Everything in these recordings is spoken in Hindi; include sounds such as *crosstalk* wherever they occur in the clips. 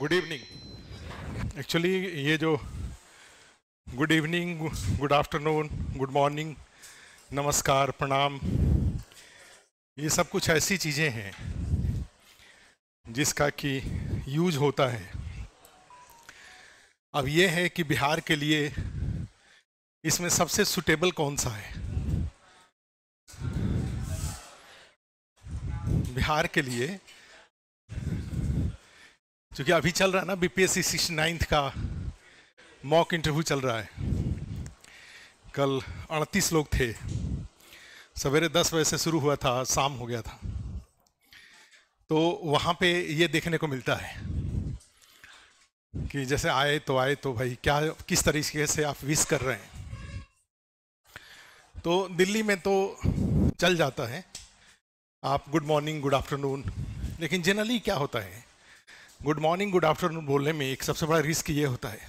गुड इवनिंग एक्चुअली ये जो good evening good afternoon good morning नमस्कार प्रणाम ये सब कुछ ऐसी चीज़ें हैं जिसका कि यूज होता है अब ये है कि बिहार के लिए इसमें सबसे सुटेबल कौन सा है बिहार के लिए क्योंकि अभी चल रहा है ना बीपीएससी सिक्स नाइन्थ का मॉक इंटरव्यू चल रहा है कल अड़तीस लोग थे सवेरे दस बजे से शुरू हुआ था शाम हो गया था तो वहाँ पे ये देखने को मिलता है कि जैसे आए तो आए तो भाई क्या किस तरीके से आप विश कर रहे हैं तो दिल्ली में तो चल जाता है आप गुड मॉर्निंग गुड आफ्टरनून लेकिन जनरली क्या होता है गुड मॉर्निंग गुड आफ्टरनून बोलने में एक सबसे बड़ा रिस्क ये होता है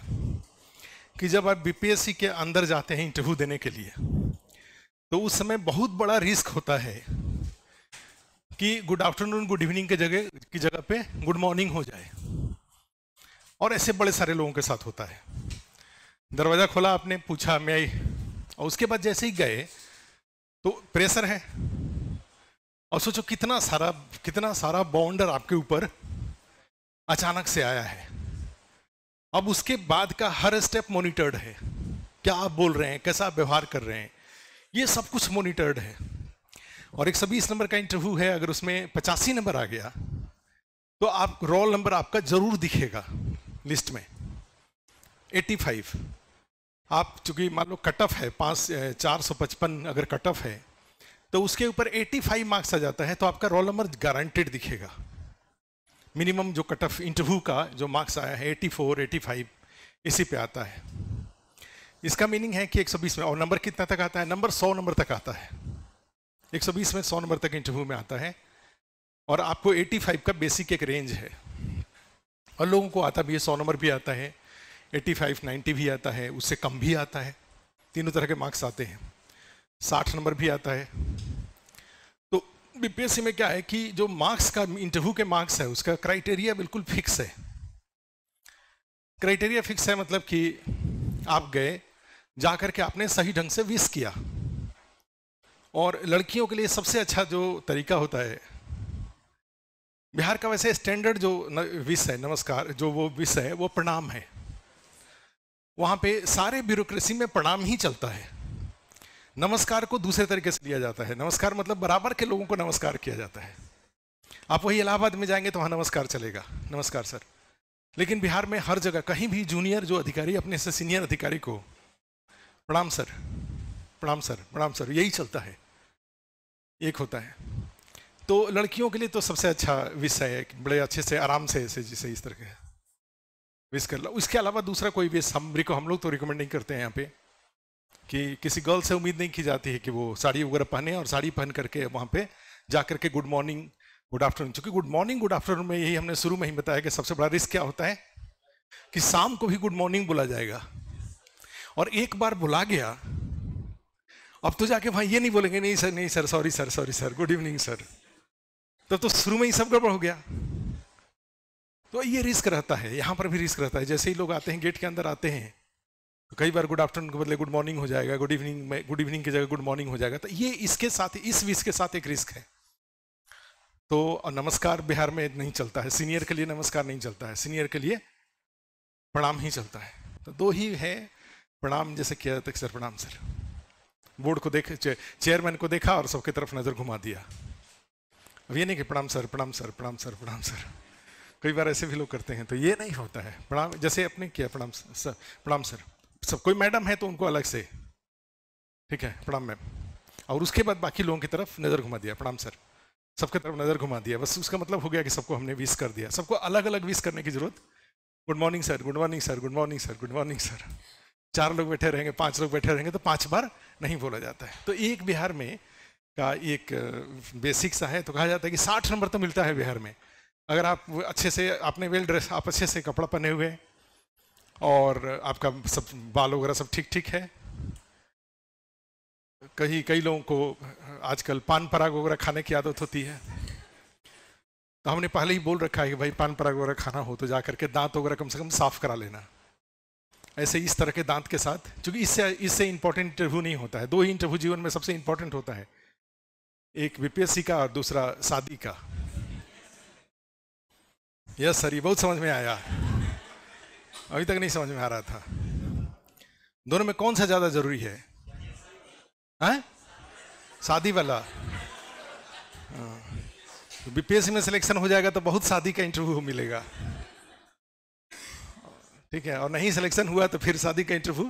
कि जब आप बीपीएससी के अंदर जाते हैं इंटरव्यू देने के लिए तो उस समय बहुत बड़ा रिस्क होता है कि गुड आफ्टरनून गुड इवनिंग के जगह की जगह पे गुड मॉर्निंग हो जाए और ऐसे बड़े सारे लोगों के साथ होता है दरवाज़ा खोला आपने पूछा मैं आई और उसके बाद जैसे ही गए तो प्रेशर है और सोचो कितना सारा कितना सारा बाउंडर आपके ऊपर अचानक से आया है अब उसके बाद का हर स्टेप मॉनिटर्ड है क्या आप बोल रहे हैं कैसा आप व्यवहार कर रहे हैं ये सब कुछ मॉनिटर्ड है और एक सभी नंबर का इंटरव्यू है अगर उसमें पचासी नंबर आ गया तो आप रोल नंबर आपका जरूर दिखेगा लिस्ट में 85 आप चूंकि मान लो कट ऑफ है पाँच चार सौ पचपन अगर कट ऑफ है तो उसके ऊपर 85 मार्क्स आ जाता है तो आपका रोल नंबर गारंटेड दिखेगा मिनिमम जो कट ऑफ इंटरव्यू का जो मार्क्स आया है 84, 85 इसी पे आता है इसका मीनिंग है कि 120 में और नंबर कितना तक आता है नंबर 100 नंबर तक आता है 120 में 100 नंबर तक इंटरव्यू में आता है और आपको 85 का बेसिक एक रेंज है और लोगों को आता भी है सौ नंबर भी आता है फाइव नाइन्टी भी आता है उससे कम भी आता है तीनों तरह के मार्क्स आते हैं साठ नंबर भी आता है बीपीएससी में क्या है कि जो मार्क्स का इंटरव्यू के मार्क्स है उसका क्राइटेरिया बिल्कुल फिक्स है क्राइटेरिया फिक्स है मतलब कि आप गए जाकर के आपने सही ढंग से विस किया और लड़कियों के लिए सबसे अच्छा जो तरीका होता है बिहार का वैसे स्टैंडर्ड जो विस है नमस्कार जो वो विस है वो प्रणाम है वहां पे सारे ब्यूरोक्रेसी में प्रणाम ही चलता है नमस्कार को दूसरे तरीके से लिया जाता है नमस्कार मतलब बराबर के लोगों को नमस्कार किया जाता है आप वही इलाहाबाद में जाएंगे तो वहाँ नमस्कार चलेगा नमस्कार सर लेकिन बिहार में हर जगह कहीं भी जूनियर जो अधिकारी अपने से सीनियर अधिकारी को प्रणाम सर प्रणाम सर प्रणाम सर यही चलता है एक होता है तो लड़कियों के लिए तो सबसे अच्छा विषय है बड़े अच्छे से आराम से ऐसे जिसे इस तरह के विश कर लो इसके अलावा दूसरा कोई भी हम को हम लोग तो रिकमेंड नहीं करते हैं यहाँ पे कि किसी गर्ल से उम्मीद नहीं की जाती है कि वो साड़ी वगैरह पहने और साड़ी पहन करके वहाँ पे जा करके गुड मॉर्निंग गुड आफ्टरनून चूंकि गुड मॉर्निंग गुड आफ्टरनून में यही हमने शुरू में ही बताया कि सबसे बड़ा रिस्क क्या होता है कि शाम को भी गुड मॉर्निंग बोला जाएगा और एक बार बुला गया अब तो जाके वहाँ ये नहीं बोलेंगे नहीं सर नहीं sir sorry sir sorry sir good evening sir तब तो शुरू में ही सब गड़बड़ हो गया तो ये रिस्क रहता है यहां पर भी रिस्क रहता है जैसे ही लोग आते हैं गेट के अंदर आते हैं तो कई बार गुड आफ्टरनून के बदले गुड मॉर्निंग हो जाएगा गुड इवनिंग में गुड इवनिंग की जगह गुड मॉर्निंग हो जाएगा तो ये इसके साथ इस विश के साथ एक रिस्क है तो नमस्कार बिहार में नहीं चलता है सीनियर के लिए नमस्कार नहीं चलता है सीनियर के लिए प्रणाम ही चलता है तो दो ही है प्रणाम जैसे किया जाता है सर प्रणाम सर बोर्ड को देख चेयरमैन को देखा और सबके तरफ नज़र घुमा दिया अब ये नहीं कि प्रणाम सर प्रणाम सर प्रणाम सर प्रणाम सर कई बार ऐसे भी लोग करते हैं तो ये नहीं होता है प्रणाम जैसे आपने किया प्रणाम सर प्रणाम सर सब कोई मैडम है तो उनको अलग से ठीक है प्रणाम मैम और उसके बाद बाकी लोगों की तरफ नज़र घुमा दिया प्रणाम सर सबके तरफ नज़र घुमा दिया बस उसका मतलब हो गया कि सबको हमने विश कर दिया सबको अलग अलग विश करने की जरूरत good morning sir good morning sir good morning sir good morning sir चार लोग बैठे रहेंगे पांच लोग बैठे रहेंगे तो पांच बार नहीं बोला जाता है तो एक बिहार में का एक बेसिक सा है तो कहा जाता है कि साठ नंबर तो मिलता है बिहार में अगर आप अच्छे से आपने वेल ड्रेस आप अच्छे से कपड़ा पहने हुए हैं और आपका सब बाल वगैरह सब ठीक ठीक है कहीं कई लोगों को आजकल पान पराग वगैरह खाने की आदत होती है तो हमने पहले ही बोल रखा है कि भाई पान पराग वगैरह खाना हो तो जा करके दांत वगैरह कम से कम साफ करा लेना ऐसे इस तरह के दांत के साथ क्योंकि इससे इससे इंपॉर्टेंट इंटरव्यू नहीं होता है दो ही इंटरव्यू जीवन में सबसे इंपॉर्टेंट होता है एक बीपीएससी का और दूसरा शादी का यस सर ये बहुत समझ में आया अभी तक नहीं समझ में आ रहा था दोनों में कौन सा ज्यादा जरूरी है शादी वाला बीपीएससी हाँ। तो में सिलेक्शन हो जाएगा तो बहुत शादी का इंटरव्यू मिलेगा ठीक है और नहीं सिलेक्शन हुआ तो फिर शादी का इंटरव्यू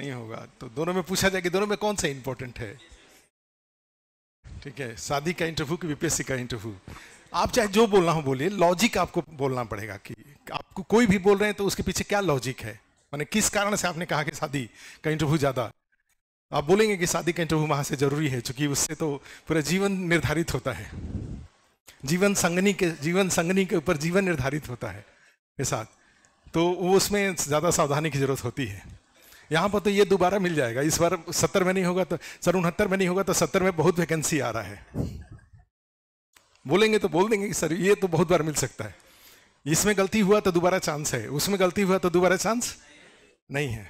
नहीं होगा तो दोनों में पूछा जाए कि दोनों में कौन सा इंपॉर्टेंट है ठीक है शादी का इंटरव्यू कि बीपीएससी का इंटरव्यू आप चाहे जो बोलना हो बोलिए लॉजिक आपको बोलना पड़ेगा कि आपको कोई भी बोल रहे हैं तो उसके पीछे क्या लॉजिक है मैंने किस कारण से आपने कहा कि शादी का इंटरव्यू ज़्यादा आप बोलेंगे कि शादी का इंटरव्यू वहां से जरूरी है चूंकि उससे तो पूरा जीवन निर्धारित होता है जीवन संगनी के जीवन संगनी के ऊपर जीवन निर्धारित होता है के साथ तो वो उसमें ज़्यादा सावधानी की जरूरत होती है यहाँ पर तो ये दोबारा मिल जाएगा इस बार सत्तर में नहीं होगा तो सर उनहत्तर में नहीं होगा तो सत्तर में बहुत वैकेंसी आ रहा है बोलेंगे तो बोल देंगे कि सर ये तो बहुत बार मिल सकता है इसमें गलती हुआ तो दोबारा चांस है उसमें गलती हुआ तो दोबारा चांस नहीं है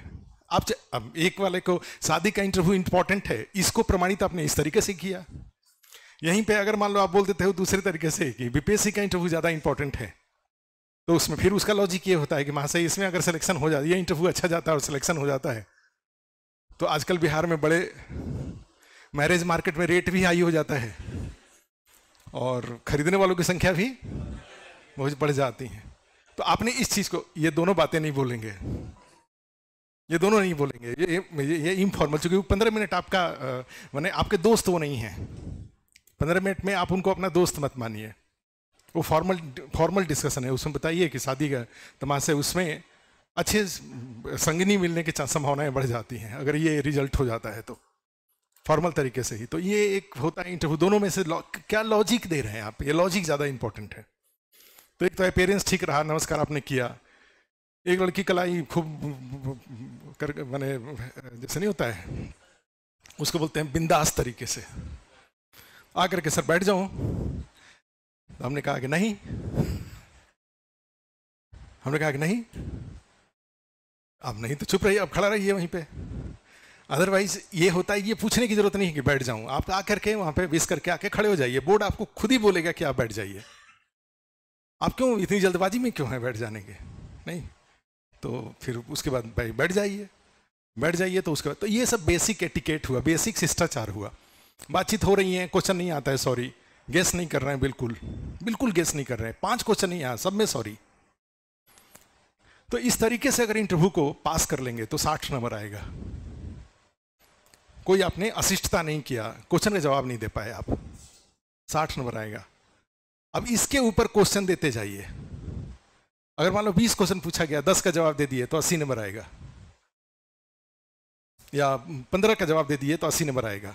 आप अब एक वाले को शादी का इंटरव्यू इंपॉर्टेंट है इसको प्रमाणित आपने इस तरीके से किया यहीं पे अगर मान लो आप बोल देते हो दूसरे तरीके से कि बीपीएससी का इंटरव्यू ज़्यादा इंपॉर्टेंट है तो उसमें फिर उसका लॉजिक ये होता है कि महाशय इसमें अगर सिलेक्शन हो जाता है ये इंटरव्यू अच्छा जाता है और सिलेक्शन हो जाता है तो आजकल बिहार में बड़े मैरिज मार्केट में रेट भी हाई हो जाता है और खरीदने वालों की संख्या भी बहुत बढ़ जाती है तो आपने इस चीज़ को ये दोनों बातें नहीं बोलेंगे ये दोनों नहीं बोलेंगे ये ये, ये इनफॉर्मल चूंकि पंद्रह मिनट आपका मैंने आपके दोस्त वो नहीं है पंद्रह मिनट में आप उनको अपना दोस्त मत मानिए वो फॉर्मल फॉर्मल डिस्कशन है उसमें बताइए कि शादी का तमाशे उसमें अच्छे संगनी मिलने की संभावनाएं बढ़ जाती हैं अगर ये रिजल्ट हो जाता है तो फॉर्मल तरीके से ही तो ये एक होता है इंटरव्यू दोनों में से क्या लॉजिक दे रहे हैं आप ये लॉजिक ज़्यादा इंपॉर्टेंट है तो एक तो अपेरेंस पेरेंट्स ठीक रहा नमस्कार आपने किया एक लड़की कल आई खूब कर मैंने जैसे नहीं होता है उसको बोलते हैं बिंदास तरीके से आकर के सर बैठ जाऊं तो हमने कहा कि नहीं हमने कहा कि नहीं आप नहीं तो चुप रहिए आप खड़ा रहिए वहीं पे अदरवाइज ये होता है ये पूछने की जरूरत नहीं है कि बैठ जाऊं आप आकर के वहां पे विस करके आके खड़े हो जाइए बोर्ड आपको खुद ही बोलेगा कि आप बैठ जाइए आप क्यों इतनी जल्दबाजी में क्यों है बैठ जाने के नहीं तो फिर उसके बाद भाई बैठ जाइए बैठ जाइए तो उसके बाद तो ये सब बेसिक एटिकेट हुआ बेसिक शिष्टाचार हुआ बातचीत हो रही है क्वेश्चन नहीं आता है सॉरी गेस नहीं कर रहे हैं बिल्कुल बिल्कुल गेस नहीं कर रहे हैं पांच क्वेश्चन नहीं आया सब में सॉरी तो इस तरीके से अगर इंटरव्यू को पास कर लेंगे तो साठ नंबर आएगा कोई आपने अशिष्टता नहीं किया क्वेश्चन का जवाब नहीं दे पाए आप साठ नंबर आएगा अब इसके ऊपर क्वेश्चन देते जाइए अगर मान लो बीस क्वेश्चन पूछा गया दस का जवाब दे दिए तो अस्सी नंबर आएगा या पंद्रह का जवाब दे दिए तो अस्सी नंबर आएगा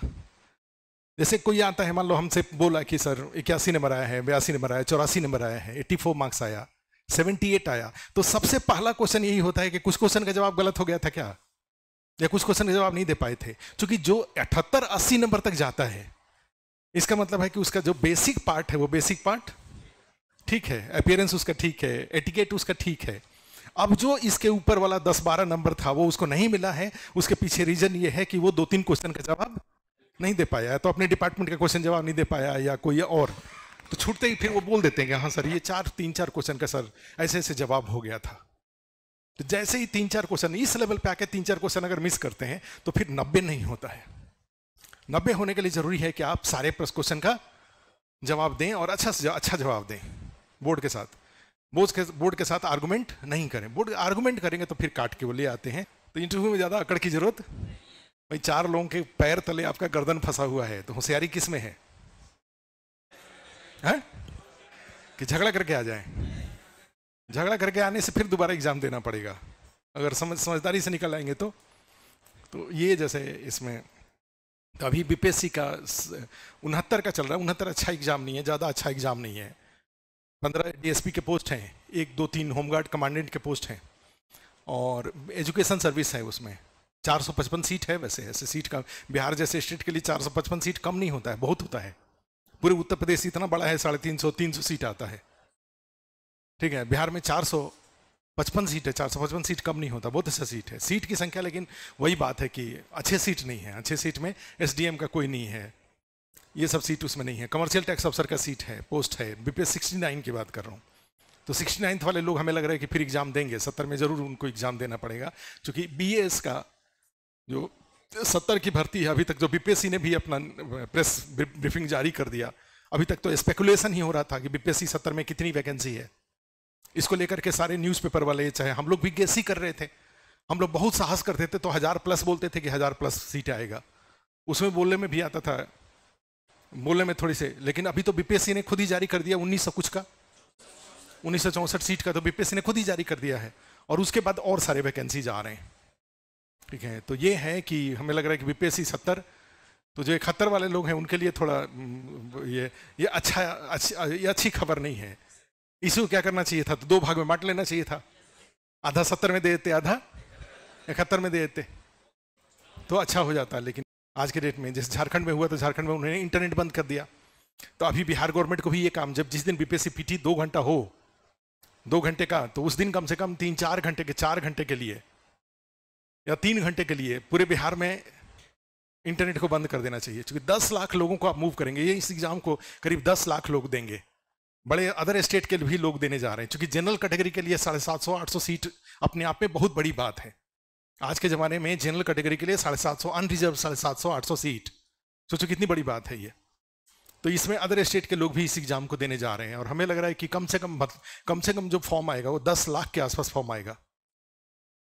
जैसे कोई आता है मान लो हमसे बोला कि सर इक्यासी नंबर आया है बयासी नंबर आया चौरासी नंबर आया है एट्टी फोर मार्क्स आया सेवेंटी एट आया तो सबसे पहला क्वेश्चन यही होता है कि कुछ क्वेश्चन का जवाब गलत हो गया था क्या या कुछ क्वेश्चन जवाब नहीं दे पाए थे क्योंकि जो अठहत्तर अस्सी नंबर तक जाता है इसका मतलब है कि उसका जो बेसिक पार्ट है वो बेसिक पार्ट ठीक है अपियरेंस उसका ठीक है एटिकेट उसका ठीक है अब जो इसके ऊपर वाला दस बारह नंबर था वो उसको नहीं मिला है उसके पीछे रीजन ये है कि वो दो तीन क्वेश्चन का जवाब नहीं दे पाया तो अपने डिपार्टमेंट का क्वेश्चन जवाब नहीं दे पाया या कोई और तो छूटते ही फिर वो बोल देते हैं कि हाँ सर ये चार तीन चार क्वेश्चन का सर ऐसे ऐसे जवाब हो गया था तो जैसे ही तीन चार क्वेश्चन इस लेवल पे आके तीन चार क्वेश्चन अगर मिस करते हैं तो फिर नब्बे नहीं होता है नब्बे होने के लिए जरूरी है कि आप सारे प्रश्न क्वेश्चन का जवाब दें और अच्छा से अच्छा जवाब दें बोर्ड के साथ बोर्ड के बोर्ड के साथ आर्गूमेंट नहीं करें बोर्ड आर्गूमेंट करेंगे तो फिर काट के वो ले आते हैं तो इंटरव्यू में ज़्यादा अकड़ की जरूरत भाई चार लोगों के पैर तले आपका गर्दन फंसा हुआ है तो होशियारी किस में है, है? कि झगड़ा करके आ जाए झगड़ा करके आने से फिर दोबारा एग्ज़ाम देना पड़ेगा अगर समझ समझदारी से निकल आएंगे तो तो ये जैसे इसमें तो अभी बीपीएससी का उनहत्तर का चल रहा है उनहत्तर अच्छा एग्ज़ाम नहीं है ज़्यादा अच्छा एग्ज़ाम नहीं है पंद्रह डीएसपी के पोस्ट हैं एक दो तीन होमगार्ड कमांडेंट के पोस्ट हैं और एजुकेशन सर्विस है उसमें 455 सीट है वैसे ऐसे सीट का बिहार जैसे स्टेट के लिए 455 सीट कम नहीं होता है बहुत होता है पूरे उत्तर प्रदेश इतना बड़ा है साढ़े तीन सौ तीन सौ सीट आता है ठीक है बिहार में चार सौ पचपन सीट है चार सौ पचपन सीट कम नहीं होता बहुत अच्छा सीट है सीट की संख्या लेकिन वही बात है कि अच्छे सीट नहीं है अच्छे सीट में एसडीएम का कोई नहीं है ये सब सीट उसमें नहीं है कमर्शियल टैक्स अफसर का सीट है पोस्ट है बीपीएस सिक्सटी नाइन की बात कर रहा हूँ तो सिक्सटी नाइन्थ वाले लोग हमें लग रहा है कि फिर एग्जाम देंगे सत्तर में जरूर उनको एग्जाम देना पड़ेगा क्योंकि बीएएस का जो सत्तर की भर्ती है अभी तक जो बीपीएससी ने भी अपना प्रेस ब्रीफिंग जारी कर दिया अभी तक तो स्पेकुलेशन ही हो रहा था कि बीपीएससी सत्तर में कितनी वैकेंसी है इसको लेकर के सारे न्यूज़पेपर वाले चाहे हम लोग भी गेसी कर रहे थे हम लोग बहुत साहस करते थे तो हज़ार प्लस बोलते थे कि हज़ार प्लस सीट आएगा उसमें बोलने में भी आता था बोलने में थोड़ी से लेकिन अभी तो बीपीएससी ने खुद ही जारी कर दिया उन्नीस कुछ का उन्नीस सीट का तो बीपीएससी ने खुद ही जारी कर दिया है और उसके बाद और सारे वैकेंसीज आ रहे हैं ठीक है तो ये है कि हमें लग रहा है कि बीपीएससी सत्तर तो जो इकहत्तर वाले लोग हैं उनके लिए थोड़ा हम्म, ये ये अच्छा, अच्छा ये अच्छी खबर नहीं है इसी को क्या करना चाहिए था तो दो भाग में बांट लेना चाहिए था आधा सत्तर में दे देते आधा इकहत्तर में दे देते तो अच्छा हो जाता लेकिन आज के डेट में जैसे झारखंड में हुआ तो झारखंड में उन्होंने इंटरनेट बंद कर दिया तो अभी बिहार गवर्नमेंट को भी ये काम जब जिस दिन बीपीएससी पीटी दो घंटा हो दो घंटे का तो उस दिन कम से कम तीन चार घंटे के चार घंटे के लिए या तीन घंटे के लिए पूरे बिहार में इंटरनेट को बंद कर देना चाहिए क्योंकि दस लाख लोगों को आप मूव करेंगे ये इस एग्जाम को करीब दस लाख लोग देंगे बड़े अदर स्टेट के भी लोग देने जा रहे हैं क्योंकि जनरल कैटेगरी के लिए साढ़े सात सौ आठ सौ सीट अपने आप में बहुत बड़ी बात है आज के ज़माने में जनरल कैटेगरी के लिए साढ़े सात सौ अनरिजर्व साढ़े सात सौ आठ सौ सीट सोचो कितनी बड़ी बात है ये तो इसमें अदर स्टेट के लोग भी इस एग्ज़ाम को देने जा रहे हैं और हमें लग रहा है कि कम से कम कम से कम जो फॉर्म आएगा वो दस लाख के आसपास फॉर्म आएगा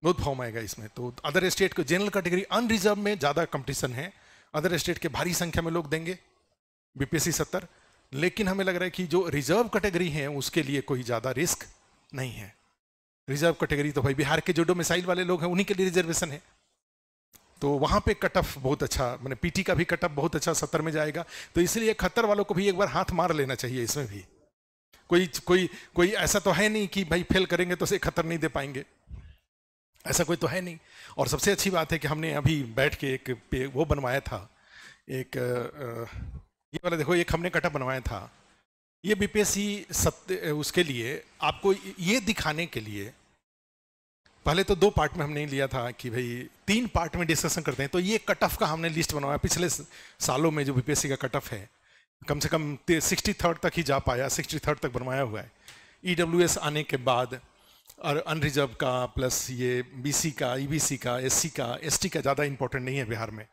बहुत फॉर्म आएगा इसमें तो अदर स्टेट को जनरल कैटेगरी अनरिजर्व में ज़्यादा कंपटीशन है अदर स्टेट के भारी संख्या में लोग देंगे बीपीएससी सत्तर लेकिन हमें लग रहा है कि जो रिजर्व कैटेगरी है उसके लिए कोई ज़्यादा रिस्क नहीं है रिजर्व कैटेगरी तो भाई बिहार के जो मिसाइल वाले लोग हैं उन्हीं के लिए रिजर्वेशन है तो वहां पे कट ऑफ बहुत अच्छा मैंने पीटी का भी कट ऑफ बहुत अच्छा सत्तर में जाएगा तो इसलिए खतर वालों को भी एक बार हाथ मार लेना चाहिए इसमें भी कोई कोई कोई ऐसा तो है नहीं कि भाई फेल करेंगे तो उसे खतर नहीं दे पाएंगे ऐसा कोई तो है नहीं और सबसे अच्छी बात है कि हमने अभी बैठ के एक वो बनवाया था एक आ, आ, ये वाला देखो एक हमने कटअप बनवाया था ये बीपीएससी सत्य उसके लिए आपको ये दिखाने के लिए पहले तो दो पार्ट में हमने लिया था कि भाई तीन पार्ट में डिस्कशन करते हैं तो ये कट ऑफ का हमने लिस्ट बनवाया पिछले सालों में जो बीपीएससी का कट ऑफ है कम से कम सिक्सटी थर्ड तक ही जा पाया सिक्सटी थर्ड तक बनवाया हुआ है ईडब्ल्यूएस e आने के बाद और अनरिजर्व का प्लस ये बीसी का ईबीसी e का एससी का एसटी का ज़्यादा इंपॉर्टेंट नहीं है बिहार में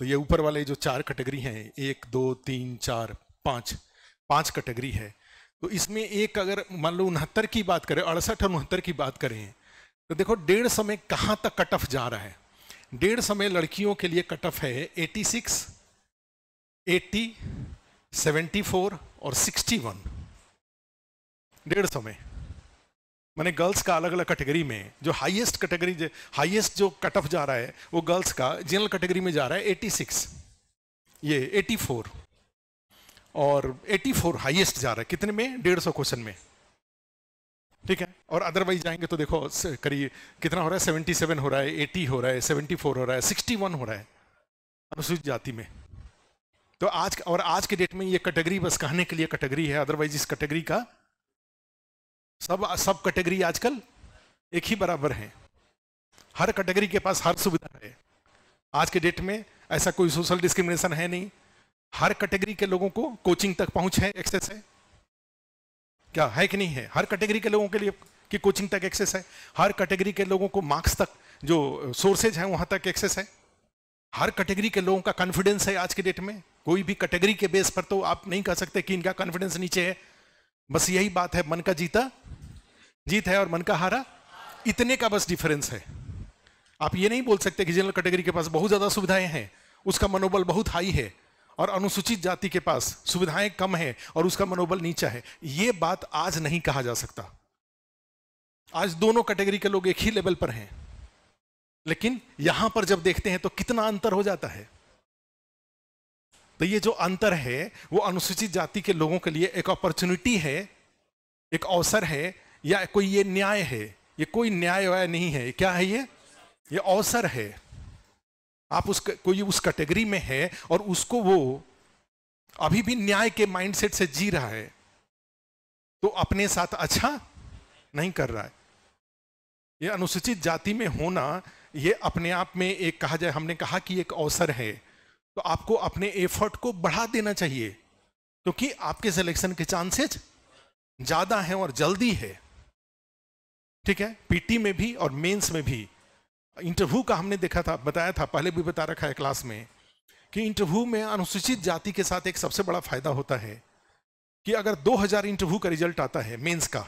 तो ये ऊपर वाले जो चार कैटेगरी हैं एक दो तीन चार पाँच पाँच कैटेगरी है तो इसमें एक अगर मान लो उनहत्तर की बात करें अड़सठ और उनहत्तर की बात करें तो देखो डेढ़ समय कहाँ तक कट ऑफ जा रहा है डेढ़ समय लड़कियों के लिए कट ऑफ है 86, 80, 74 और 61 डेढ़ सौ में मैंने गर्ल्स का अलग अलग कैटेगरी में जो हाईएस्ट कैटेगरी हाईएस्ट जो कट ऑफ जा रहा है वो गर्ल्स का जनरल कैटेगरी में जा रहा है 86 ये 84 और 84 हाईएस्ट जा रहा है कितने में डेढ़ सौ क्वेश्चन में ठीक है और अदरवाइज जाएंगे तो देखो करिए कितना हो रहा है सेवेंटी सेवन हो रहा है एटी हो रहा है सेवेंटी फोर हो रहा है सिक्सटी वन हो रहा है अनुसूचित जाति में तो आज और आज के डेट में ये कैटेगरी बस कहने के लिए कैटेगरी है अदरवाइज इस कैटेगरी का सब सब कैटेगरी आजकल एक ही बराबर है हर कैटेगरी के पास हर सुविधा है आज के डेट में ऐसा कोई सोशल डिस्क्रिमिनेशन है नहीं हर कैटेगरी के लोगों को कोचिंग तक पहुंच है एक्सेस है क्या है कि नहीं है हर कैटेगरी के लोगों के लिए कि कोचिंग तक एक्सेस है हर कैटेगरी के लोगों को मार्क्स तक जो सोर्सेज हैं वहां तक एक्सेस है हर कैटेगरी के लोगों का कॉन्फिडेंस है आज के डेट में कोई भी कैटेगरी के बेस पर तो आप नहीं कह सकते कि इनका कॉन्फिडेंस नीचे है बस यही बात है मन का जीता जीत है और मन का हारा इतने का बस डिफरेंस है आप ये नहीं बोल सकते कि जनरल कैटेगरी के पास बहुत ज़्यादा सुविधाएं हैं उसका मनोबल बहुत हाई है और अनुसूचित जाति के पास सुविधाएं कम है और उसका मनोबल नीचा है ये बात आज नहीं कहा जा सकता आज दोनों कैटेगरी के लोग एक ही लेवल पर हैं लेकिन यहां पर जब देखते हैं तो कितना अंतर हो जाता है तो ये जो अंतर है वो अनुसूचित जाति के लोगों के लिए एक अपॉर्चुनिटी है एक अवसर है या कोई ये न्याय है ये कोई न्याय व्याय नहीं है क्या है ये ये अवसर है आप उस कोई उस कैटेगरी में है और उसको वो अभी भी न्याय के माइंडसेट से जी रहा है तो अपने साथ अच्छा नहीं कर रहा है ये अनुसूचित जाति में होना ये अपने आप में एक कहा जाए हमने कहा कि एक अवसर है तो आपको अपने एफर्ट को बढ़ा देना चाहिए क्योंकि तो आपके सिलेक्शन के चांसेज ज़्यादा हैं और जल्दी है ठीक है पीटी में भी और मेंस में भी इंटरव्यू का हमने देखा था बताया था पहले भी बता रखा है क्लास में कि इंटरव्यू में अनुसूचित जाति के साथ एक सबसे बड़ा फायदा होता है कि अगर 2000 इंटरव्यू का रिजल्ट आता है मेंस का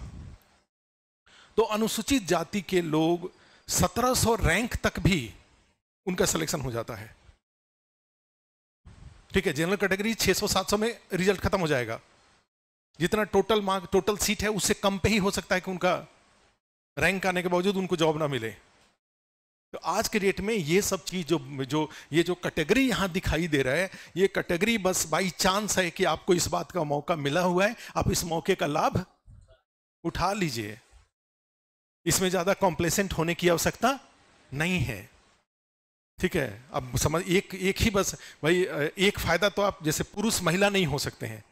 तो अनुसूचित जाति के लोग 1700 रैंक तक भी उनका सिलेक्शन हो जाता है ठीक है जनरल कैटेगरी 600-700 में रिजल्ट खत्म हो जाएगा जितना टोटल मार्क टोटल सीट है उससे कम पे ही हो सकता है कि उनका रैंक आने के बावजूद उनको जॉब ना मिले तो आज के डेट में ये सब चीज़ जो जो ये जो कैटेगरी यहां दिखाई दे रहा है ये कैटेगरी बस बाई चांस है कि आपको इस बात का मौका मिला हुआ है आप इस मौके का लाभ उठा लीजिए इसमें ज़्यादा कॉम्प्लेसेंट होने की आवश्यकता नहीं है ठीक है अब समझ एक एक ही बस भाई एक फ़ायदा तो आप जैसे पुरुष महिला नहीं हो सकते हैं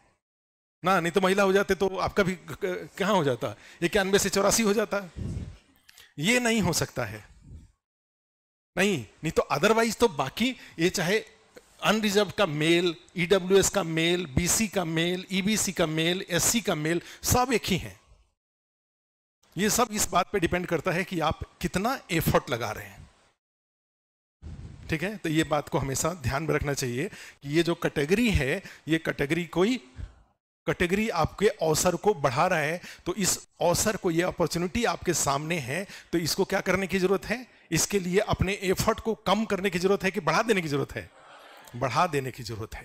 ना नहीं तो महिला हो जाते तो आपका भी कहाँ हो जाता इक्यानवे से चौरासी हो जाता ये नहीं हो सकता है नहीं नहीं तो अदरवाइज तो बाकी ये चाहे अनरिजर्व का मेल ईडब्ल्यूएस e का मेल बीसी का मेल ईबीसी e का मेल एससी का मेल सब एक ही हैं ये सब इस बात पे डिपेंड करता है कि आप कितना एफर्ट लगा रहे हैं ठीक है तो ये बात को हमेशा ध्यान में रखना चाहिए कि ये जो कैटेगरी है ये कैटेगरी कोई कैटेगरी आपके अवसर को बढ़ा रहा है तो इस अवसर को ये अपॉर्चुनिटी आपके सामने है तो इसको क्या करने की जरूरत है इसके लिए अपने एफर्ट को कम करने की जरूरत है कि बढ़ा देने की जरूरत है बढ़ा देने की जरूरत है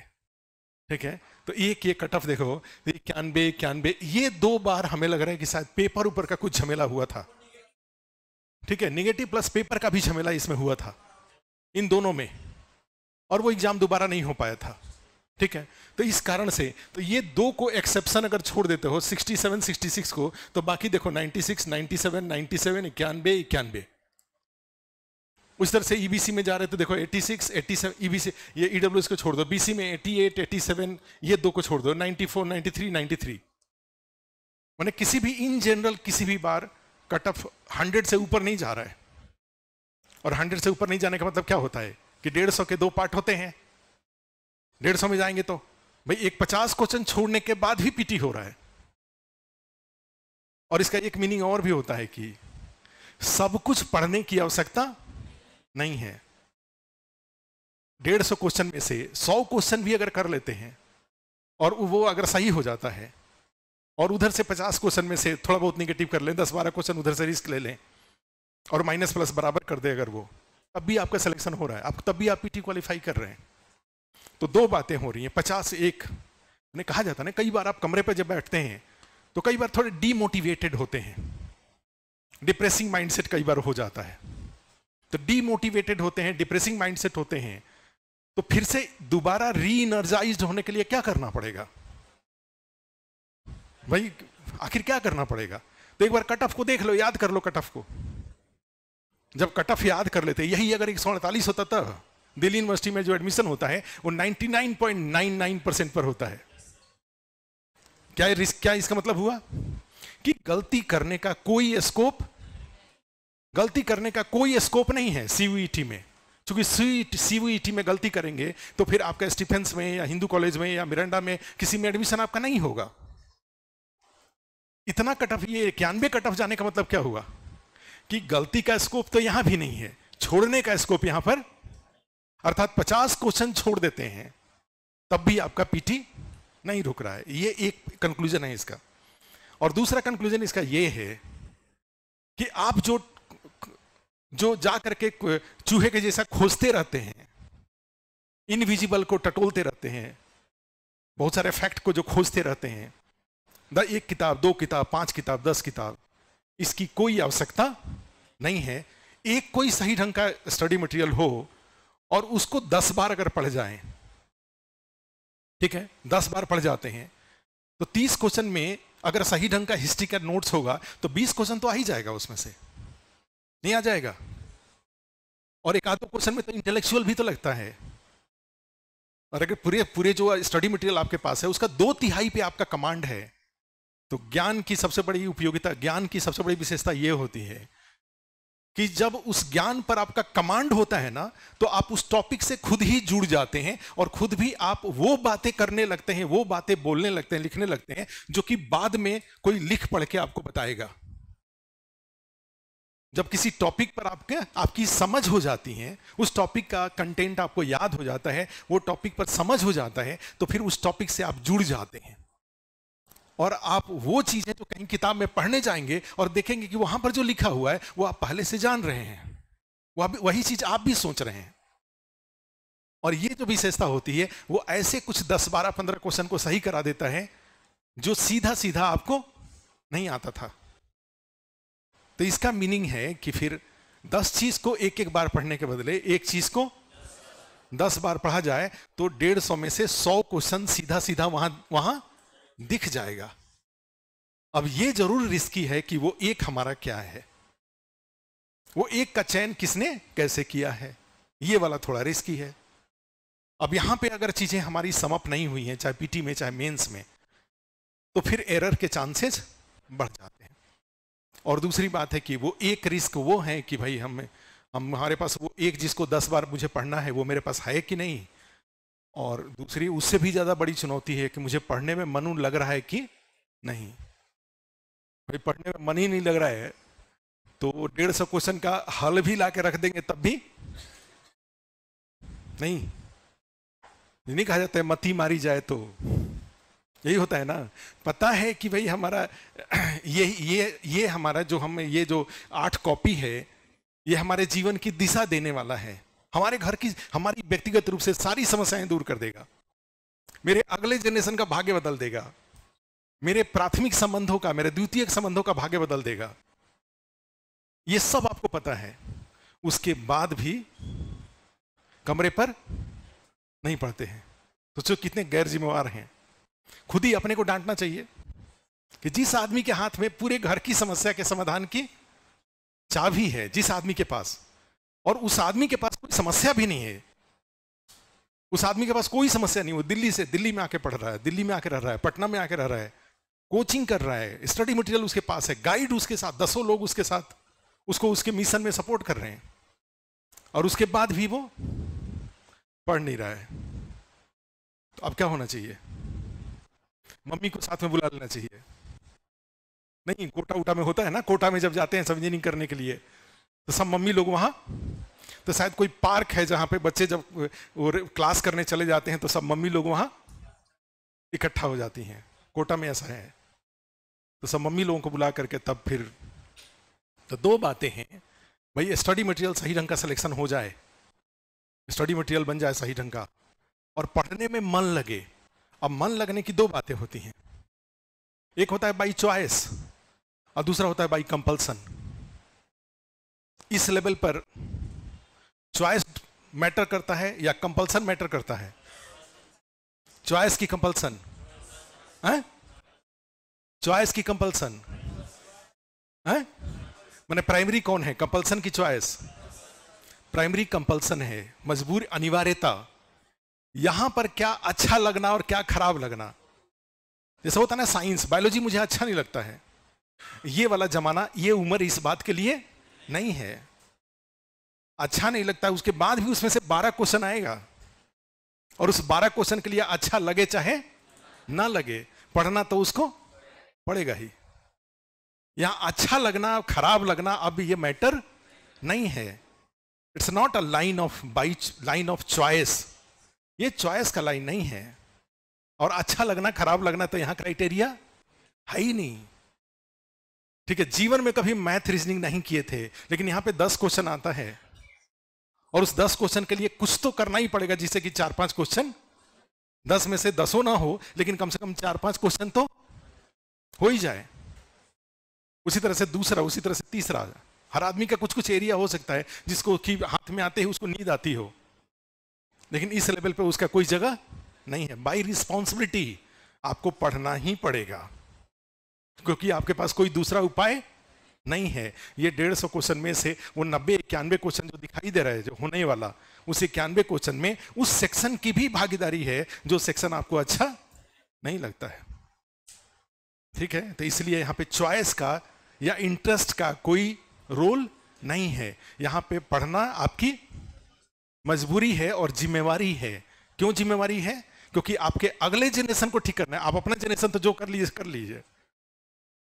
ठीक है तो एक ये कट ऑफ देखो इक्यानबे इक्यानबे ये दो बार हमें लग रहा है कि शायद पेपर ऊपर का कुछ झमेला हुआ था ठीक है निगेटिव प्लस पेपर का भी झमेला इसमें हुआ था इन दोनों में और वो एग्जाम दोबारा नहीं हो पाया था ठीक है तो इस कारण से तो ये दो को एक्सेप्शन अगर छोड़ देते हो 67, 66 को तो बाकी देखो 96, 97, 97, इक्यानबे इक्यानबे उस तरह से ईबीसी e में जा रहे तो देखो 86, 87, ईबीसी ये ईडब्ल्यू e को छोड़ दो बीसी में 88, 87 ये दो को छोड़ दो 94, 93, 93 मैंने किसी भी इन जनरल किसी भी बार कट ऑफ हंड्रेड से ऊपर नहीं जा रहा है और हंड्रेड से ऊपर नहीं जाने का मतलब क्या होता है कि डेढ़ सौ के दो पार्ट होते हैं डेढ़ सौ में जाएंगे तो भाई एक पचास क्वेश्चन छोड़ने के बाद भी पीटी हो रहा है और इसका एक मीनिंग और भी होता है कि सब कुछ पढ़ने की आवश्यकता नहीं है डेढ़ सौ क्वेश्चन में से सौ क्वेश्चन भी अगर कर लेते हैं और वो अगर सही हो जाता है और उधर से पचास क्वेश्चन में से थोड़ा बहुत निगेटिव कर लें दस बारह क्वेश्चन उधर से रिस्क ले लें और माइनस प्लस बराबर कर दे अगर वो तब भी आपका सिलेक्शन हो रहा है आप तब भी आप पीटी क्वालिफाई कर रहे हैं तो दो बातें हो रही हैं पचास एक ने कहा जाता ना कई बार आप कमरे पर जब बैठते हैं तो कई बार थोड़े डीमोटिवेटेड होते हैं डिप्रेसिंग माइंडसेट कई बार हो जाता है तो डीमोटिवेटेड होते हैं डिप्रेसिंग माइंडसेट होते हैं तो फिर से दोबारा री इनर्जाइज होने के लिए क्या करना पड़ेगा भाई आखिर क्या करना पड़ेगा तो एक बार कट ऑफ को देख लो याद कर लो कट ऑफ को जब कट ऑफ याद कर लेते यही अगर एक सौ अड़तालीस होता तब दिल्ली यूनिवर्सिटी में जो एडमिशन होता है वो 99.99 परसेंट पर होता है क्या रिस्क क्या इसका मतलब हुआ कि गलती करने का कोई स्कोप गलती करने का कोई स्कोप नहीं है सीयूईटी e में क्योंकि सीयूईटी e e में गलती करेंगे तो फिर आपका स्टीफेंस में या हिंदू कॉलेज में या मिरंडा में किसी में एडमिशन आपका नहीं होगा इतना कट ऑफ ये इक्यानवे कट ऑफ जाने का मतलब क्या हुआ कि गलती का स्कोप तो यहां भी नहीं है छोड़ने का स्कोप यहां पर अर्थात 50 क्वेश्चन छोड़ देते हैं तब भी आपका पीटी नहीं रुक रहा है ये एक कंक्लूजन है इसका और दूसरा कंक्लूजन इसका ये है कि आप जो जो जा करके चूहे के जैसा खोजते रहते हैं इनविजिबल को टटोलते रहते हैं बहुत सारे फैक्ट को जो खोजते रहते हैं द एक किताब दो किताब पांच किताब दस किताब इसकी कोई आवश्यकता नहीं है एक कोई सही ढंग का स्टडी मटेरियल हो और उसको दस बार अगर पढ़ जाएं ठीक है दस बार पढ़ जाते हैं तो तीस क्वेश्चन में अगर सही ढंग का हिस्ट्री का नोट्स होगा तो बीस क्वेश्चन तो आ ही जाएगा उसमें से नहीं आ जाएगा और एक आधो क्वेश्चन में तो इंटेलेक्चुअल भी तो लगता है और अगर पूरे पूरे जो स्टडी मटेरियल आपके पास है उसका दो तिहाई पे आपका कमांड है तो ज्ञान की सबसे बड़ी उपयोगिता ज्ञान की सबसे बड़ी विशेषता यह होती है कि जब उस ज्ञान पर आपका कमांड होता है ना तो आप उस टॉपिक से खुद ही जुड़ जाते हैं और खुद भी आप वो बातें करने लगते हैं वो बातें बोलने लगते हैं लिखने लगते हैं जो कि बाद में कोई लिख पढ़ के आपको बताएगा जब किसी टॉपिक पर आपके आपकी समझ हो जाती है उस टॉपिक का कंटेंट आपको याद हो जाता है वो टॉपिक पर समझ हो जाता है तो फिर उस टॉपिक से आप जुड़ जाते हैं और आप वो चीज़ें तो कहीं किताब में पढ़ने जाएंगे और देखेंगे कि वहां पर जो लिखा हुआ है वो आप पहले से जान रहे हैं वही चीज आप भी सोच रहे हैं और ये जो विशेषता होती है वो ऐसे कुछ दस बारह पंद्रह क्वेश्चन को सही करा देता है जो सीधा सीधा आपको नहीं आता था तो इसका मीनिंग है कि फिर दस चीज को एक एक बार पढ़ने के बदले एक चीज को दस बार पढ़ा जाए तो डेढ़ सौ में से सौ क्वेश्चन सीधा सीधा वहां वहां दिख जाएगा अब यह जरूर रिस्की है कि वो एक हमारा क्या है वो एक का चयन किसने कैसे किया है ये वाला थोड़ा रिस्की है अब यहां पे अगर चीजें हमारी समअप नहीं हुई हैं चाहे पीटी में चाहे मेंस में तो फिर एरर के चांसेस बढ़ जाते हैं और दूसरी बात है कि वो एक रिस्क वो है कि भाई हम हम हमारे पास वो एक जिसको दस बार मुझे पढ़ना है वो मेरे पास है कि नहीं और दूसरी उससे भी ज़्यादा बड़ी चुनौती है कि मुझे पढ़ने में मन लग रहा है कि नहीं भाई पढ़ने में मन ही नहीं लग रहा है तो डेढ़ सौ क्वेश्चन का हल भी ला के रख देंगे तब भी नहीं नहीं कहा जाता है मती मारी जाए तो यही होता है ना पता है कि भाई हमारा *clears throat* ये ये ये हमारा जो हम ये जो आठ कॉपी है ये हमारे जीवन की दिशा देने वाला है हमारे घर की हमारी व्यक्तिगत रूप से सारी समस्याएं दूर कर देगा मेरे अगले जनरेशन का भाग्य बदल देगा मेरे प्राथमिक संबंधों का मेरे द्वितीय संबंधों का भाग्य बदल देगा यह सब आपको पता है उसके बाद भी कमरे पर नहीं पढ़ते हैं सोचो तो कितने गैर जिम्मेवार हैं खुद ही अपने को डांटना चाहिए कि जिस आदमी के हाथ में पूरे घर की समस्या के समाधान की चाबी है जिस आदमी के पास और उस आदमी के पास कोई समस्या भी नहीं है उस आदमी के पास कोई समस्या नहीं वो दिल्ली से दिल्ली में आके पढ़ रहा है दिल्ली में आके रह रहा है पटना में आके रह रहा है कोचिंग कर रहा है स्टडी मटेरियल उसके पास है गाइड उसके साथ दसों लोग उसके साथ उसको उसके मिशन में सपोर्ट कर रहे हैं और उसके बाद भी वो पढ़ नहीं रहा है तो अब क्या होना चाहिए मम्मी को साथ में बुला लेना चाहिए नहीं कोटा उटा में होता है ना कोटा में जब जाते हैं सब इंजीनियरिंग करने के लिए तो सब मम्मी लोग वहाँ तो शायद कोई पार्क है जहाँ पे बच्चे जब वो क्लास करने चले जाते हैं तो सब मम्मी लोग वहाँ इकट्ठा हो जाती हैं कोटा में ऐसा है तो सब मम्मी लोगों को बुला करके तब फिर तो दो बातें हैं भाई स्टडी मटेरियल सही ढंग का सिलेक्शन हो जाए स्टडी मटेरियल बन जाए सही ढंग का और पढ़ने में मन लगे अब मन लगने की दो बातें होती हैं एक होता है बाई चॉइस और दूसरा होता है बाई कंपल्सन इस लेवल पर चॉइस मैटर करता है या कंपल्सन मैटर करता है चॉइस की कंपल्सन चॉइस की कंपल्सन मैंने प्राइमरी कौन है कंपल्सन की चॉइस प्राइमरी कंपल्सन है मजबूर अनिवार्यता यहां पर क्या अच्छा लगना और क्या खराब लगना जैसे होता ना साइंस बायोलॉजी मुझे अच्छा नहीं लगता है ये वाला जमाना ये उम्र इस बात के लिए नहीं है अच्छा नहीं लगता उसके बाद भी उसमें से बारह क्वेश्चन आएगा और उस बारह क्वेश्चन के लिए अच्छा लगे चाहे ना लगे पढ़ना तो उसको पड़ेगा ही यहां अच्छा लगना खराब लगना अब ये मैटर नहीं है it's not a line of by line of choice ये चॉइस का लाइन नहीं है और अच्छा लगना खराब लगना तो यहां क्राइटेरिया है ही नहीं ठीक है जीवन में कभी मैथ रीजनिंग नहीं किए थे लेकिन यहां पे दस क्वेश्चन आता है और उस दस क्वेश्चन के लिए कुछ तो करना ही पड़ेगा जिससे कि चार पांच क्वेश्चन दस में से दसों ना हो लेकिन कम से कम चार पांच क्वेश्चन तो हो ही जाए उसी तरह से दूसरा उसी तरह से तीसरा हर आदमी का कुछ कुछ एरिया हो सकता है जिसको कि हाथ में आते ही उसको नींद आती हो लेकिन इस लेवल पे उसका कोई जगह नहीं है बाई रिस्पॉन्सिबिलिटी आपको पढ़ना ही पड़ेगा क्योंकि आपके पास कोई दूसरा उपाय नहीं है ये डेढ़ सौ क्वेश्चन में से वो नब्बे इक्यानवे क्वेश्चन जो दिखाई दे रहा है जो होने वाला उस इक्यानवे क्वेश्चन में उस सेक्शन की भी भागीदारी है जो सेक्शन आपको अच्छा नहीं लगता है ठीक है तो इसलिए यहाँ पे चॉइस का या इंटरेस्ट का कोई रोल नहीं है यहाँ पे पढ़ना आपकी मजबूरी है और जिम्मेवारी है क्यों जिम्मेवारी है क्योंकि आपके अगले जनरेशन को ठीक करना है आप अपना जनरेशन तो जो कर लीजिए कर लीजिए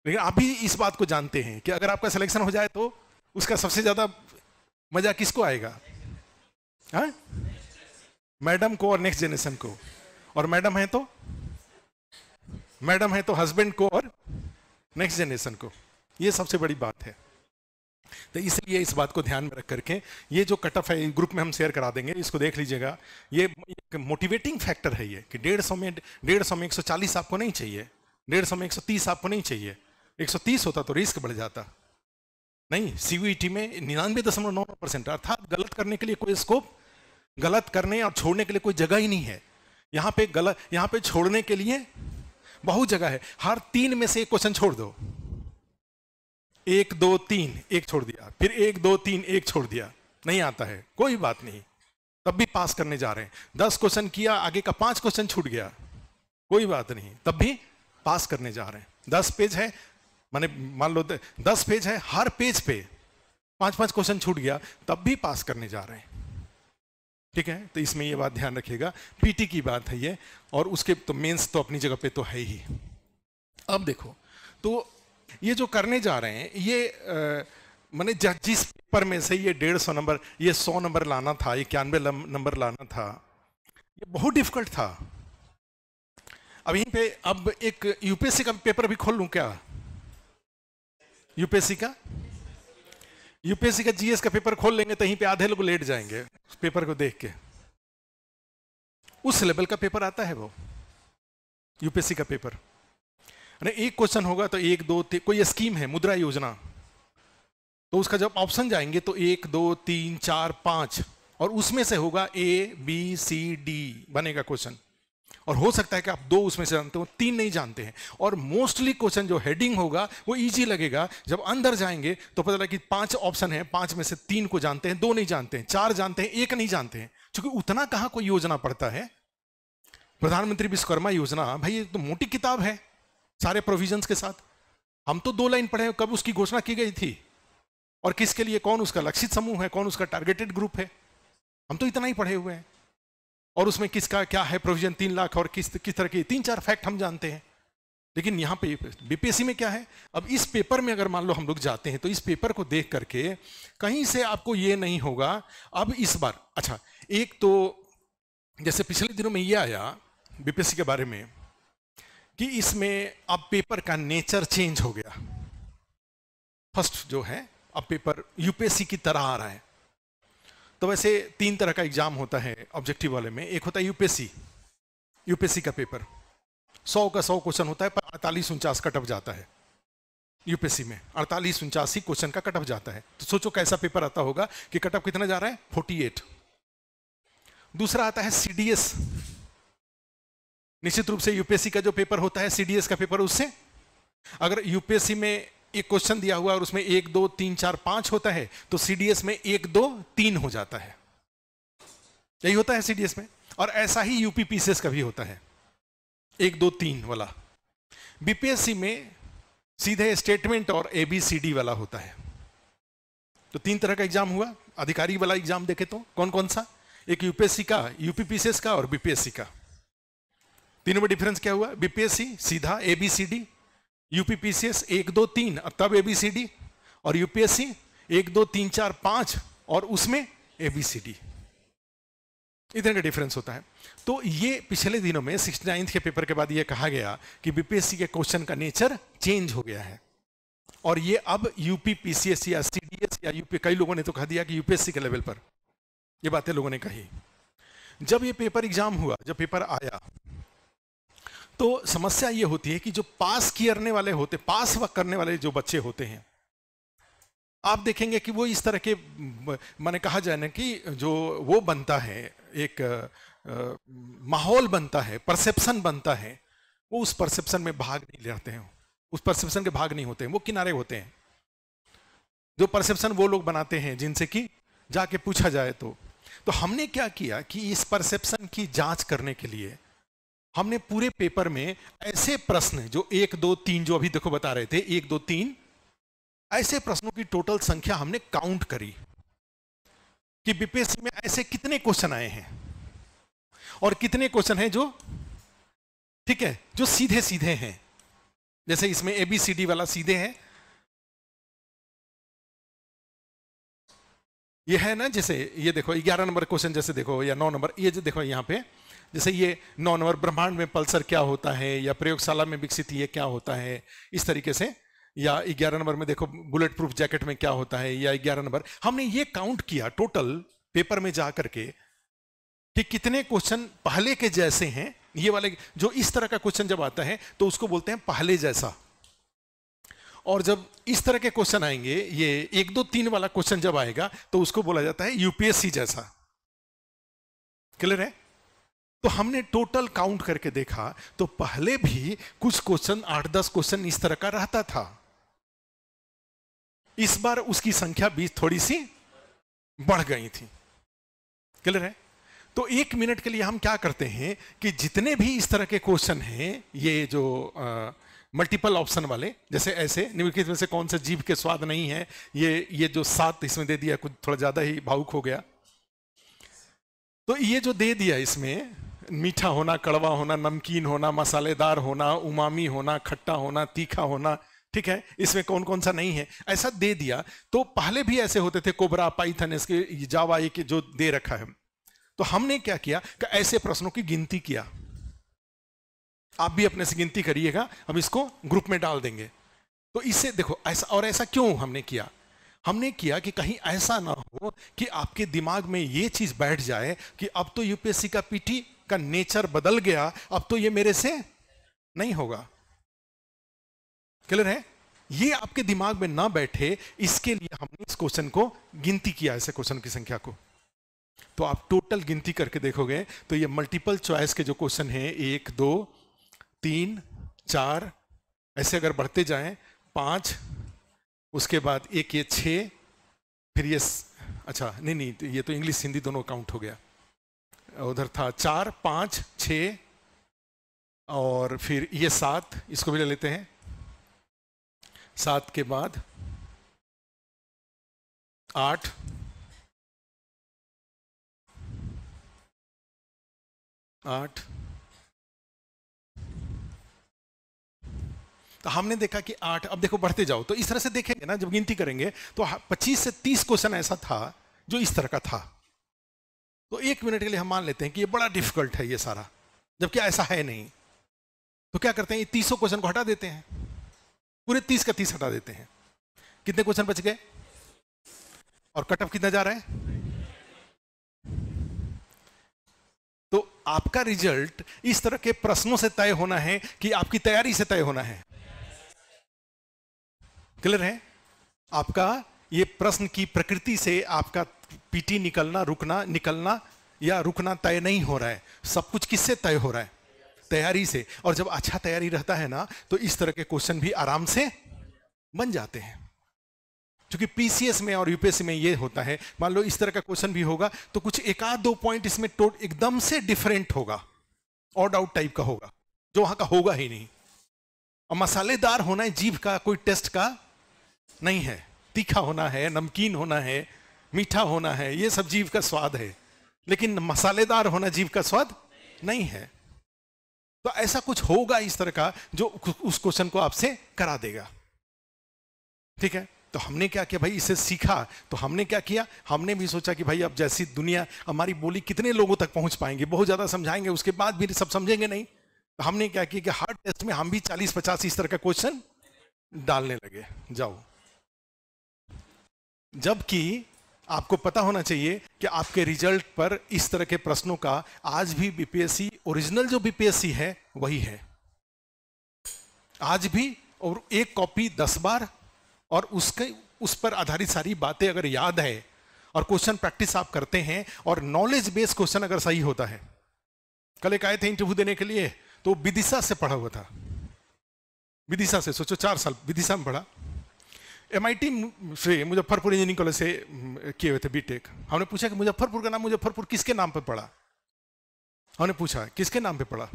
लेकिन आप भी इस बात को जानते हैं कि अगर आपका सिलेक्शन हो जाए तो उसका सबसे ज़्यादा मज़ा किसको आएगा हाँ? मैडम को और नेक्स्ट जनरेशन को और मैडम है तो मैडम है तो हस्बैंड को और नेक्स्ट जनरेशन को यह सबसे बड़ी बात है तो इसलिए इस बात को ध्यान में रख करके ये जो कट ऑफ है ग्रुप में हम शेयर करा देंगे इसको देख लीजिएगा ये एक मोटिवेटिंग फैक्टर है ये कि डेढ़ सौ में डेढ़ सौ में एक सौ चालीस आपको नहीं चाहिए डेढ़ सौ में एक सौ तीस आपको नहीं चाहिए 130 होता तो रिस्क बढ़ जाता नहीं सीवीटी में निन्यानवे दशमलव नौ परसेंट अर्थात गलत करने के लिए कोई स्कोप गलत करने और छोड़ने के लिए कोई जगह ही नहीं है यहाँ पे गलत यहाँ पे छोड़ने के लिए बहुत जगह है हर तीन में से एक क्वेश्चन छोड़ दो एक दो तीन एक छोड़ दिया फिर एक दो तीन एक छोड़ दिया नहीं आता है कोई बात नहीं तब भी पास करने जा रहे हैं दस क्वेश्चन किया आगे का पांच क्वेश्चन छूट गया कोई बात नहीं तब भी पास करने जा रहे हैं दस पेज है माने मान लो दस पेज है हर पेज पे पांच पांच क्वेश्चन छूट गया तब भी पास करने जा रहे हैं ठीक है तो इसमें ये बात ध्यान रखिएगा पीटी की बात है ये और उसके तो मेंस तो अपनी जगह पे तो है ही अब देखो तो ये जो करने जा रहे हैं ये मैंने जिस पेपर में से ये डेढ़ सौ नंबर ये सौ नंबर लाना था इक्यानवे नंबर लाना था ये बहुत डिफिकल्ट था अब यहीं पे अब एक यूपीएससी का पेपर भी खोल लूँ क्या यूपीएससी का यूपीएससी का जीएस का पेपर खोल लेंगे तो यहीं पे आधे लोग लेट जाएंगे उस पेपर को देख के उस लेवल का पेपर आता है वो यूपीएससी का पेपर अरे एक क्वेश्चन होगा तो एक दो कोई स्कीम है मुद्रा योजना तो उसका जब ऑप्शन जाएंगे तो एक दो तीन चार पांच और उसमें से होगा ए बी सी डी बनेगा क्वेश्चन और हो सकता है कि आप दो उसमें से जानते हो तीन नहीं जानते हैं और मोस्टली क्वेश्चन जो हेडिंग होगा वो इजी लगेगा जब अंदर जाएंगे तो पता लगे कि पांच ऑप्शन है पांच में से तीन को जानते हैं दो नहीं जानते हैं चार जानते हैं एक नहीं जानते हैं क्योंकि उतना कहाँ कोई योजना पड़ता है प्रधानमंत्री विश्वकर्मा योजना भाई ये तो मोटी किताब है सारे प्रोविजंस के साथ हम तो दो लाइन पढ़े कब उसकी घोषणा की गई थी और किसके लिए कौन उसका लक्षित समूह है कौन उसका टारगेटेड ग्रुप है हम तो इतना ही पढ़े हुए हैं और उसमें किसका क्या है प्रोविजन तीन लाख और किस किस तरह की तीन चार फैक्ट हम जानते हैं लेकिन यहाँ पे बीपीएससी में क्या है अब इस पेपर में अगर मान लो हम लोग जाते हैं तो इस पेपर को देख करके कहीं से आपको ये नहीं होगा अब इस बार अच्छा एक तो जैसे पिछले दिनों में ये आया बीपीएससी के बारे में कि इसमें अब पेपर का नेचर चेंज हो गया फर्स्ट जो है अब पेपर यूपीएससी की तरह आ रहा है तो वैसे तीन तरह का एग्जाम होता है ऑब्जेक्टिव वाले में एक होता है यूपीएससी यूपीएससी का पेपर सौ का सौ क्वेश्चन होता है पर अड़तालीस उनचास कटअप जाता है यूपीएससी में अड़तालीस उनचासी क्वेश्चन का कटअप जाता है तो सोचो कैसा पेपर आता होगा कि कटअप कितना जा रहा है फोर्टी एट दूसरा आता है सीडीएस निश्चित रूप से यूपीएससी का जो पेपर होता है सीडीएस का पेपर उससे अगर यूपीएससी में एक क्वेश्चन दिया हुआ और उसमें एक दो तीन चार पांच होता है तो सीडीएस में एक दो तीन हो जाता है यही होता है सीडीएस में और ऐसा ही यूपीपीसीएस का भी होता है एक दो तीन वाला बीपीएससी में सीधे स्टेटमेंट और एबीसीडी वाला होता है तो तीन तरह का एग्जाम हुआ अधिकारी वाला एग्जाम देखे तो कौन कौन सा एक यूपीएससी का यूपीपीसीएस का और बीपीएससी का तीनों में डिफरेंस क्या हुआ बीपीएससी सीधा एबीसीडी यूपीपीसीएस एक दो तीन तब एबीसीडी और यूपीएससी एक दो तीन चार पांच और उसमें एबीसीडी इतने का डिफरेंस होता है तो ये पिछले दिनों में सिक्सटी नाइन्थ के पेपर के बाद ये कहा गया कि बीपीएससी के क्वेश्चन का नेचर चेंज हो गया है और ये अब यूपी पीसीएस या सीडीएस या यूपी कई लोगों ने तो कह दिया कि यूपीएससी के लेवल पर ये बातें लोगों ने कही जब ये पेपर एग्जाम हुआ जब पेपर आया तो समस्या ये होती है कि जो पास करने वाले होते पास वक्त करने वाले जो बच्चे होते हैं आप देखेंगे कि वो इस तरह के मैंने कहा जाए ना कि जो वो बनता है एक माहौल बनता है परसेप्शन बनता है वो उस परसेप्शन में भाग नहीं लेते हैं उस परसेप्शन के भाग नहीं होते हैं वो किनारे होते हैं जो परसेप्शन वो लोग बनाते हैं जिनसे कि जाके पूछा जाए तो तो हमने क्या किया कि इस परसेप्शन की जांच करने के लिए हमने पूरे पेपर में ऐसे प्रश्न जो एक दो तीन जो अभी देखो बता रहे थे एक दो तीन ऐसे प्रश्नों की टोटल संख्या हमने काउंट करी कि बीपीएससी में ऐसे कितने क्वेश्चन आए हैं और कितने क्वेश्चन हैं जो ठीक है जो सीधे सीधे हैं जैसे इसमें एबीसीडी वाला सीधे है ये है ना जैसे ये देखो ग्यारह नंबर क्वेश्चन जैसे देखो या नौ नंबर ये जो देखो यहां पे जैसे ये नॉनवर ब्रह्मांड में पल्सर क्या होता है या प्रयोगशाला में विकसित ये क्या होता है इस तरीके से या ग्यारह नंबर में देखो बुलेट प्रूफ जैकेट में क्या होता है या ग्यारह नंबर हमने ये काउंट किया टोटल पेपर में जा करके कि कितने क्वेश्चन पहले के जैसे हैं ये वाले जो इस तरह का क्वेश्चन जब आता है तो उसको बोलते हैं पहले जैसा और जब इस तरह के क्वेश्चन आएंगे ये एक दो तीन वाला क्वेश्चन जब आएगा तो उसको बोला जाता है यूपीएससी जैसा क्लियर है तो हमने टोटल काउंट करके देखा तो पहले भी कुछ क्वेश्चन आठ दस क्वेश्चन इस तरह का रहता था इस बार उसकी संख्या बीस थोड़ी सी बढ़ गई थी क्लियर है तो एक मिनट के लिए हम क्या करते हैं कि जितने भी इस तरह के क्वेश्चन हैं ये जो मल्टीपल ऑप्शन वाले जैसे ऐसे निम्नलिखित में से कौन से जीव के स्वाद नहीं है ये ये जो सात इसमें दे दिया कुछ थोड़ा ज्यादा ही भावुक हो गया तो ये जो दे दिया इसमें मीठा होना कड़वा होना नमकीन होना मसालेदार होना उमामी होना खट्टा होना तीखा होना ठीक है इसमें कौन कौन सा नहीं है ऐसा दे दिया तो पहले भी ऐसे होते थे कोबरा पाइथन इसके जावा ये जो दे रखा है तो हमने क्या किया कि ऐसे प्रश्नों की गिनती किया आप भी अपने से गिनती करिएगा हम इसको ग्रुप में डाल देंगे तो इससे देखो ऐसा और ऐसा क्यों हमने किया हमने किया कि कहीं ऐसा ना हो कि आपके दिमाग में ये चीज बैठ जाए कि अब तो यूपीएससी का पीटी का नेचर बदल गया अब तो ये मेरे से नहीं होगा क्लियर है ये आपके दिमाग में ना बैठे इसके लिए हमने इस क्वेश्चन को गिनती किया ऐसे क्वेश्चन की संख्या को तो आप टोटल गिनती करके देखोगे तो ये मल्टीपल चॉइस के जो क्वेश्चन है एक दो तीन चार ऐसे अगर बढ़ते जाएं पांच उसके बाद एक ये छः फिर ये अच्छा नहीं नहीं ये तो इंग्लिश हिंदी दोनों काउंट हो गया उधर था चार पांच छ और फिर ये सात इसको भी ले लेते हैं सात के बाद आठ आठ तो हमने देखा कि आठ अब देखो बढ़ते जाओ तो इस तरह से देखेंगे ना जब गिनती करेंगे तो पच्चीस से तीस क्वेश्चन ऐसा था जो इस तरह का था तो एक मिनट के लिए हम मान लेते हैं कि ये बड़ा डिफिकल्ट है ये सारा जबकि ऐसा है नहीं तो क्या करते हैं ये तीसों क्वेश्चन को हटा देते हैं पूरे तीस का तीस हटा देते हैं कितने क्वेश्चन बच गए और कट ऑफ कितना जा रहा है तो आपका रिजल्ट इस तरह के प्रश्नों से तय होना है कि आपकी तैयारी से तय होना है क्लियर है आपका ये प्रश्न की प्रकृति से आपका पीटी निकलना रुकना निकलना या रुकना तय नहीं हो रहा है सब कुछ किससे तय हो रहा है तैयारी से और जब अच्छा तैयारी रहता है ना तो इस तरह के क्वेश्चन भी आराम से बन जाते हैं क्योंकि पीसीएस में और यूपीएससी में ये होता है मान लो इस तरह का क्वेश्चन भी होगा तो कुछ एक आध दो पॉइंट इसमें टोट एकदम से डिफरेंट होगा ऑड आउट टाइप का होगा जो वहां का होगा ही नहीं और मसालेदार होना है जीभ का कोई टेस्ट का नहीं है तीखा होना है नमकीन होना है मीठा होना है ये सब जीव का स्वाद है लेकिन मसालेदार होना जीव का स्वाद नहीं है तो ऐसा कुछ होगा इस तरह का जो उस क्वेश्चन को आपसे करा देगा ठीक है तो हमने क्या किया भाई इसे सीखा तो हमने क्या किया हमने भी सोचा कि भाई अब जैसी दुनिया हमारी बोली कितने लोगों तक पहुंच पाएंगे बहुत ज़्यादा समझाएंगे उसके बाद भी सब समझेंगे नहीं तो हमने क्या किया कि हर टेस्ट में हम भी चालीस पचास इस तरह का क्वेश्चन डालने लगे जाओ जबकि आपको पता होना चाहिए कि आपके रिजल्ट पर इस तरह के प्रश्नों का आज भी बीपीएससी ओरिजिनल जो बीपीएससी है वही है आज भी और एक कॉपी दस बार और उसके उस पर आधारित सारी बातें अगर याद है और क्वेश्चन प्रैक्टिस आप करते हैं और नॉलेज बेस्ड क्वेश्चन अगर सही होता है कल एक आए थे इंटरव्यू देने के लिए तो विदिशा से पढ़ा हुआ था विदिशा से सोचो चार साल विदिशा में पढ़ा एम से मुजफ्फरपुर इंजीनियरिंग कॉलेज से किए हुए थे बीटेक हमने पूछा कि मुजफ्फरपुर का नाम मुजफ्फरपुर किसके नाम पर पड़ा हमने पूछा किसके नाम पर पड़ा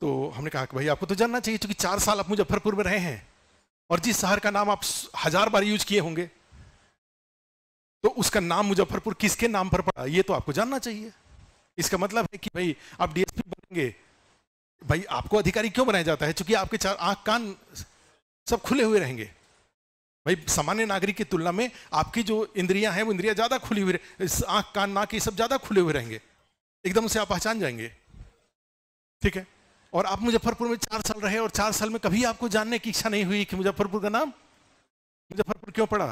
तो हमने कहा कि भाई आपको तो जानना चाहिए क्योंकि चार साल आप मुजफ्फरपुर में रहे हैं और जिस शहर का नाम आप हजार बार यूज किए होंगे तो उसका नाम मुजफ्फरपुर किसके नाम पर पड़ा ये तो आपको जानना चाहिए इसका मतलब है कि भाई आप डीएसपी बनेंगे भाई आपको अधिकारी क्यों बनाया जाता है क्योंकि आपके चार आंख कान सब खुले हुए रहेंगे भाई सामान्य नागरिक की तुलना में आपकी जो इंद्रियां हैं वो इंद्रियां ज्यादा खुली हुई आंख कान नाक ये सब ज्यादा खुले हुए रहेंगे एकदम से आप पहचान जाएंगे ठीक है और आप मुजफ्फरपुर में चार साल रहे और चार साल में कभी आपको जानने की इच्छा नहीं हुई कि मुजफ्फरपुर का नाम मुजफ्फरपुर क्यों पड़ा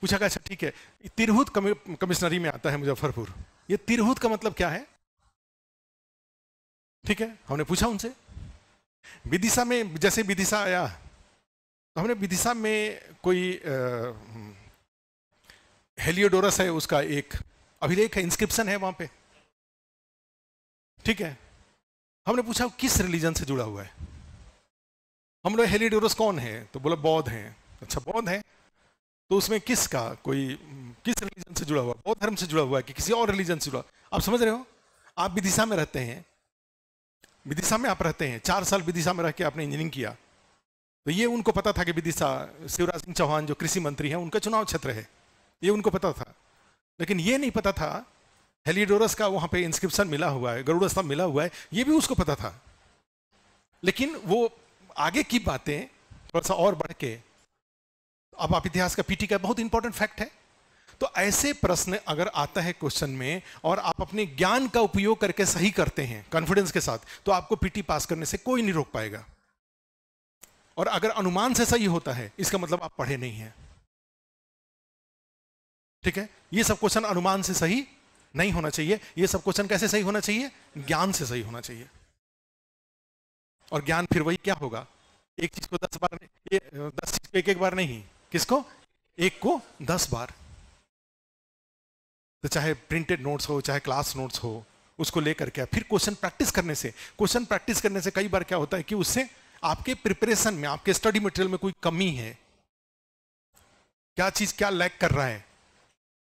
पूछा गया अच्छा ठीक है तिरहुत कमिश्नरी में आता है मुजफ्फरपुर ये तिरहुत का मतलब क्या है ठीक है हमने पूछा उनसे विदिशा में जैसे विदिशा आया तो हमने विदिशा में कोई हेलियोडोरस है उसका एक अभिलेख है इंस्क्रिप्शन है वहां पे ठीक है हमने पूछा किस रिलीजन से जुड़ा हुआ है हम लोग हेलिडोरस कौन है तो बोला बौद्ध है अच्छा बौद्ध है तो उसमें किसका कोई किस रिलीजन से जुड़ा हुआ बौद्ध धर्म से जुड़ा हुआ है कि किसी और रिलीजन से जुड़ा आप समझ रहे हो आप भी दिशा में रहते हैं विदिशा में आप रहते हैं चार साल विदिशा में रह के आपने इंजीनियरिंग किया तो ये उनको पता था कि विदिशा शिवराज सिंह चौहान जो कृषि मंत्री हैं उनका चुनाव क्षेत्र है ये उनको पता था लेकिन ये नहीं पता था हेलीडोरस का वहाँ पे इंस्क्रिप्शन मिला हुआ है गरुड़ स्तंभ मिला हुआ है ये भी उसको पता था लेकिन वो आगे की बातें थोड़ा सा और बढ़ के अब आप इतिहास का पीटी का बहुत इंपॉर्टेंट फैक्ट है तो ऐसे प्रश्न अगर आता है क्वेश्चन में और आप अपने ज्ञान का उपयोग करके सही करते हैं कॉन्फिडेंस के साथ तो आपको पीटी पास करने से कोई नहीं रोक पाएगा और अगर अनुमान से सही होता है इसका मतलब आप पढ़े नहीं हैं ठीक है ये सब क्वेश्चन अनुमान से सही नहीं होना चाहिए ये सब क्वेश्चन कैसे सही होना चाहिए ज्ञान से सही होना चाहिए और ज्ञान फिर वही क्या होगा एक चीज को दस बार दस चीज को एक एक बार नहीं किसको एक को दस बार तो चाहे प्रिंटेड नोट्स हो चाहे क्लास नोट्स हो उसको लेकर के फिर क्वेश्चन प्रैक्टिस करने से क्वेश्चन प्रैक्टिस करने से कई बार क्या होता है कि उससे आपके प्रिपरेशन में आपके स्टडी मटेरियल में कोई कमी है क्या चीज क्या लैक कर रहा है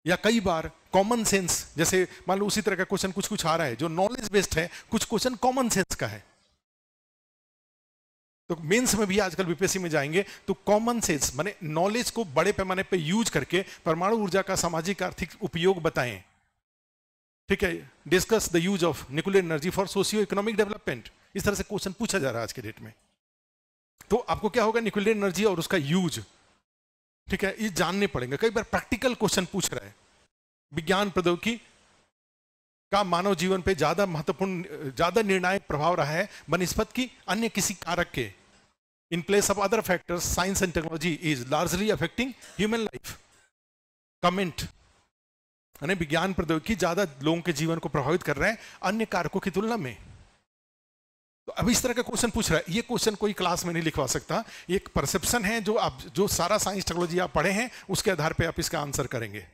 या कई बार कॉमन सेंस जैसे मान लो उसी तरह का क्वेश्चन कुछ कुछ आ रहा है जो नॉलेज बेस्ड है कुछ क्वेश्चन कॉमन सेंस का है तो मेंस में भी आजकल बीपीएससी में जाएंगे तो कॉमन सेंस माने नॉलेज को बड़े पैमाने पर यूज करके परमाणु ऊर्जा का सामाजिक आर्थिक उपयोग बताएं ठीक है discuss the use of nuclear energy for socio economic development इस तरह से क्वेश्चन पूछा जा रहा है आज के डेट में तो आपको क्या होगा न्यूक्लियर एनर्जी और उसका यूज ठीक है ये जानने पड़ेंगे कई बार प्रैक्टिकल क्वेश्चन पूछ रहा है विज्ञान प्रौद्योगिकी का मानव जीवन पे ज्यादा महत्वपूर्ण ज्यादा निर्णायक प्रभाव रहा है बनस्पत की अन्य किसी कारक के in place of other factors, science and technology is largely affecting human life. Comment यानी विज्ञान प्रौद्योगिकी ज्यादा लोगों के जीवन को प्रभावित कर रहे हैं अन्य कारकों की तुलना में तो अब इस तरह का क्वेश्चन पूछ रहा है ये क्वेश्चन कोई क्लास में नहीं लिखवा सकता ये एक परसेप्शन है जो आप जो सारा साइंस टेक्नोलॉजी आप पढ़े हैं उसके आधार पर आप इसका आंसर करेंगे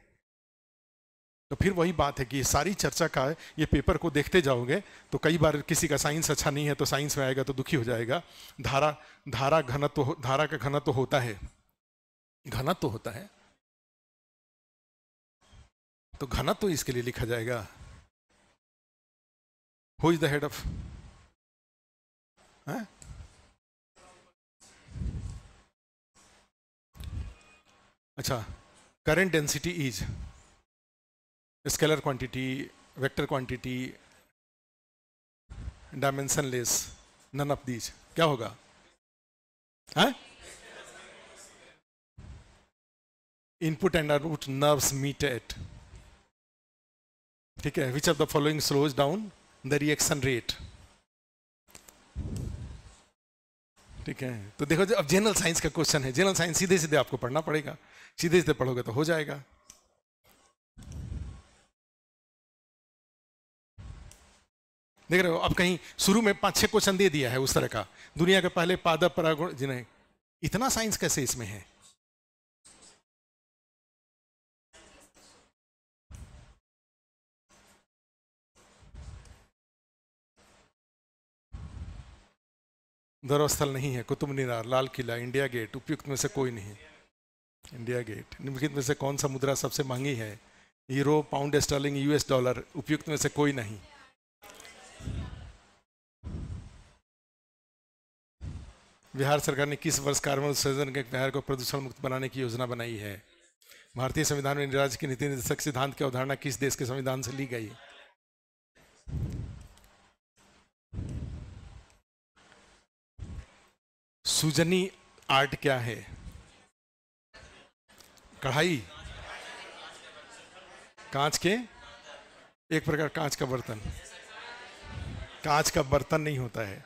तो फिर वही बात है कि ये सारी चर्चा का ये पेपर को देखते जाओगे तो कई बार किसी का साइंस अच्छा नहीं है तो साइंस में आएगा तो दुखी हो जाएगा धारा धारा घनत्व धारा का घनत्व तो होता है घनत्व तो होता है तो घनत्व इसके लिए लिखा जाएगा who is the head of अच्छा current density is scalar quantity vector quantity dimensionless none of these. क्या होगा है input and output nerves meet at ठीक है which are the following slows down the reaction rate ठीक है तो देखो जो अब जनरल साइंस का क्वेश्चन है जनरल साइंस सीधे सीधे आपको पढ़ना पड़ेगा सीधे सीधे पढ़ोगे तो हो जाएगा देख रहे हो अब कहीं शुरू में पांच छह क्वेश्चन दे दिया है उस तरह का दुनिया के पहले पादप परागुण जिन्हें इतना साइंस कैसे इसमें है धरोस्थल नहीं है कुतुब मीनार लाल किला इंडिया गेट उपयुक्त में से कोई नहीं इंडिया गेट निम्नलिखित में से कौन सा मुद्रा सबसे महंगी है euro pound sterling US dollar उपयुक्त में से कोई नहीं बिहार सरकार ने किस वर्ष कार्बन उत्सर्जन के बिहार को प्रदूषण मुक्त बनाने की योजना बनाई है भारतीय संविधान में राज्य के नीति निर्देशक सिद्धांत की अवधारणा किस देश के संविधान से ली गई सुजनी आर्ट क्या है कढ़ाई कांच के एक प्रकार कांच का बर्तन कांच का बर्तन नहीं होता है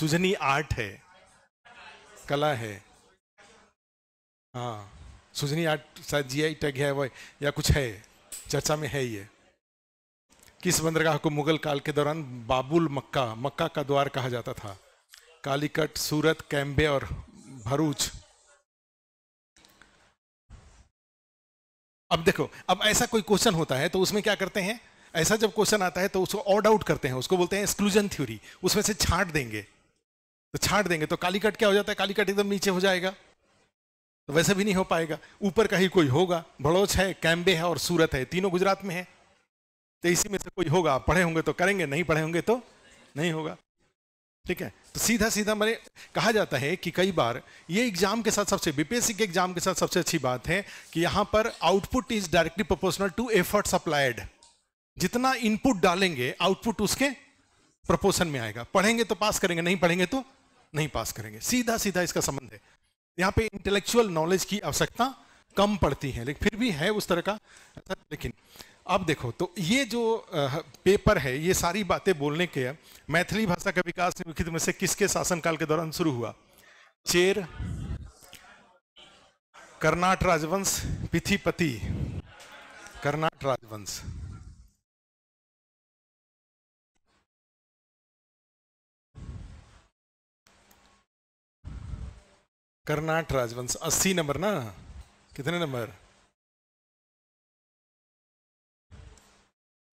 सूजनी आर्ट है कला है हाँ सुजनी आर्ट शायद जी आई टैग है वो या कुछ है चर्चा में है ये किस बंदरगाह को मुगल काल के दौरान बाबुल मक्का मक्का का द्वार कहा जाता था कालीकट सूरत कैम्बे और भरूच अब देखो अब ऐसा कोई क्वेश्चन होता है तो उसमें क्या करते हैं ऐसा जब क्वेश्चन आता है तो उसको ऑड आउट करते हैं उसको बोलते हैं एक्सक्लूजन थ्योरी उसमें से छांट देंगे तो छाट देंगे तो कालीकट क्या हो जाता है कालीकट एकदम नीचे हो जाएगा तो वैसे भी नहीं हो पाएगा ऊपर का ही कोई होगा भड़ोच है कैम्बे है और सूरत है तीनों गुजरात में है तो इसी में से कोई होगा पढ़े होंगे तो करेंगे नहीं पढ़े होंगे तो नहीं होगा ठीक है तो सीधा सीधा मैंने कहा जाता है कि कई बार ये एग्जाम के साथ सबसे बीपीएससी के एग्जाम के साथ सबसे अच्छी बात है कि यहां पर output is directly proportional to effort supplied जितना इनपुट डालेंगे आउटपुट उसके प्रपोर्शन में आएगा पढ़ेंगे तो पास करेंगे नहीं पढ़ेंगे तो नहीं पास करेंगे सीधा सीधा इसका संबंध है यहाँ पे इंटेलेक्चुअल नॉलेज की आवश्यकता कम पड़ती है लेकिन फिर भी है उस तरह का लेकिन अब देखो तो ये जो पेपर है ये सारी बातें बोलने के मैथिली भाषा का विकास निम्नलिखित में से किसके शासनकाल के दौरान शुरू हुआ चेर कर्नाट राजवंश पिथिपति कर्नाट राजवंश कर्नाट राजवंश अस्सी नंबर ना कितने नंबर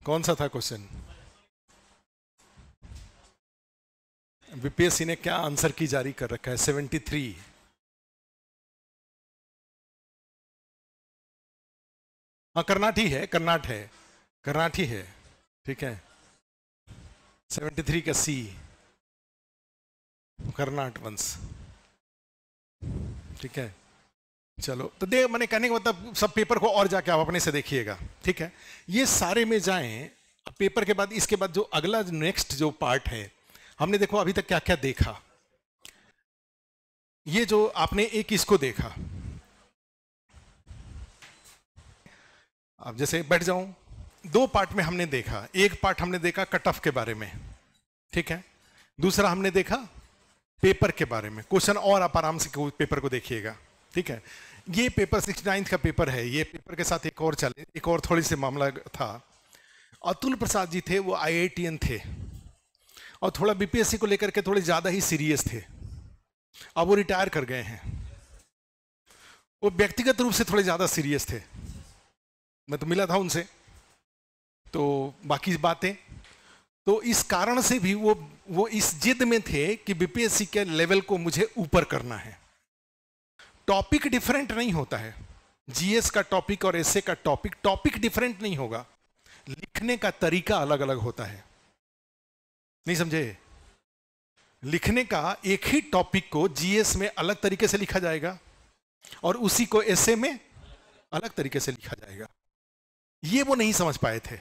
कौन सा था क्वेश्चन बीपीएससी ने क्या आंसर की जारी कर रखा है सेवेंटी थ्री हाँ कर्नाटी है कर्नाट है कर्नाटी है ठीक है सेवेंटी थ्री का सी कर्नाट वंश ठीक है चलो तो दे मैंने कहने का मतलब सब पेपर को और जाके आप अपने से देखिएगा ठीक है ये सारे में जाएं पेपर के बाद इसके बाद जो अगला नेक्स्ट जो पार्ट है हमने देखो अभी तक क्या क्या देखा ये जो आपने एक इसको देखा अब जैसे बैठ जाऊं दो पार्ट में हमने देखा एक पार्ट हमने देखा कट ऑफ के बारे में ठीक है दूसरा हमने देखा पेपर के बारे में क्वेश्चन और आप आराम से पेपर को देखिएगा ठीक है ये पेपर सिक्सटी नाइन्थ का पेपर है ये पेपर के साथ एक और चले एक और थोड़ी सी मामला था अतुल प्रसाद जी थे वो आई थे और थोड़ा बीपीएससी को लेकर के थोड़े ज़्यादा ही सीरियस थे अब वो रिटायर कर गए हैं वो व्यक्तिगत रूप से थोड़े ज़्यादा सीरियस थे मैं तो मिला था उनसे तो बाकी बातें तो इस कारण से भी वो वो इस जिद में थे कि बीपीएससी के लेवल को मुझे ऊपर करना है टॉपिक डिफरेंट नहीं होता है जीएस का टॉपिक और एसए का टॉपिक टॉपिक डिफरेंट नहीं होगा लिखने का तरीका अलग अलग होता है नहीं समझे लिखने का एक ही टॉपिक को जीएस में अलग तरीके से लिखा जाएगा और उसी को एसए में अलग तरीके से लिखा जाएगा ये वो नहीं समझ पाए थे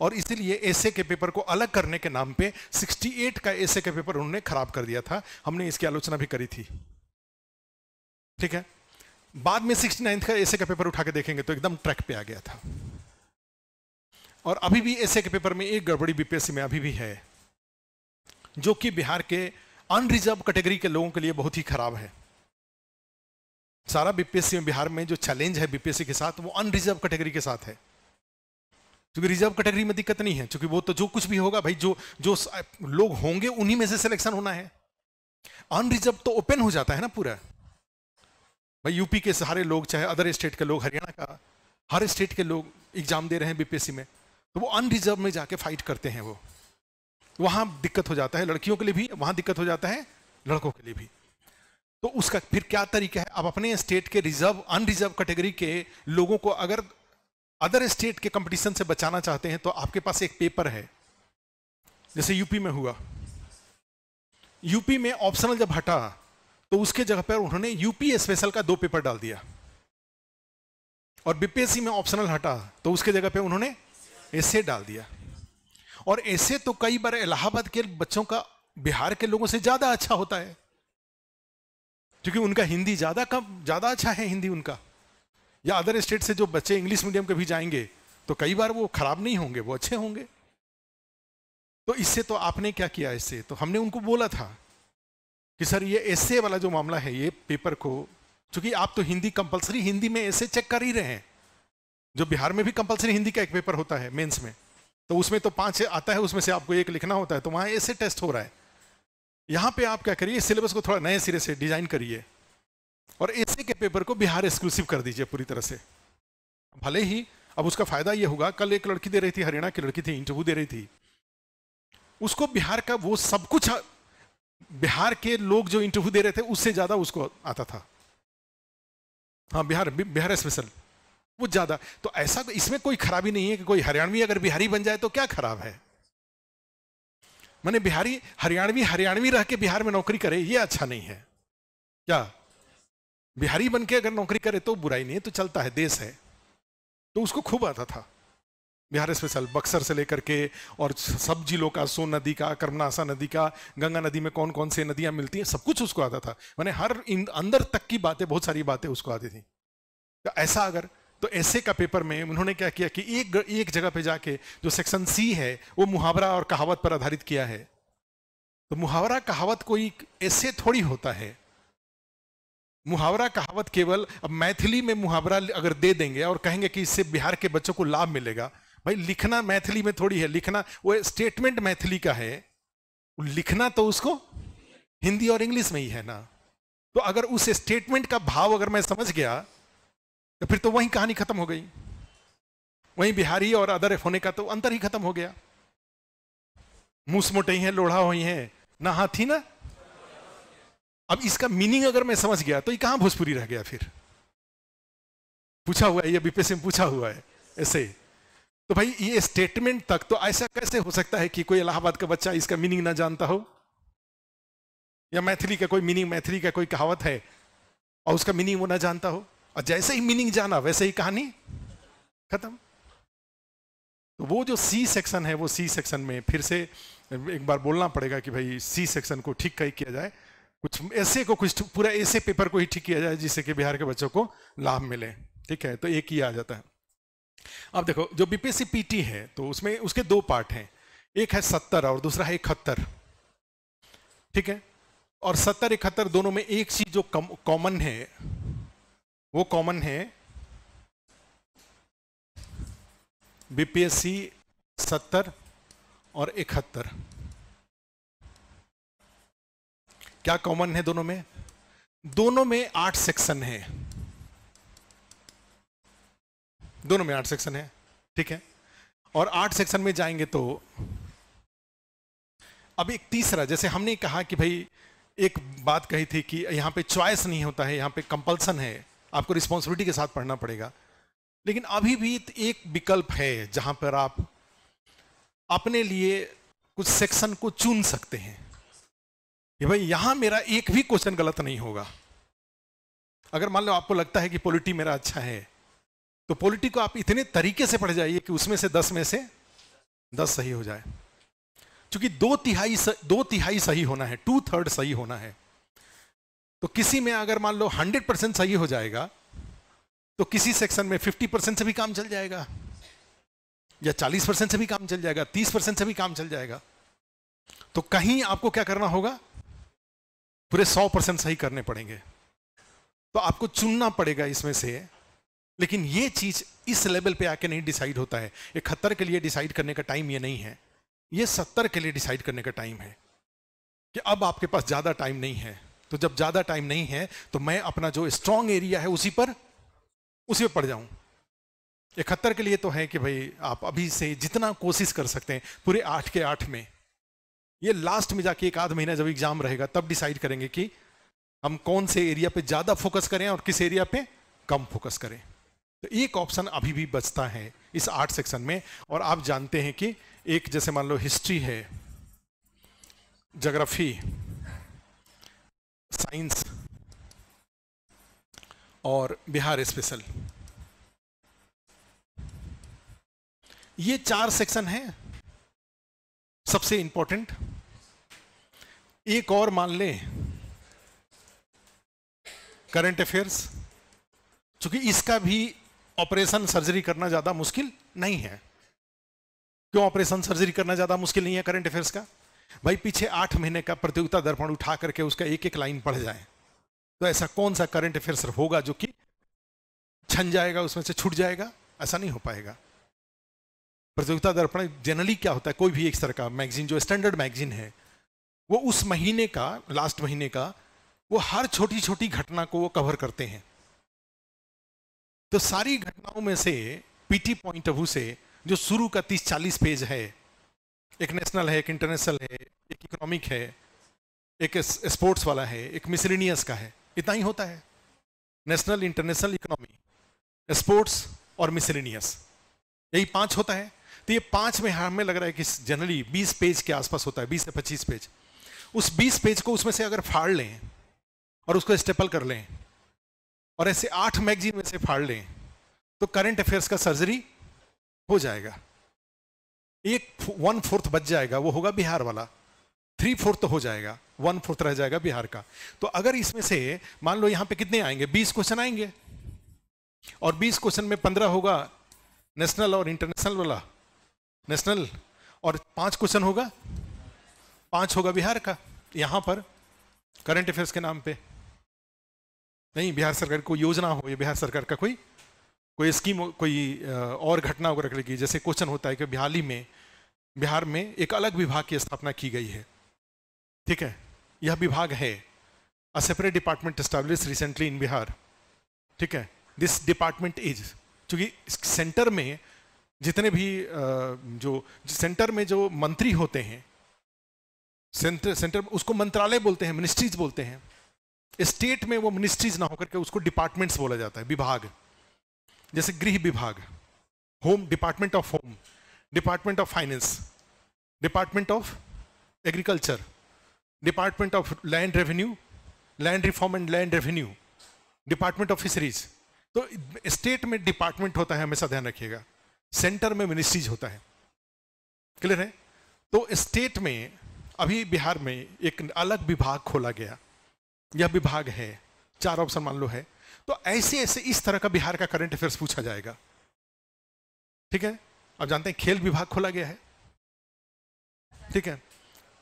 और इसीलिए एसे के पेपर को अलग करने के नाम पे 68 का एसे के पेपर उन्होंने खराब कर दिया था हमने इसकी आलोचना भी करी थी ठीक है बाद में सिक्सटी नाइन्थ का एसे का पेपर उठा के देखेंगे तो एकदम ट्रैक पे आ गया था और अभी भी एसे के पेपर में एक गड़बड़ी बीपीएससी में अभी भी है जो कि बिहार के अनरिजर्व कैटेगरी के लोगों के लिए बहुत ही खराब है सारा बीपीएससी में बिहार में जो चैलेंज है बीपीएससी के साथ वो अनरिजर्व कैटेगरी के साथ है क्योंकि रिजर्व कैटेगरी में दिक्कत नहीं है क्योंकि वो तो जो कुछ भी होगा भाई जो जो लोग होंगे उन्हीं में से सिलेक्शन होना है अनरिजर्व तो ओपन हो जाता है ना पूरा भाई यूपी के सारे लोग चाहे अदर स्टेट के लोग हरियाणा का हर स्टेट के लोग एग्जाम दे रहे हैं बीपीएससी में तो वो अनरिजर्व में जाके फाइट करते हैं वो वहां दिक्कत हो जाता है लड़कियों के लिए भी वहां दिक्कत हो जाता है लड़कों के लिए भी तो उसका फिर क्या तरीका है आप अपने स्टेट के रिजर्व अनरिजर्व कैटेगरी के लोगों को अगर अदर स्टेट के कंपटीशन से बचाना चाहते हैं तो आपके पास एक पेपर है जैसे यूपी में हुआ यूपी में ऑप्शनल जब हटा तो उसके जगह पर उन्होंने यूपी स्पेशल का दो पेपर डाल दिया और बीपीएससी में ऑप्शनल हटा तो उसके जगह पे उन्होंने एसे डाल दिया और ऐसे तो कई बार इलाहाबाद के बच्चों का बिहार के लोगों से ज्यादा अच्छा होता है क्योंकि उनका हिंदी ज्यादा कम ज्यादा अच्छा है हिंदी उनका या अदर स्टेट से जो बच्चे इंग्लिश मीडियम के भी जाएंगे तो कई बार वो खराब नहीं होंगे वो अच्छे होंगे तो इससे तो आपने क्या किया इससे तो हमने उनको बोला था कि सर ये ऐसे वाला जो मामला है ये पेपर को चूंकि आप तो हिंदी कंपलसरी हिंदी में ऐसे चेक कर ही रहे हैं जो बिहार में भी कंपलसरी हिंदी का एक पेपर होता है मेंस में तो उसमें तो पांच आता है उसमें से आपको एक लिखना होता है तो वहां ऐसे टेस्ट हो रहा है यहाँ पे आप क्या करिए सिलेबस को थोड़ा नए सिरे से डिजाइन करिए और एसी के पेपर को बिहार एक्सक्लूसिव कर दीजिए पूरी तरह से भले ही अब उसका फायदा यह होगा कल एक लड़की दे रही थी हरियाणा की लड़की थी इंटरव्यू दे रही थी उसको बिहार का वो सब कुछ बिहार के लोग जो इंटरव्यू दे रहे थे उससे ज्यादा उसको आता था हाँ बिहार बिहार स्पेशल वो ज्यादा तो ऐसा तो इसमें कोई खराबी नहीं है कि कोई हरियाणवी अगर बिहारी बन जाए तो क्या खराब है मैंने बिहारी हरियाणवी हरियाणवी रह के बिहार में नौकरी करे ये अच्छा नहीं है क्या बिहारी बन के अगर नौकरी करे तो बुराई नहीं है तो चलता है देश है तो उसको खूब आता था बिहार स्पेशल बक्सर से लेकर के और सब जिलों का सोन नदी का कर्मनासा नदी का गंगा नदी में कौन कौन से नदियां मिलती हैं सब कुछ उसको आता था मैंने हर अंदर तक की बातें बहुत सारी बातें उसको आती थी तो ऐसा अगर तो ऐसे का पेपर में उन्होंने क्या किया कि एक एक जगह पे जाके जो सेक्शन सी है वो मुहावरा और कहावत पर आधारित किया है तो मुहावरा कहावत कोई ऐसे थोड़ी होता है मुहावरा कहावत केवल अब मैथिली में मुहावरा अगर दे देंगे और कहेंगे कि इससे बिहार के बच्चों को लाभ मिलेगा भाई लिखना मैथिली में थोड़ी है लिखना वो स्टेटमेंट मैथिली का है लिखना तो उसको हिंदी और इंग्लिश में ही है ना तो अगर उस स्टेटमेंट का भाव अगर मैं समझ गया तो फिर तो वही कहानी खत्म हो गई वही बिहारी और अदर होने का तो अंतर ही खत्म हो गया मूस मोटे हैं लोढ़ा हुई है ना हाथी ना अब इसका मीनिंग अगर मैं समझ गया तो ये कहां भोजपुरी रह गया फिर पूछा हुआ है ये बीपे सिंह पूछा हुआ है ऐसे तो भाई ये स्टेटमेंट तक तो ऐसा कैसे हो सकता है कि कोई इलाहाबाद का बच्चा इसका मीनिंग ना जानता हो या मैथिली का कोई मीनिंग मैथिली का कोई कहावत है और उसका मीनिंग वो ना जानता हो और जैसे ही मीनिंग जाना वैसे ही कहानी खत्म तो वो जो सी सेक्शन है वो सी सेक्शन में फिर से एक बार बोलना पड़ेगा कि भाई सी सेक्शन को ठीक किया जाए कुछ ऐसे को कुछ पूरा ऐसे पेपर को ही ठीक किया जाए जिससे कि बिहार के बच्चों को लाभ मिले ठीक है तो एक ही आ जाता है अब देखो जो बीपीएससी पीटी है तो उसमें उसके दो पार्ट हैं एक है सत्तर और दूसरा है इकहत्तर ठीक है और सत्तर इकहत्तर दोनों में एक चीज जो कॉमन है वो कॉमन है बीपीएससी सत्तर और इकहत्तर क्या कॉमन है दोनों में दोनों में आठ सेक्शन है दोनों में आठ सेक्शन है ठीक है और आठ सेक्शन में जाएंगे तो अब एक तीसरा जैसे हमने कहा कि भाई एक बात कही थी कि यहां पे चॉइस नहीं होता है यहां पे कंपल्सन है आपको रिस्पॉन्सिबिलिटी के साथ पढ़ना पड़ेगा लेकिन अभी भी एक विकल्प है जहां पर आप अपने लिए कुछ सेक्शन को चुन सकते हैं कि भाई यहां मेरा एक भी क्वेश्चन गलत नहीं होगा अगर मान लो आपको लगता है कि पॉलिटी मेरा अच्छा है तो पॉलिटी को आप इतने तरीके से पढ़ जाइए कि उसमें से दस में से दस सही हो जाए क्योंकि दो तिहाई दो तिहाई सही होना है टू थर्ड सही होना है तो किसी में अगर मान लो हंड्रेड परसेंट सही हो जाएगा तो किसी सेक्शन में फिफ्टी परसेंट से भी काम चल जाएगा या चालीस परसेंट से भी काम चल जाएगा तीस परसेंट से भी काम चल जाएगा तो कहीं आपको क्या करना होगा पूरे सौ परसेंट सही करने पड़ेंगे तो आपको चुनना पड़ेगा इसमें से लेकिन ये चीज इस लेवल पे आके नहीं डिसाइड होता है इकहत्तर के लिए डिसाइड करने का टाइम ये नहीं है ये सत्तर के लिए डिसाइड करने का टाइम है कि अब आपके पास ज्यादा टाइम नहीं है तो जब ज्यादा टाइम नहीं है तो मैं अपना जो स्ट्रांग एरिया है उसी पर उसी पर पड़ जाऊं इकहत्तर के लिए तो है कि भाई आप अभी से जितना कोशिश कर सकते हैं पूरे आठ के आठ में ये लास्ट में जाके एक आध महीना जब एग्जाम रहेगा तब डिसाइड करेंगे कि हम कौन से एरिया पे ज़्यादा फोकस करें और किस एरिया पे कम फोकस करें तो एक ऑप्शन अभी भी बचता है इस आर्ट सेक्शन में और आप जानते हैं कि एक जैसे मान लो हिस्ट्री है जोग्राफी साइंस और बिहार स्पेशल ये चार सेक्शन हैं सबसे इंपॉर्टेंट एक और मान लें करंट अफेयर्स क्योंकि इसका भी ऑपरेशन सर्जरी करना ज़्यादा मुश्किल नहीं है क्यों ऑपरेशन सर्जरी करना ज़्यादा मुश्किल नहीं है करंट अफेयर्स का भाई पीछे आठ महीने का प्रतियोगिता दर्पण उठा करके उसका एक एक लाइन पढ़ जाए तो ऐसा कौन सा करंट अफेयर्स होगा जो कि छन जाएगा उसमें से छूट जाएगा ऐसा नहीं हो पाएगा प्रतियोगिता दर्पण जनरली क्या होता है कोई भी एक का मैगजीन जो स्टैंडर्ड मैगजीन है वो उस महीने का लास्ट महीने का वो हर छोटी छोटी घटना को वो कवर करते हैं तो सारी घटनाओं में से पीटी पॉइंट ऑफ व्यू से जो शुरू का तीस चालीस पेज है एक नेशनल है एक इंटरनेशनल है एक इकोनॉमिक है एक स्पोर्ट्स वाला है एक मिसलिनियस का है इतना ही होता है नेशनल इंटरनेशनल इकोनॉमी स्पोर्ट्स और मिसलिनियस यही पांच होता है तो ये पांच में हमें लग रहा है कि जनरली बीस पेज के आसपास होता है बीस से पच्चीस पेज उस बीस पेज को उसमें से अगर फाड़ लें और उसको स्टेपल कर लें और ऐसे आठ मैगजीन में से फाड़ लें तो करंट अफेयर्स का सर्जरी हो जाएगा एक वन फोर्थ बच जाएगा वो होगा बिहार वाला थ्री फोर्थ हो जाएगा वन फोर्थ रह जाएगा बिहार का तो अगर इसमें से मान लो यहां पे कितने आएंगे बीस क्वेश्चन आएंगे और बीस क्वेश्चन में पंद्रह होगा नेशनल और इंटरनेशनल वाला नेशनल और पांच क्वेश्चन होगा पांच होगा बिहार का यहां पर करंट अफेयर्स के नाम पे नहीं बिहार सरकार कोई योजना हो या बिहार सरकार का कोई कोई स्कीम कोई और घटना वगैरह की जैसे क्वेश्चन होता है कि बिहाली में बिहार में एक अलग विभाग की स्थापना की गई है ठीक है यह विभाग है a separate department establish recently in Bihar ठीक है दिस डिपार्टमेंट इज चूंकि सेंटर में जितने भी जो सेंटर में जो मंत्री होते हैं सेंटर सेंटर उसको मंत्रालय बोलते हैं मिनिस्ट्रीज बोलते हैं स्टेट में वो मिनिस्ट्रीज ना होकर के उसको डिपार्टमेंट्स बोला जाता है विभाग जैसे गृह विभाग home department of home department of finance department of agriculture department of land revenue land reform and land revenue department of fisheries तो स्टेट में डिपार्टमेंट होता है हमेशा ध्यान रखिएगा सेंटर में मिनिस्ट्रीज होता है क्लियर है तो स्टेट में अभी बिहार में एक अलग विभाग खोला गया यह विभाग है चार ऑप्शन मान लो है तो ऐसे ऐसे इस तरह का बिहार का करंट अफेयर्स पूछा जाएगा ठीक है आप जानते हैं खेल विभाग खोला गया है ठीक है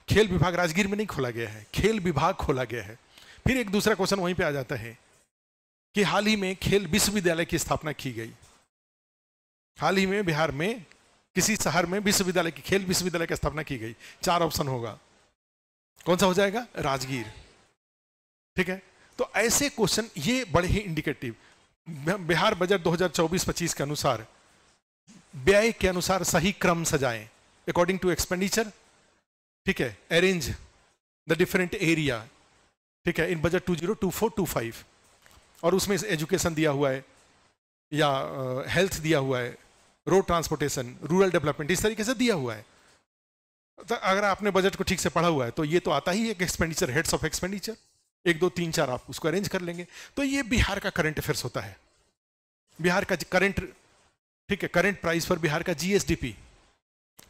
खेल विभाग राजगीर में नहीं खोला गया है खेल विभाग खोला गया है फिर एक दूसरा क्वेश्चन वहीं पे आ जाता है कि हाल ही में खेल विश्वविद्यालय की स्थापना की गई हाल ही में बिहार में किसी शहर में विश्वविद्यालय की खेल विश्वविद्यालय की स्थापना की गई चार ऑप्शन होगा कौन सा हो जाएगा राजगीर ठीक है तो ऐसे क्वेश्चन ये बड़े ही इंडिकेटिव बिहार बजट 2024-25 के अनुसार व्यय के अनुसार सही क्रम सजाएं अकॉर्डिंग टू एक्सपेंडिचर ठीक है अरेंज द डिफरेंट एरिया ठीक है in budget two zero two four two five और उसमें एजुकेशन दिया हुआ है या हेल्थ दिया हुआ है रोड ट्रांसपोर्टेशन रूरल डेवलपमेंट इस तरीके से दिया हुआ है तो अगर आपने बजट को ठीक से पढ़ा हुआ है तो ये तो आता ही एक एक्सपेंडिचर हेड्स ऑफ एक्सपेंडिचर एक दो तीन चार आप उसको अरेंज कर लेंगे तो ये बिहार का करंट अफेयर्स होता है बिहार का करंट ठीक है करंट प्राइस पर बिहार का GSDP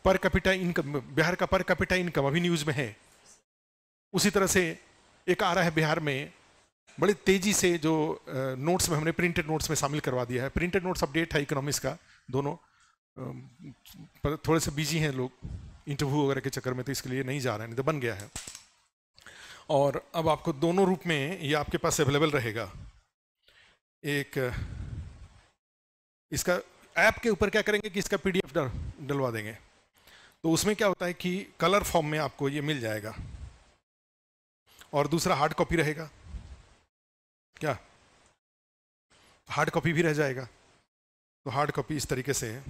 per capita income Bihar का पर कैपिटा इनकम अभी न्यूज में है उसी तरह से एक आ रहा है बिहार में बड़े तेज़ी से जो नोट्स में हमने प्रिंटेड नोट्स में शामिल करवा दिया है प्रिंटेड नोट्स अपडेट है इकोनॉमिक्स का दोनों पर थोड़े से बिजी हैं लोग इंटरव्यू वगैरह के चक्कर में तो इसके लिए नहीं जा रहे हैं तो बन गया है और अब आपको दोनों रूप में ये आपके पास अवेलेबल रहेगा एक इसका ऐप के ऊपर क्या करेंगे कि इसका पी डलवा देंगे तो उसमें क्या होता है कि कलर फॉर्म में आपको ये मिल जाएगा और दूसरा हार्ड कॉपी रहेगा क्या हार्ड कॉपी भी रह जाएगा तो हार्ड कॉपी इस तरीके से है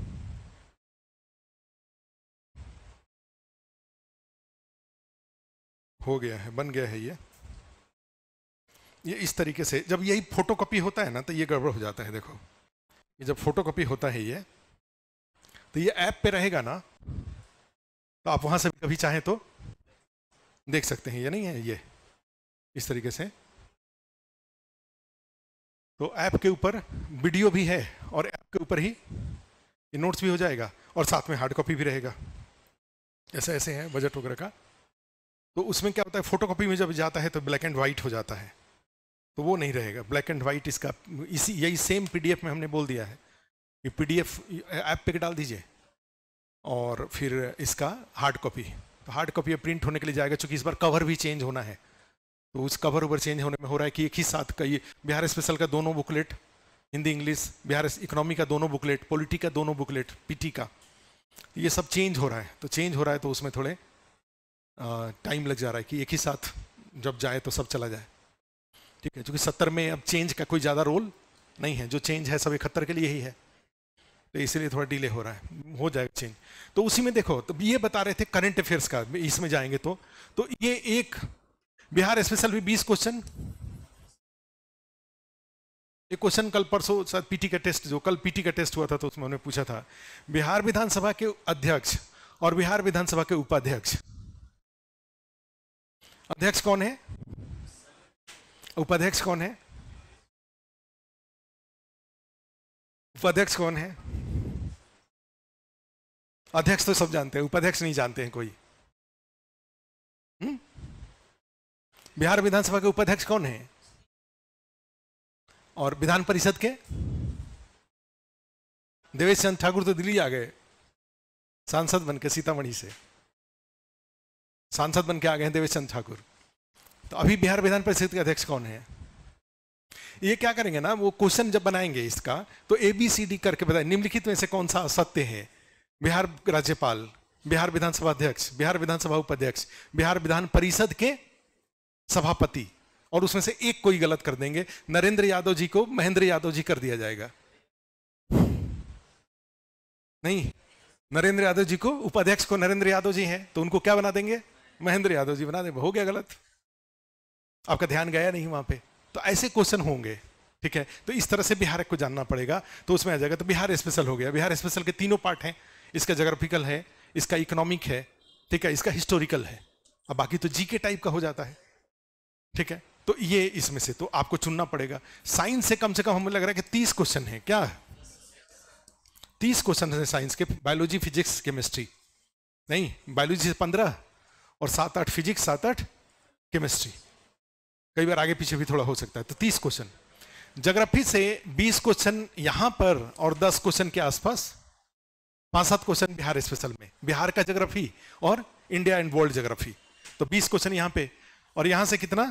हो गया है बन गया है ये ये इस तरीके से जब यही फोटो कॉपी होता है ना तो ये गड़बड़ हो जाता है देखो ये जब फोटो कॉपी होता है ये तो ये ऐप पे रहेगा ना तो आप वहां से कभी चाहें तो देख सकते हैं ये नहीं है ये इस तरीके से तो ऐप के ऊपर वीडियो भी है और ऐप के ऊपर ही नोट्स भी हो जाएगा और साथ में हार्ड कॉपी भी रहेगा ऐसे ऐसे है बजट वगैरह का तो उसमें क्या होता है फोटो में जब जाता है तो ब्लैक एंड वाइट हो जाता है तो वो नहीं रहेगा ब्लैक एंड वाइट इसका इसी यही सेम पीडीएफ में हमने बोल दिया है ये पीडीएफ ऐप पे डाल दीजिए और फिर इसका हार्ड कॉपी तो हार्ड कॉपी प्रिंट होने के लिए जाएगा चूँकि इस बार कवर भी चेंज होना है तो उस कवर ऊपर चेंज होने में हो रहा है कि एक ही साथ का ये बिहार स्पेशल का दोनों booklet Hindi English Bihar economy का दोनों बुकलेट पॉलिटी का दोनों बुकलेट पीटी का ये सब चेंज हो रहा है तो चेंज हो रहा है तो उसमें थोड़े टाइम लग जा रहा है कि एक ही साथ जब जाए तो सब चला जाए ठीक है क्योंकि सत्तर में अब चेंज का कोई ज़्यादा रोल नहीं है जो चेंज है सब इकहत्तर के लिए ही है तो इसीलिए थोड़ा डिले हो रहा है हो जाएगा चेंज तो उसी में देखो तो ये बता रहे थे करंट अफेयर्स का इसमें जाएंगे तो तो ये एक बिहार स्पेशल भी बीस क्वेश्चन एक क्वेश्चन कल परसों शायद पीटी का टेस्ट जो कल पीटी का टेस्ट हुआ था तो उसमें उन्होंने पूछा था बिहार विधानसभा के अध्यक्ष और बिहार विधानसभा के उपाध्यक्ष अध्यक्ष कौन है उपाध्यक्ष कौन है उपाध्यक्ष कौन है अध्यक्ष तो सब जानते हैं उपाध्यक्ष नहीं जानते हैं कोई बिहार विधानसभा के उपाध्यक्ष कौन है और विधान परिषद के देवेश चंद ठाकुर तो दिल्ली आ गए सांसद बन के सीतामढ़ी से सांसद बन के आ गए हैं देवेश चंद ठाकुर तो अभी बिहार विधान परिषद के अध्यक्ष कौन है ये क्या करेंगे ना वो क्वेश्चन जब बनाएंगे इसका तो ए बी सी डी करके बताए निम्नलिखित में से कौन सा सत्य है बिहार राज्यपाल बिहार विधानसभा अध्यक्ष बिहार विधानसभा उपाध्यक्ष बिहार विधान परिषद के सभापति और उसमें से एक कोई गलत कर देंगे नरेंद्र यादव जी को महेंद्र यादव जी कर दिया जाएगा नहीं नरेंद्र यादव जी को उपाध्यक्ष को नरेंद्र यादव जी हैं तो उनको क्या बना देंगे महेंद्र यादव जी बना देंगे हो गया गलत आपका ध्यान गया नहीं वहां पे तो ऐसे क्वेश्चन होंगे ठीक है तो इस तरह से बिहार को जानना पड़ेगा तो उसमें आ जाएगा तो बिहार स्पेशल हो गया बिहार स्पेशल के तीनों पार्ट हैं इसका जोग्राफिकल है इसका इकोनॉमिक है ठीक है इसका हिस्टोरिकल है अब बाकी तो जीके टाइप का हो जाता है ठीक है तो ये इसमें से तो आपको चुनना पड़ेगा साइंस से कम से कम हमें लग रहा है कि तीस क्वेश्चन है क्या तीस क्वेश्चन है साइंस के बायोलॉजी फिजिक्स केमिस्ट्री नहीं बायोलॉजी से पंद्रह और सात आठ फिजिक्स सात आठ केमिस्ट्री कई बार आगे पीछे भी थोड़ा हो सकता है तो तीस क्वेश्चन जोग्राफी से बीस क्वेश्चन यहां पर और दस क्वेश्चन के आसपास पांच सात क्वेश्चन बिहार स्पेशल में बिहार का जोग्राफी और इंडिया एंड वर्ल्ड जोग्राफी तो बीस क्वेश्चन यहां पर और यहां से कितना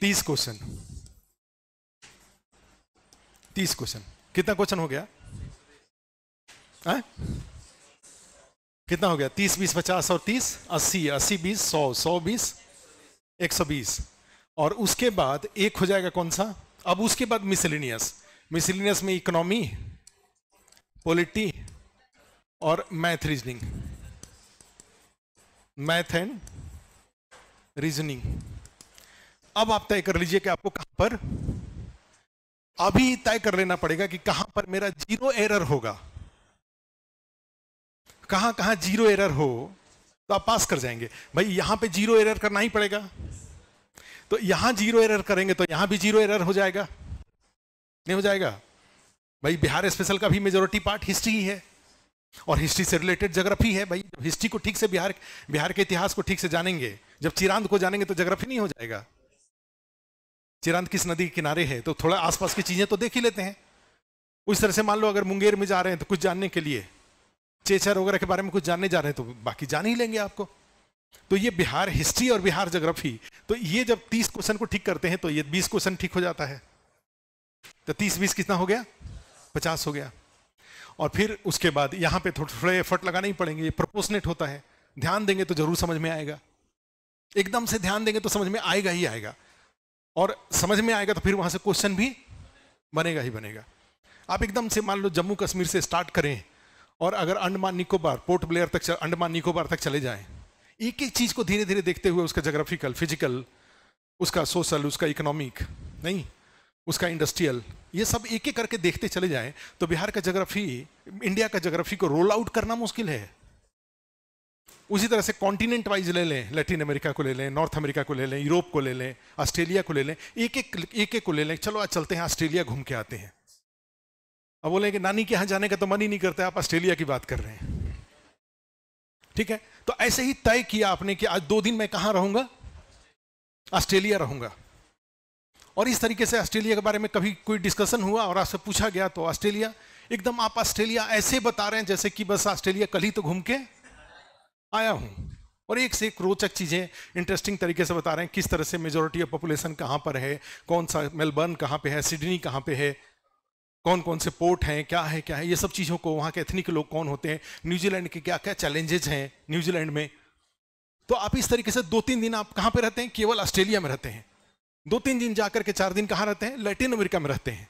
तीस क्वेश्चन तीस क्वेश्चन कितना क्वेश्चन हो गया आ? कितना हो गया तीस बीस पचास और तीस अस्सी अस्सी बीस सौ सौ बीस एक सौ बीस और उसके बाद एक हो जाएगा कौन सा अब उसके बाद मिसलिनियस मिसलिनियस में इकोनॉमी पॉलिटी और math reasoning math and reasoning अब आप तय कर लीजिए कि आपको कहां पर अभी तय कर लेना पड़ेगा कि कहां पर मेरा जीरो एरर होगा कहां कहां जीरो एरर हो तो आप पास कर जाएंगे भाई यहां पे जीरो एरर करना ही पड़ेगा तो यहां जीरो एरर करेंगे तो यहां भी जीरो एरर हो जाएगा नहीं हो जाएगा भाई बिहार स्पेशल का भी मेजोरिटी पार्ट हिस्ट्री ही है और हिस्ट्री से रिलेटेड जोग्राफी है भाई जब हिस्ट्री को ठीक से बिहार बिहार के इतिहास को ठीक से जानेंगे जब चिरांद को जानेंगे तो जोग्राफी नहीं हो जाएगा चिरांद किस नदी के किनारे है तो थोड़ा आसपास की चीजें तो देख ही लेते हैं उस तरह से मान लो अगर मुंगेर में जा रहे हैं तो कुछ जानने के लिए चेचर वगैरह के बारे में कुछ जानने जा रहे हैं तो बाकी जान ही लेंगे आपको तो ये बिहार हिस्ट्री और बिहार जोग्राफी तो ये जब तीस क्वेश्चन को ठीक करते हैं तो ये बीस क्वेश्चन ठीक हो जाता है तो तीस बीस कितना हो गया पचास हो गया और फिर उसके बाद यहाँ पे थोड़े थोड़े एफर्ट लगाना ही पड़ेंगे ये प्रपोसनेट होता है ध्यान देंगे तो जरूर समझ में आएगा एकदम से ध्यान देंगे तो समझ में आएगा ही आएगा और समझ में आएगा तो फिर वहां से क्वेश्चन भी बनेगा ही बनेगा आप एकदम से मान लो जम्मू कश्मीर से स्टार्ट करें और अगर अंडमान निकोबार पोर्ट ब्लेयर तक अंडमान निकोबार तक चले जाएं एक एक चीज को धीरे धीरे देखते हुए उसका जोग्राफिकल फिजिकल उसका सोशल उसका इकोनॉमिक नहीं उसका इंडस्ट्रियल ये सब एक एक करके देखते चले जाएं तो बिहार का जोग्राफी इंडिया का जोग्राफी को रोल आउट करना मुश्किल है उसी तरह से कॉन्टिनेंट वाइज ले लें लैटिन अमेरिका को ले लें नॉर्थ अमेरिका को ले लें यूरोप को ले लें ऑस्ट्रेलिया को ले लें एक एक एक एक को ले लें चलो आज चलते हैं ऑस्ट्रेलिया घूम के आते हैं अब बोलेंगे नानी के यहाँ जाने का तो मन ही नहीं करता आप ऑस्ट्रेलिया की बात कर रहे हैं ठीक है तो ऐसे ही तय किया आपने कि आज दो दिन मैं कहाँ रहूंगा ऑस्ट्रेलिया रहूंगा और इस तरीके से ऑस्ट्रेलिया के बारे में कभी कोई डिस्कशन हुआ और आपसे पूछा गया तो ऑस्ट्रेलिया एकदम आप ऑस्ट्रेलिया ऐसे बता रहे हैं जैसे कि बस ऑस्ट्रेलिया कल ही तो घूम के आया हूं और एक से एक रोचक चीज़ें इंटरेस्टिंग तरीके से बता रहे हैं किस तरह से मेजोरिटी ऑफ पॉपुलेशन कहां पर है कौन सा मेलबर्न कहां पे है सिडनी कहां पे है कौन कौन से पोर्ट हैं क्या है क्या है ये सब चीज़ों को वहां के एथनिक लोग कौन होते हैं न्यूजीलैंड के क्या क्या चैलेंजेस हैं न्यूजीलैंड में तो आप इस तरीके से दो तीन दिन आप कहाँ पे रहते हैं केवल ऑस्ट्रेलिया में रहते हैं दो तीन दिन जाकर के चार दिन कहाँ रहते हैं लैटिन अमेरिका में रहते हैं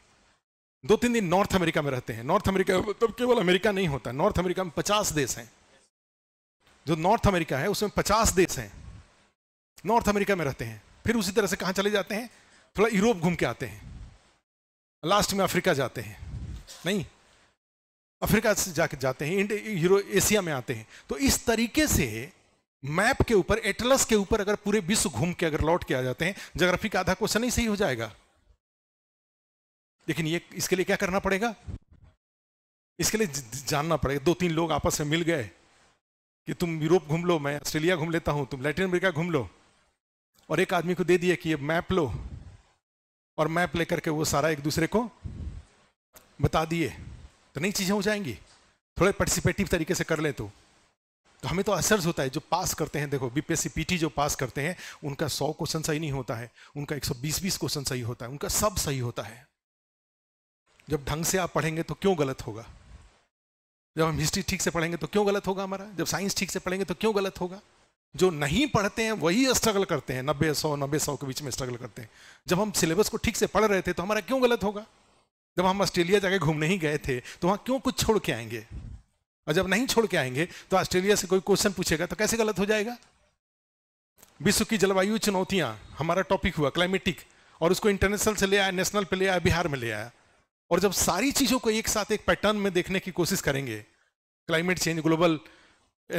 दो तीन दिन नॉर्थ अमेरिका में रहते हैं नॉर्थ अमेरिका मतलब केवल अमेरिका नहीं होता नॉर्थ अमेरिका में पचास देश हैं जो नॉर्थ अमेरिका है उसमें पचास देश हैं नॉर्थ अमेरिका में रहते हैं फिर उसी तरह से कहाँ चले जाते हैं थोड़ा यूरोप घूम के आते हैं लास्ट में अफ्रीका जाते हैं नहीं अफ्रीका से जाके जाते हैं इंडिया यूरो एशिया में आते हैं तो इस तरीके से मैप के ऊपर एटलस के ऊपर अगर पूरे विश्व घूम के अगर लौट के आ जाते हैं जोग्राफी का आधा क्वेश्चन तो ही सही हो जाएगा लेकिन ये इसके लिए क्या करना पड़ेगा इसके लिए जानना पड़ेगा दो तीन लोग आपस में मिल गए कि तुम यूरोप घूम लो मैं ऑस्ट्रेलिया घूम लेता हूं तुम लैटिन अमेरिका घूम लो और एक आदमी को दे दिया कि ये मैप लो और मैप लेकर के वो सारा एक दूसरे को बता दिए तो नई चीज़ें हो जाएंगी थोड़े पार्टिसिपेटिव तरीके से कर ले तो तो हमें तो असर होता है जो पास करते हैं देखो बीपीएससी पीटी जो पास करते हैं उनका सौ क्वेश्चन सही नहीं होता है उनका एक सौ बीस बीस क्वेश्चन सही होता है उनका सब सही होता है जब ढंग से आप पढ़ेंगे तो क्यों गलत होगा जब हम हिस्ट्री ठीक से पढ़ेंगे तो क्यों गलत होगा हमारा जब साइंस ठीक से पढ़ेंगे तो क्यों गलत होगा जो नहीं पढ़ते हैं वही स्ट्रगल करते हैं नब्बे सौ नब्बे सौ के बीच में स्ट्रगल करते हैं जब हम सिलेबस को ठीक से पढ़ रहे थे तो हमारा क्यों गलत होगा जब हम ऑस्ट्रेलिया जाके घूमने ही गए थे तो वहाँ क्यों कुछ छोड़ के आएंगे और जब नहीं छोड़ के आएंगे तो ऑस्ट्रेलिया से कोई क्वेश्चन पूछेगा तो कैसे गलत हो जाएगा विश्व की जलवायु चुनौतियां हमारा टॉपिक हुआ क्लाइमेटिक और उसको इंटरनेशनल से ले आया नेशनल पे ले आया बिहार में ले आया और जब सारी चीजों को एक साथ एक पैटर्न में देखने की कोशिश करेंगे climate change global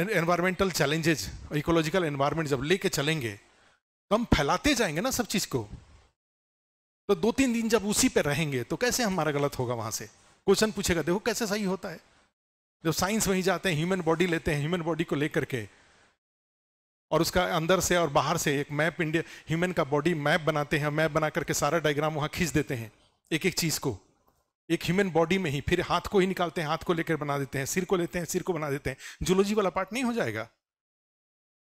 environmental challenges ecological environment जब लेके चलेंगे तो हम फैलाते जाएंगे ना सब चीज को तो दो तीन दिन जब उसी पे रहेंगे तो कैसे हमारा गलत होगा वहां से क्वेश्चन पूछेगा देखो कैसे सही होता है जब साइंस वहीं जाते हैं ह्यूमन बॉडी लेते हैं ह्यूमन बॉडी को लेकर के और उसका अंदर से और बाहर से एक मैप इंडिया ह्यूमन का बॉडी मैप बनाते हैं मैप बना करके सारा डायग्राम वहाँ खींच देते हैं एक एक चीज़ को एक ह्यूमन बॉडी में ही फिर हाथ को ही निकालते हैं हाथ को लेकर बना देते हैं सिर को लेते हैं सिर को बना देते हैं जूलॉजी वाला पार्ट नहीं हो जाएगा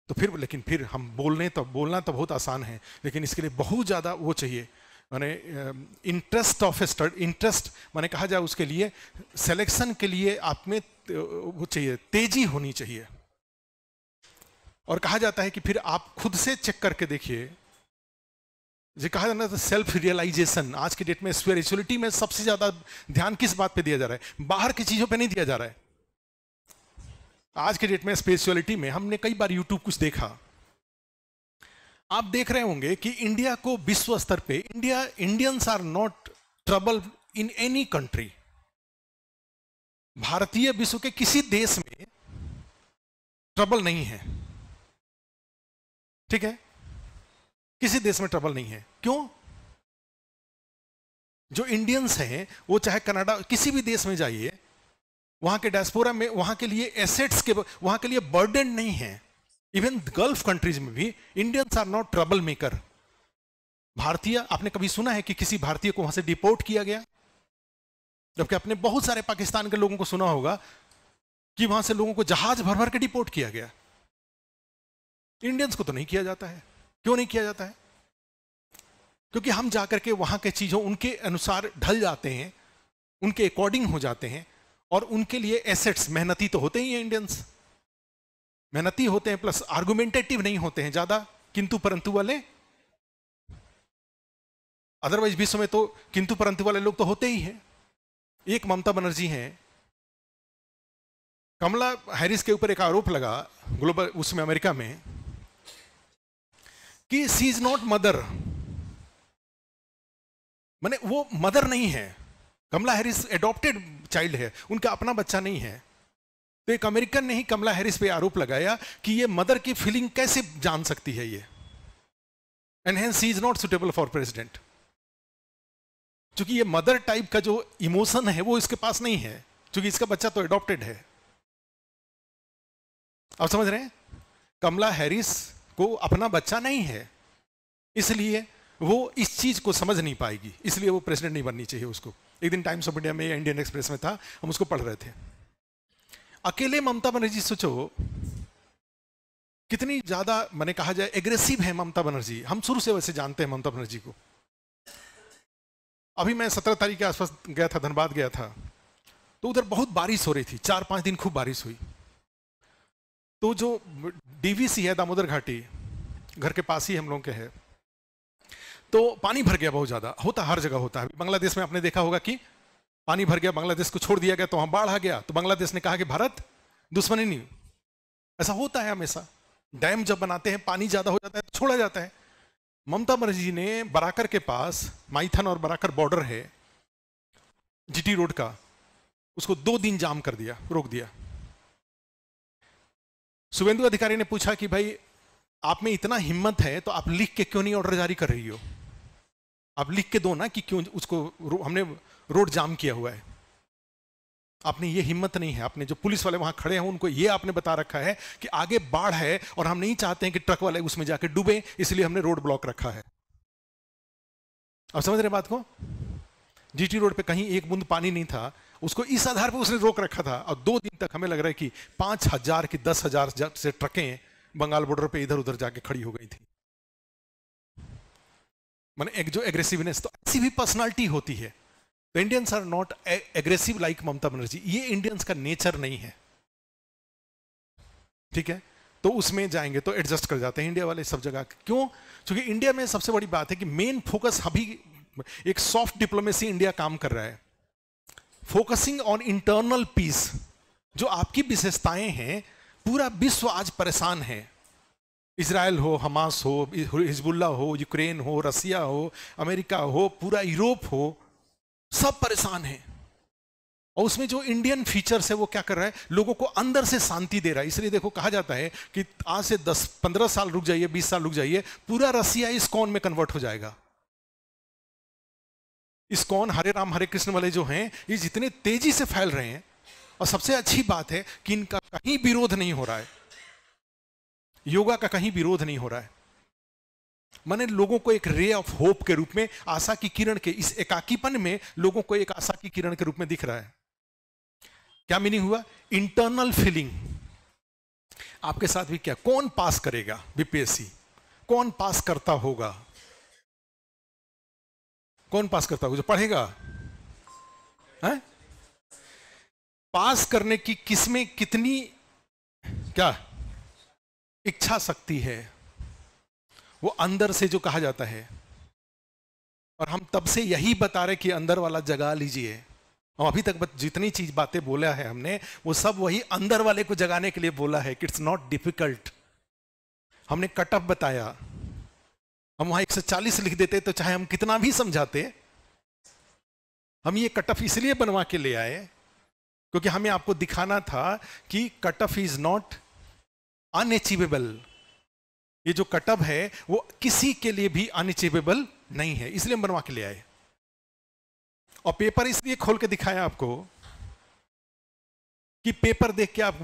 तो फिर लेकिन फिर हम बोलने तो बोलना तो बहुत आसान है लेकिन इसके लिए बहुत ज़्यादा वो चाहिए माने इंटरेस्ट ऑफ स्टडी इंटरेस्ट माने कहा जाए उसके लिए सिलेक्शन के लिए आप में वो चाहिए तेजी होनी चाहिए और कहा जाता है कि फिर आप खुद से चेक करके देखिए जो कहा जाता है सेल्फ रियलाइजेशन आज के डेट में स्पिरिचुअलिटी में सबसे ज्यादा ध्यान किस बात पे दिया जा रहा है बाहर की चीजों पे नहीं दिया जा रहा है आज के डेट में स्पिरिचुअलिटी में हमने कई बार यूट्यूब कुछ देखा आप देख रहे होंगे कि इंडिया को विश्व स्तर पे India Indians are not trouble in any country भारतीय विश्व के किसी देश में ट्रबल नहीं है ठीक है किसी देश में ट्रबल नहीं है क्यों जो इंडियंस हैं वो चाहे कनाडा किसी भी देश में जाइए वहां के डायस्पोरा में वहां के लिए एसेट्स के वहां के लिए बर्डन नहीं है इवन गल्फ कंट्रीज में भी Indians are not trouble maker भारतीय आपने कभी सुना है कि किसी भारतीय को वहां से डिपोर्ट किया गया जबकि आपने बहुत सारे पाकिस्तान के लोगों को सुना होगा कि वहां से लोगों को जहाज भर भर के डिपोर्ट किया गया इंडियंस को तो नहीं किया जाता है क्यों नहीं किया जाता है क्योंकि हम जाकर के वहां के चीजों उनके अनुसार ढल जाते हैं उनके अकॉर्डिंग हो जाते हैं और उनके लिए एसेट्स मेहनती तो होते ही हैं इंडियंस मेहनती होते हैं प्लस आर्गुमेंटेटिव नहीं होते हैं ज्यादा किंतु परंतु वाले अदरवाइज विश्व में तो किंतु परंतु वाले लोग तो होते ही हैं एक ममता बनर्जी हैं कमला हैरिस के ऊपर एक आरोप लगा ग्लोबल उसमें अमेरिका में कि सी इज नॉट मदर मैंने वो मदर नहीं है कमला हैरिस एडॉप्टेड चाइल्ड है उनका अपना बच्चा नहीं है तो एक अमेरिकन ने ही कमला हैरिस पे आरोप लगाया कि ये मदर की फीलिंग कैसे जान सकती है ये and she is not suitable for president क्योंकि ये मदर टाइप का जो इमोशन है वो इसके पास नहीं है क्योंकि इसका बच्चा तो एडॉप्टेड है आप समझ रहे हैं कमला हैरिस को अपना बच्चा नहीं है इसलिए वो इस चीज को समझ नहीं पाएगी इसलिए वो प्रेसिडेंट नहीं बननी चाहिए उसको एक दिन टाइम्स ऑफ इंडिया में इंडियन एक्सप्रेस में था हम उसको पढ़ रहे थे अकेले ममता बनर्जी सोचो कितनी ज्यादा मैंने कहा जाए एग्रेसिव है ममता बनर्जी हम शुरू से वैसे जानते हैं ममता बनर्जी को अभी मैं सत्रह तारीख के आसपास गया था धनबाद गया था तो उधर बहुत बारिश हो रही थी चार पाँच दिन खूब बारिश हुई तो जो डीवीसी है दामोदर घाटी घर के पास ही हम लोगों के है तो पानी भर गया बहुत ज़्यादा होता हर जगह होता है बांग्लादेश में आपने देखा होगा कि पानी भर गया बांग्लादेश को छोड़ दिया गया तो वहां बाढ़ आ गया तो बांग्लादेश ने कहा कि भारत दुश्मनी नहीं ऐसा होता है हमेशा डैम जब बनाते हैं पानी ज़्यादा हो जाता है तो छोड़ा जाता है ममता बनर्जी ने बराकर के पास माइथन और बराकर बॉर्डर है जीटी रोड का उसको दो दिन जाम कर दिया रोक दिया सुवेंदु अधिकारी ने पूछा कि भाई आप में इतना हिम्मत है तो आप लिख के क्यों नहीं ऑर्डर जारी कर रही हो आप लिख के दो ना कि क्यों उसको हमने रोड जाम किया हुआ है आपने ये हिम्मत नहीं है आपने जो पुलिस वाले वहां खड़े हैं उनको ये आपने बता रखा है कि आगे बाढ़ है और हम नहीं चाहते हैं कि ट्रक वाले उसमें जाके डूबे इसलिए हमने रोड ब्लॉक रखा है अब समझ रहे बात को जीटी रोड पे कहीं एक बूंद पानी नहीं था उसको इस आधार पर उसने रोक रखा था और दो दिन तक हमें लग रहा है कि पांच हजार की दस हजार से ट्रकें बंगाल बॉर्डर पे इधर उधर जाके खड़ी हो गई थी मैंने एक जो एग्रेसिवनेस तो ऐसी भी पर्सनालिटी होती है तो Indians are not aggressive like Mamata Banerjee ये इंडियंस का नेचर नहीं है ठीक है तो उसमें जाएंगे तो एडजस्ट कर जाते हैं इंडिया वाले सब जगह क्यों क्योंकि इंडिया में सबसे बड़ी बात है कि मेन फोकस अभी एक सॉफ्ट डिप्लोमेसी इंडिया काम कर रहा है फोकसिंग ऑन इंटरनल पीस जो आपकी विशेषताएं हैं पूरा विश्व आज परेशान है इसराइल हो हमास हो हिजबुल्ला हो यूक्रेन हो रसिया हो अमेरिका हो पूरा यूरोप हो सब परेशान हैं और उसमें जो इंडियन फीचर्स है वो क्या कर रहा है लोगों को अंदर से शांति दे रहा है इसलिए देखो कहा जाता है कि आज से दस पंद्रह साल रुक जाइए बीस साल रुक जाइए पूरा रसिया इस कौन में कन्वर्ट हो जाएगा इस कौन हरे राम हरे कृष्ण वाले जो हैं ये जितने तेजी से फैल रहे हैं और सबसे अच्छी बात है कि इनका कहीं विरोध नहीं हो रहा है योगा का कहीं विरोध नहीं हो रहा है मैंने लोगों को एक रे ऑफ होप के रूप में आशा की किरण के इस एकाकीपन में लोगों को एक आशा की किरण के रूप में दिख रहा है क्या मीनिंग हुआ इंटरनल फीलिंग आपके साथ भी क्या कौन पास करेगा बीपीएससी कौन पास करता होगा कौन पास करता होगा जो पढ़ेगा है? पास करने की किसमें कितनी क्या इच्छा शक्ति है वो अंदर से जो कहा जाता है और हम तब से यही बता रहे कि अंदर वाला जगा लीजिए और अभी तक जितनी चीज बातें बोला है हमने वो सब वही अंदर वाले को जगाने के लिए बोला है कि इट्स नॉट डिफिकल्ट हमने कट ऑफ बताया हम वहां 140 लिख देते तो चाहे हम कितना भी समझाते हम ये कट ऑफ इसलिए बनवा के ले आए क्योंकि हमें आपको दिखाना था कि cut off is not unachievable ये जो कटअप है वो किसी के लिए भी अनचेपेबल नहीं है इसलिए हम बनवा के ले आए और पेपर इसलिए खोल के दिखाया आपको कि पेपर देख के आप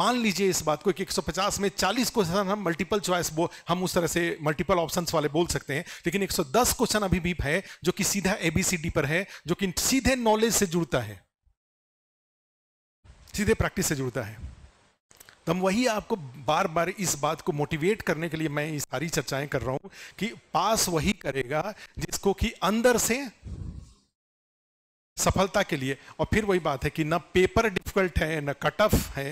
मान लीजिए इस बात को कि 150 में 40 क्वेश्चन हम मल्टीपल चॉइस हम उस तरह से मल्टीपल ऑप्शंस वाले बोल सकते हैं लेकिन 110 क्वेश्चन अभी भी है जो कि सीधा एबीसीडी पर है जो कि सीधे नॉलेज से जुड़ता है सीधे प्रैक्टिस से जुड़ता है तो हम वही आपको बार बार इस बात को मोटिवेट करने के लिए मैं ये सारी चर्चाएं कर रहा हूं कि पास वही करेगा जिसको कि अंदर से सफलता के लिए और फिर वही बात है कि ना पेपर डिफिकल्ट है ना कट ऑफ है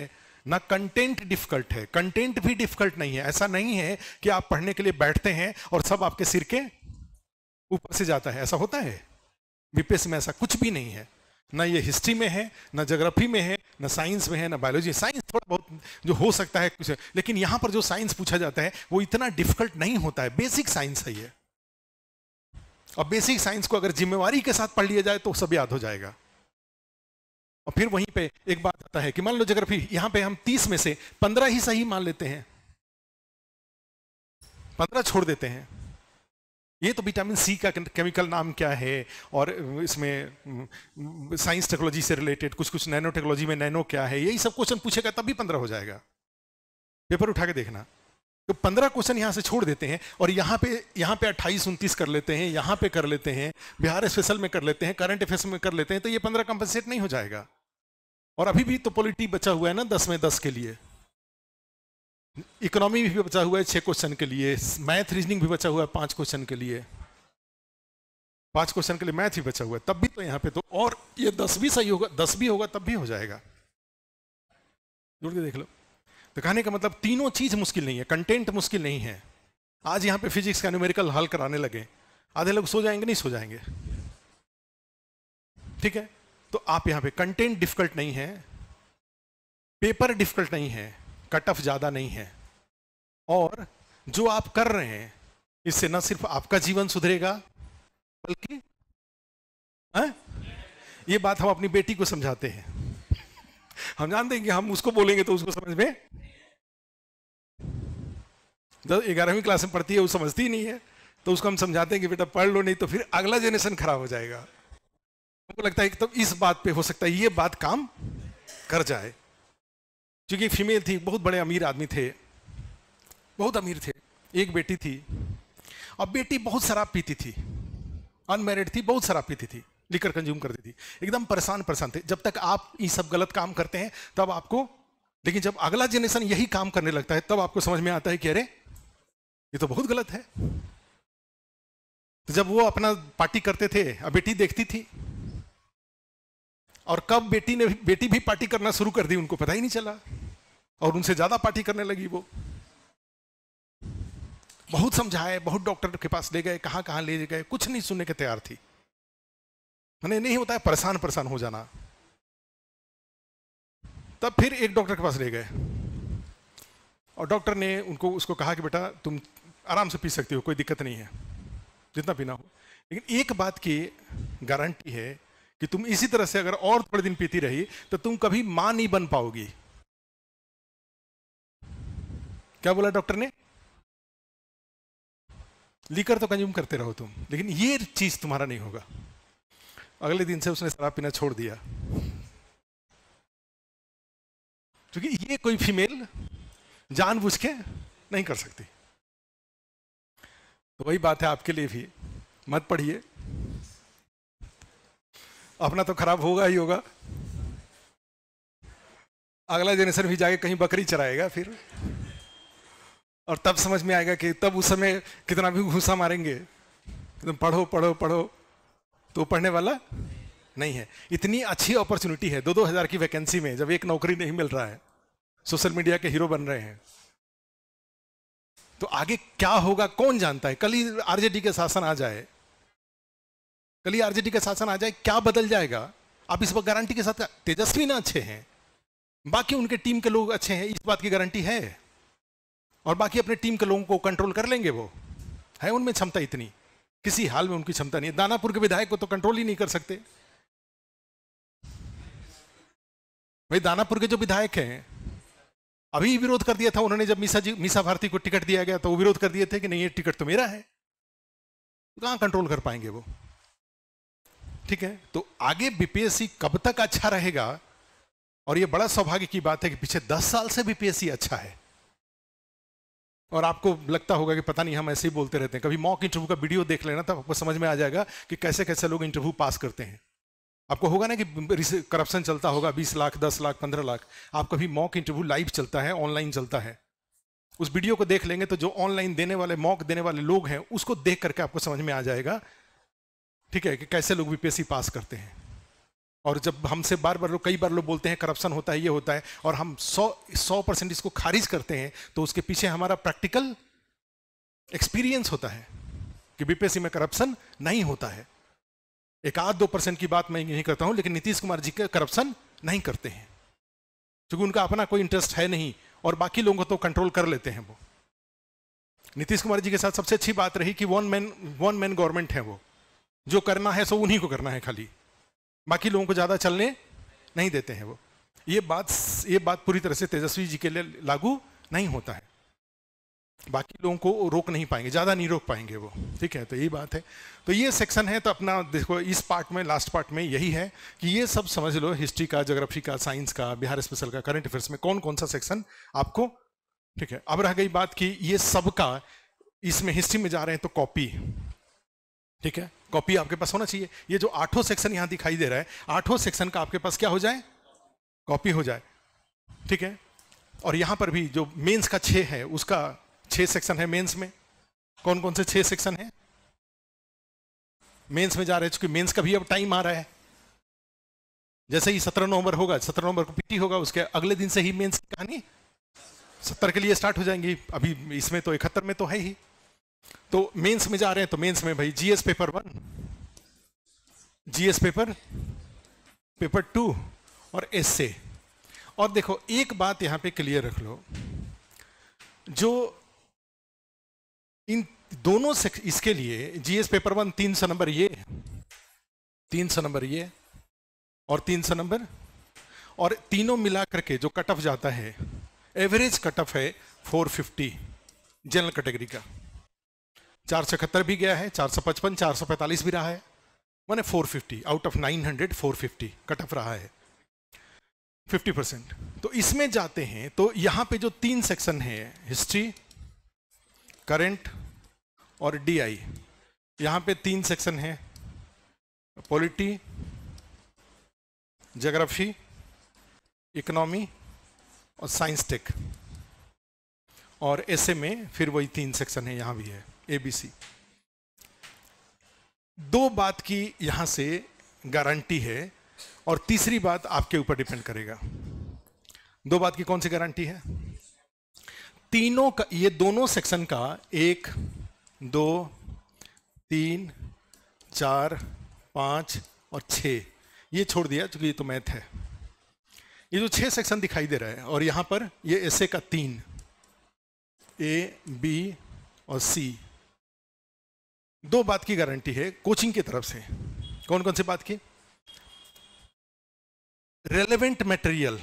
ना कंटेंट डिफिकल्ट है कंटेंट भी डिफिकल्ट नहीं है ऐसा नहीं है कि आप पढ़ने के लिए बैठते हैं और सब आपके सिर के ऊपर से जाता है ऐसा होता है विपेस में ऐसा कुछ भी नहीं है ना ये हिस्ट्री में है ना जोग्राफी में है ना साइंस में है ना बायोलॉजी साइंस थोड़ा बहुत जो हो सकता है कुछ है। लेकिन यहाँ पर जो साइंस पूछा जाता है वो इतना डिफिकल्ट नहीं होता है बेसिक साइंस है ये और बेसिक साइंस को अगर जिम्मेवारी के साथ पढ़ लिया जाए तो सब याद हो जाएगा और फिर वहीं पे एक बात आता है कि मान लो जोग्राफी यहाँ पे हम तीस में से पंद्रह ही सही मान लेते हैं पंद्रह छोड़ देते हैं ये तो विटामिन सी का केमिकल नाम क्या है और इसमें साइंस टेक्नोलॉजी से रिलेटेड कुछ कुछ नैनो टेक्नोलॉजी में नैनो क्या है यही सब क्वेश्चन पूछेगा तब भी पंद्रह हो जाएगा पेपर उठा के देखना तो पंद्रह क्वेश्चन यहाँ से छोड़ देते हैं और यहाँ पे यहाँ पे अट्ठाईस उनतीस कर लेते हैं यहाँ पे कर लेते हैं बिहार स्पेशल में कर लेते हैं करंट अफेयर्स में कर लेते हैं तो ये पंद्रह कंपनसेट नहीं हो जाएगा और अभी भी तो पॉलिटी बचा हुआ है ना दस में दस के लिए इकोनॉमी भी बचा हुआ है छह क्वेश्चन के लिए मैथ रीजनिंग भी बचा हुआ है पांच क्वेश्चन के लिए पांच क्वेश्चन के लिए मैथ ही बचा हुआ है तब भी तो यहां पे तो और ये दस भी सही होगा दस भी होगा तब भी हो जाएगा जोड़ के देख लो तो कहने का मतलब तीनों चीज़ मुश्किल नहीं है कंटेंट मुश्किल नहीं है आज यहां पे फिजिक्स का न्यूमेरिकल हल कराने लगे आधे लोग सो जाएंगे नहीं सो जाएंगे ठीक है तो आप यहां पे कंटेंट डिफिकल्ट नहीं है पेपर डिफिकल्ट नहीं है कट ऑफ ज़्यादा नहीं है और जो आप कर रहे हैं इससे न सिर्फ आपका जीवन सुधरेगा बल्कि ये बात हम अपनी बेटी को समझाते हैं हम जानते हैं कि हम उसको बोलेंगे तो उसको समझ में जब ग्यारहवीं क्लास में पढ़ती है वो समझती नहीं है तो उसको हम समझाते हैं कि बेटा पढ़ लो नहीं तो फिर अगला जनरेशन खराब हो जाएगा हमको लगता है कि तब तो इस बात पे हो सकता है ये बात काम कर जाए चूँकि फीमेल थी बहुत बड़े अमीर आदमी थे बहुत अमीर थे एक बेटी थी और बेटी बहुत शराब पीती थी अनमेरिड थी बहुत शराब पीती थी लिकर कंज्यूम करती थी एकदम परेशान परेशान थे जब तक आप ये सब गलत काम करते हैं तब आपको लेकिन जब अगला जनरेशन यही काम करने लगता है तब आपको समझ में आता है कि अरे ये तो बहुत गलत है तो जब वो अपना पार्टी करते थे अब बेटी देखती थी और कब बेटी ने बेटी भी पार्टी करना शुरू कर दी उनको पता ही नहीं चला और उनसे ज्यादा पार्टी करने लगी वो बहुत समझाए बहुत डॉक्टर के पास ले गए कहाँ कहाँ ले गए कुछ नहीं सुनने के तैयार थी मैंने नहीं होता है परेशान परेशान हो जाना तब फिर एक डॉक्टर के पास ले गए और डॉक्टर ने उनको उसको कहा कि बेटा तुम आराम से पी सकती हो कोई दिक्कत नहीं है जितना पीना हो लेकिन एक बात की गारंटी है कि तुम इसी तरह से अगर और थोड़े दिन पीती रही तो तुम कभी मां नहीं बन पाओगी क्या बोला डॉक्टर ने लीकर तो कंज्यूम करते रहो तुम लेकिन ये चीज तुम्हारा नहीं होगा अगले दिन से उसने शराब पीना छोड़ दिया क्योंकि ये कोई फीमेल जानबूझ के नहीं कर सकती तो वही बात है आपके लिए भी मत पढ़िए अपना तो खराब होगा ही होगा अगला जनरेशन भी जाके कहीं बकरी चराएगा फिर और तब समझ में आएगा कि तब उस समय कितना भी घूसा मारेंगे तो पढ़ो पढ़ो पढ़ो तो पढ़ने वाला नहीं है इतनी अच्छी अपॉर्चुनिटी है दो दो हज़ार की वैकेंसी में जब एक नौकरी नहीं मिल रहा है सोशल मीडिया के हीरो बन रहे हैं तो आगे क्या होगा कौन जानता है कल ही आरजेडी के शासन आ जाए चलिए आरजेडी का शासन आ जाए क्या बदल जाएगा आप इस वक्त गारंटी के साथ तेजस्वी ना अच्छे हैं बाकी उनके टीम के लोग अच्छे हैं इस बात की गारंटी है और बाकी अपने टीम के लोगों को कंट्रोल कर लेंगे वो है उनमें क्षमता इतनी किसी हाल में उनकी क्षमता नहीं है दानापुर के विधायक को तो कंट्रोल ही नहीं कर सकते भाई दानापुर के जो विधायक हैं अभी विरोध कर दिया था उन्होंने जब मीसा जी मीसा भारती को टिकट दिया गया तो वो विरोध कर दिए थे कि नहीं ये टिकट तो मेरा है तो कहाँ कंट्रोल कर पाएंगे वो ठीक है तो आगे बीपीएससी कब तक अच्छा रहेगा और यह बड़ा सौभाग्य की बात है कि पिछले दस साल से बीपीएससी अच्छा है और आपको लगता होगा कि पता नहीं हम ऐसे ही बोलते रहते हैं कभी मॉक इंटरव्यू का वीडियो देख लेना तब आपको समझ में आ जाएगा कि कैसे कैसे लोग इंटरव्यू पास करते हैं आपको होगा ना कि करप्शन चलता होगा बीस लाख दस लाख पंद्रह लाख आपका भी मॉक इंटरव्यू लाइव चलता है ऑनलाइन चलता है उस वीडियो को देख लेंगे तो जो ऑनलाइन देने वाले मॉक देने वाले लोग हैं उसको देख करके आपको समझ में आ जाएगा ठीक है कि कैसे लोग बीपीएससी पास करते हैं और जब हमसे बार बार लोग कई बार लोग बोलते हैं करप्शन होता है ये होता है और हम सौ सौ परसेंट इसको खारिज करते हैं तो उसके पीछे हमारा प्रैक्टिकल एक्सपीरियंस होता है कि बीपीएससी में करप्शन नहीं होता है एक आध दो परसेंट की बात मैं यही करता हूं लेकिन नीतीश कुमार जी के करप्शन नहीं करते हैं क्योंकि उनका अपना कोई इंटरेस्ट है नहीं और बाकी लोगों को तो कंट्रोल कर लेते हैं वो नीतीश कुमार जी के साथ सबसे अच्छी बात रही कि one man one man government है वो जो करना है सो उन्हीं को करना है खाली बाकी लोगों को ज़्यादा चलने नहीं देते हैं वो ये बात ये बात पूरी तरह से तेजस्वी जी के लिए लागू नहीं होता है बाकी लोगों को रोक नहीं पाएंगे ज़्यादा नहीं रोक पाएंगे वो ठीक है तो यही बात है तो ये सेक्शन है तो अपना देखो इस पार्ट में लास्ट पार्ट में यही है कि ये सब समझ लो हिस्ट्री का जोग्राफी का साइंस का बिहार स्पेशल का करंट अफेयर्स में कौन कौन सा सेक्शन आपको ठीक है अब रह गई बात कि ये सबका इसमें हिस्ट्री में जा रहे हैं तो कॉपी ठीक है कॉपी आपके पास होना चाहिए ये जो आठों सेक्शन यहाँ दिखाई दे रहा है आठों सेक्शन का आपके पास क्या हो जाए कॉपी हो जाए ठीक है और यहां पर भी जो मेंस का छ है उसका छ सेक्शन है मेंस में कौन कौन से छः सेक्शन है मेंस में जा रहे क्योंकि मेंस का भी अब टाइम आ रहा है जैसे ही सत्रह नवंबर होगा सत्रह नवंबर को पीटी होगा उसके अगले दिन से ही मेंस की कहानी सत्तर के लिए स्टार्ट हो जाएंगी अभी इसमें तो इकहत्तर में तो है ही तो मेंस में जा रहे हैं तो मेंस में भाई GS paper one GS paper paper two और एसए और देखो एक बात यहां पे क्लियर रख लो जो इन दोनों से इसके लिए जीएस पेपर वन तीन सौ नंबर ये तीन सौ नंबर ये और तीन सौ नंबर और तीनों मिला करके जो कट ऑफ जाता है एवरेज कट ऑफ है 450 जनरल कैटेगरी का चार सौ इकहत्तर भी गया है चार सौ पचपन चार सौ पैंतालीस भी रहा है मैंने four fifty out of nine hundred four fifty cut off रहा है फिफ्टी परसेंट तो इसमें जाते हैं तो यहाँ पे जो तीन सेक्शन है हिस्ट्री करंट और डीआई यहां पे तीन सेक्शन है पॉलिटी जोग्राफी इकोनॉमी और साइंस टेक और ऐसे में फिर वही तीन सेक्शन है यहां भी है एबीसी दो बात की यहां से गारंटी है और तीसरी बात आपके ऊपर डिपेंड करेगा दो बात की कौन सी गारंटी है तीनों का ये दोनों सेक्शन का एक दो तीन चार पांच और छ ये छोड़ दिया क्योंकि ये तो मैथ है ये जो छह सेक्शन दिखाई दे रहा है और यहां पर ये एस का तीन ए बी और सी दो बात की गारंटी है कोचिंग की तरफ से कौन कौन सी बात की रेलेवेंट मटेरियल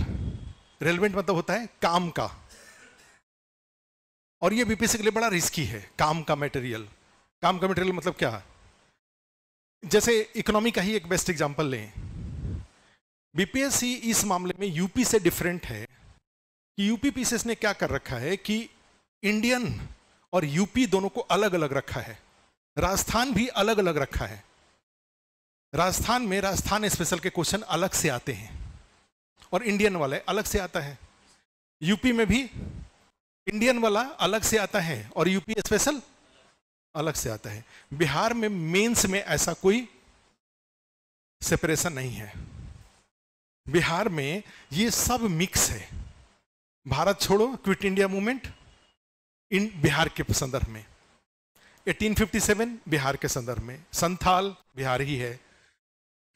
रेलेवेंट मतलब होता है काम का और ये बीपीसी के लिए बड़ा रिस्की है काम का मटेरियल काम का मटेरियल मतलब क्या जैसे इकोनॉमी का ही एक बेस्ट एग्जांपल लें बीपीएससी इस मामले में यूपी से डिफरेंट है कि यूपी पीसीएस ने क्या कर रखा है कि इंडियन और यूपी दोनों को अलग अलग रखा है राजस्थान भी अलग अलग रखा है राजस्थान में राजस्थान स्पेशल के क्वेश्चन अलग से आते हैं और इंडियन वाले अलग से आता है यूपी में भी इंडियन वाला अलग से आता है और यूपी स्पेशल अलग से आता है बिहार में मेंस में ऐसा कोई सेपरेशन नहीं है बिहार में ये सब मिक्स है भारत छोड़ो quit India movement in Bihar के संदर्भ में 1857 बिहार के संदर्भ में संथाल बिहार ही है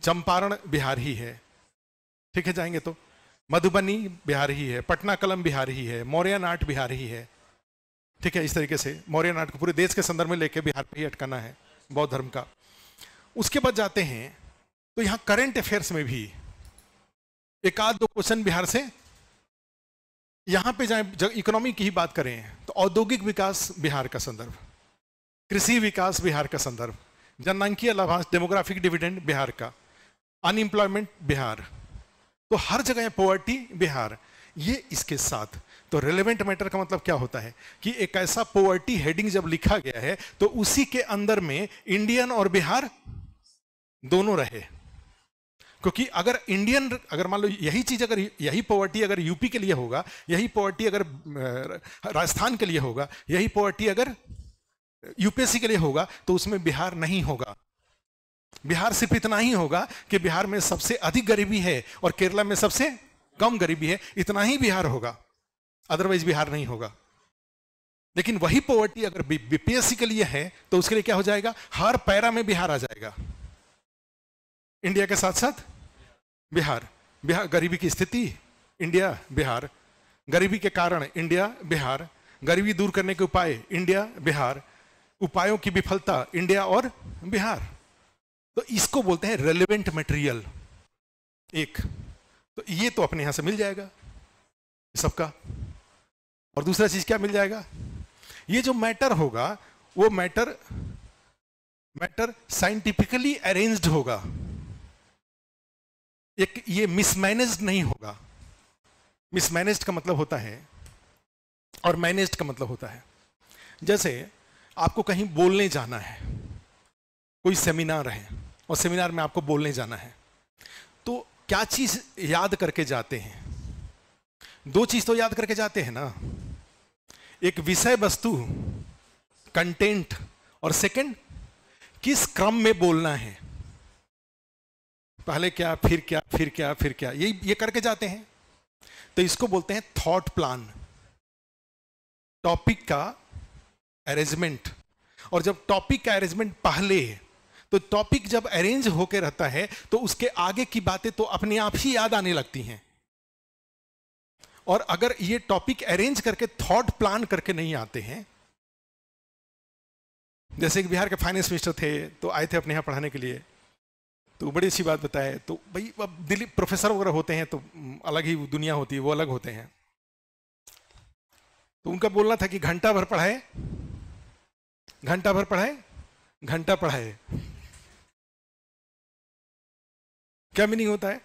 चंपारण बिहार ही है ठीक है जाएंगे तो मधुबनी बिहार ही है पटना कलम बिहार ही है मौर्य नाट बिहार ही है ठीक है इस तरीके से मौर्य नाट को पूरे देश के संदर्भ में लेके बिहार पे ही अटकाना है बौद्ध धर्म का उसके बाद जाते हैं तो यहाँ करंट अफेयर्स में भी एक आध दो क्वेश्चन बिहार से यहाँ पे जाए इकोनॉमी की ही बात करें तो औद्योगिक विकास बिहार का संदर्भ कृषि विकास बिहार का संदर्भ जनसंख्या लाभांश डेमोग्राफिक डिविडेंड बिहार का अनएम्प्लॉयमेंट बिहार तो हर जगह है पॉवर्टी बिहार ये इसके साथ तो रेलेवेंट मैटर का मतलब क्या होता है कि एक ऐसा पॉवर्टी हेडिंग जब लिखा गया है तो उसी के अंदर में इंडियन और बिहार दोनों रहे क्योंकि अगर इंडियन अगर मान लो यही चीज अगर यही पॉवर्टी अगर यूपी के लिए होगा यही पॉवर्टी अगर राजस्थान के लिए होगा यही पॉवर्टी अगर यूपीएससी के लिए होगा तो उसमें बिहार नहीं होगा बिहार सिर्फ इतना ही होगा कि बिहार में सबसे अधिक गरीबी है और केरला में सबसे कम गरीबी है इतना ही बिहार होगा अदरवाइज बिहार नहीं होगा लेकिन वही पॉवर्टी अगर बीपीएससी के लिए है तो उसके लिए क्या हो जाएगा हर पैरा में बिहार आ जाएगा इंडिया के साथ साथ बिहार बिहार गरीबी की स्थिति इंडिया बिहार गरीबी के कारण इंडिया बिहार गरीबी दूर करने के उपाय इंडिया बिहार उपायों की विफलता इंडिया और बिहार तो इसको बोलते हैं रेलिवेंट मटेरियल एक तो ये तो अपने यहां से मिल जाएगा सबका और दूसरा चीज क्या मिल जाएगा ये जो मैटर होगा वो मैटर मैटर साइंटिफिकली अरेंज्ड होगा एक ये मिसमैनेज्ड नहीं होगा मिसमैनेज्ड का मतलब होता है और मैनेज्ड का मतलब होता है जैसे आपको कहीं बोलने जाना है कोई सेमिनार है और सेमिनार में आपको बोलने जाना है तो क्या चीज याद करके जाते हैं दो चीज तो याद करके जाते हैं ना एक विषय वस्तु कंटेंट और सेकंड किस क्रम में बोलना है पहले क्या फिर क्या फिर क्या फिर क्या ये ये करके जाते हैं तो इसको बोलते हैं थॉट प्लान टॉपिक का अरेंजमेंट और जब टॉपिक का अरेंजमेंट पहले तो टॉपिक जब अरेंज होकर रहता है तो उसके आगे की बातें तो अपने आप ही याद आने लगती हैं और अगर ये टॉपिक अरेंज करके थॉट प्लान करके नहीं आते हैं जैसे एक बिहार के फाइनेंस मिनिस्टर थे तो आए थे अपने यहां पढ़ाने के लिए तो बड़ी अच्छी बात बताए तो भाई अब दिल्ली प्रोफेसर वगैरह होते हैं तो अलग ही दुनिया होती है वो अलग होते हैं तो उनका बोलना था कि घंटा भर पढ़ाए घंटा भर पढ़ाए घंटा पढ़ाए क्या मीनिंग होता है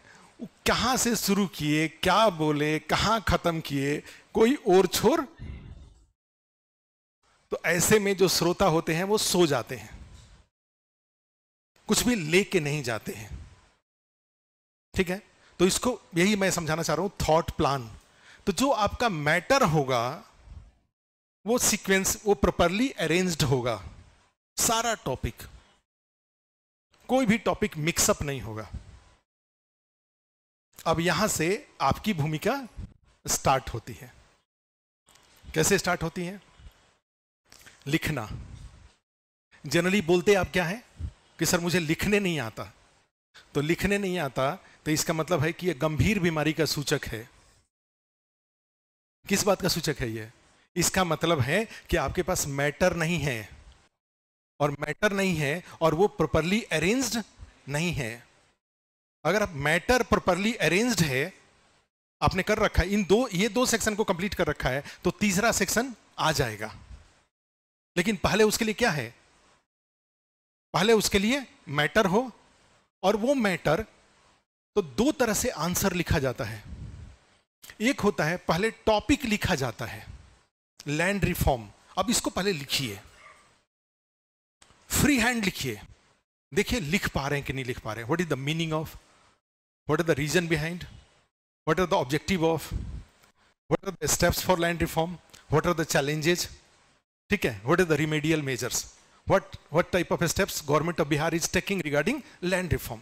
कहां से शुरू किए क्या बोले कहां खत्म किए कोई और छोर तो ऐसे में जो श्रोता होते हैं वो सो जाते हैं कुछ भी लेके नहीं जाते हैं ठीक है तो इसको यही मैं समझाना चाह रहा हूं थॉट प्लान तो जो आपका मैटर होगा वो सीक्वेंस वो प्रॉपरली अरेंज्ड होगा सारा टॉपिक कोई भी टॉपिक मिक्सअप नहीं होगा अब यहां से आपकी भूमिका स्टार्ट होती है कैसे स्टार्ट होती है लिखना जनरली बोलते आप क्या है कि सर मुझे लिखने नहीं आता तो लिखने नहीं आता तो इसका मतलब है कि यह गंभीर बीमारी का सूचक है किस बात का सूचक है यह इसका मतलब है कि आपके पास मैटर नहीं है और मैटर नहीं है और वो प्रॉपरली अरेंज्ड नहीं है अगर आप मैटर प्रॉपरली अरेंज्ड है आपने कर रखा है इन दो ये दो सेक्शन को कंप्लीट कर रखा है तो तीसरा सेक्शन आ जाएगा लेकिन पहले उसके लिए क्या है पहले उसके लिए मैटर हो और वो मैटर तो दो तरह से आंसर लिखा जाता है एक होता है पहले टॉपिक लिखा जाता है लैंड रिफॉर्म अब इसको पहले लिखिए फ्री हैंड लिखिए देखिए लिख पा रहे हैं कि नहीं लिख पा रहे what is the meaning of what are the reason behind what are the objective of what are the steps for land reform what are the challenges ठीक है what are the remedial measures what what type of steps government of Bihar is taking regarding land reform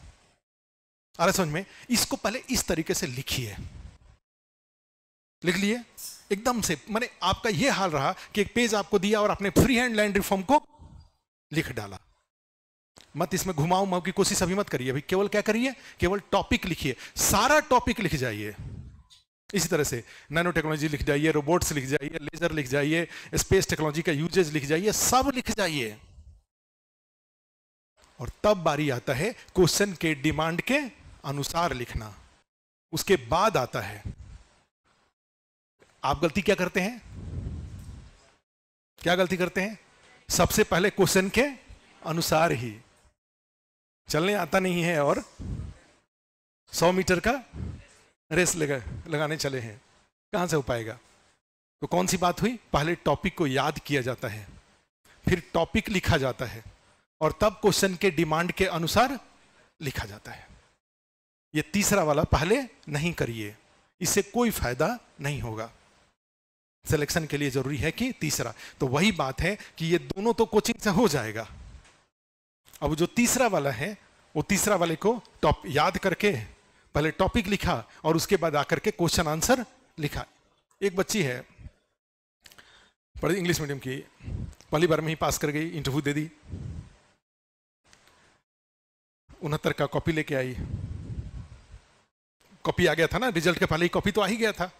अरे समझ में इसको पहले इस तरीके से लिखिए लिख लिए एकदम से मैंने आपका यह हाल रहा कि एक पेज आपको दिया और आपने फ्री हैंड लैंड रिफॉर्म को लिख डाला मत इसमें घुमाऊ उमाओ की कोशिश अभी मत करिए अभी केवल क्या करिए केवल टॉपिक लिखिए सारा टॉपिक लिख जाइए इसी तरह से नैनो टेक्नोलॉजी लिख जाइए रोबोट्स लिख जाइए लेजर लिख जाइए स्पेस टेक्नोलॉजी का यूजेज लिख जाइए सब लिख जाइए और तब बारी आता है क्वेश्चन के डिमांड के अनुसार लिखना उसके बाद आता है आप गलती क्या करते हैं क्या गलती करते हैं सबसे पहले क्वेश्चन के अनुसार ही चलने आता नहीं है और 100 मीटर का रेस लगा लगाने चले हैं कहां से हो पाएगा तो कौन सी बात हुई पहले टॉपिक को याद किया जाता है फिर टॉपिक लिखा जाता है और तब क्वेश्चन के डिमांड के अनुसार लिखा जाता है ये तीसरा वाला पहले नहीं करिए इससे कोई फायदा नहीं होगा सिलेक्शन के लिए जरूरी है कि तीसरा तो वही बात है कि ये दोनों तो कोचिंग से हो जाएगा अब जो तीसरा वाला है वो तीसरा वाले को टॉप याद करके पहले टॉपिक लिखा और उसके बाद आकर के क्वेश्चन आंसर लिखा एक बच्ची है पढ़ी इंग्लिश मीडियम की पहली बार में ही पास कर गई इंटरव्यू दे दी उनहत्तर का कॉपी लेके आई कॉपी आ गया था ना रिजल्ट के पहले ही कॉपी तो आ ही गया था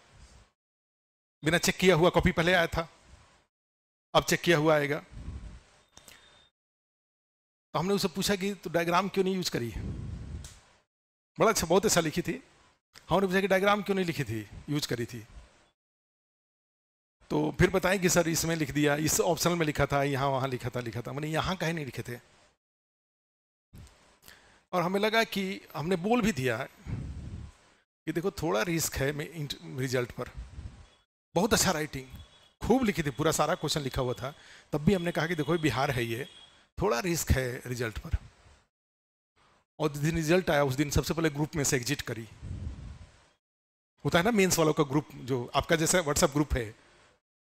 बिना चेक किया हुआ कॉपी पहले आया था अब चेक किया हुआ आएगा तो हमने उसे पूछा कि तो डायग्राम क्यों नहीं यूज करी बड़ा अच्छा बहुत अच्छा लिखी थी हमने पूछा कि डायग्राम क्यों नहीं लिखी थी यूज करी थी तो फिर बताएं कि सर इसमें लिख दिया इस ऑप्शनल में लिखा था यहाँ वहाँ लिखा था लिखा था मैंने यहाँ कहीं नहीं लिखे थे और हमें लगा कि हमने बोल भी दिया कि देखो थोड़ा रिस्क है रिजल्ट पर बहुत अच्छा राइटिंग खूब लिखी थी पूरा सारा क्वेश्चन लिखा हुआ था तब भी हमने कहा कि देखो बिहार है ये थोड़ा रिस्क है रिजल्ट पर और जिस दिन रिजल्ट आया उस दिन सबसे पहले ग्रुप में से एग्जिट करी होता है ना मेंस वालों का ग्रुप जो आपका जैसा व्हाट्सएप ग्रुप है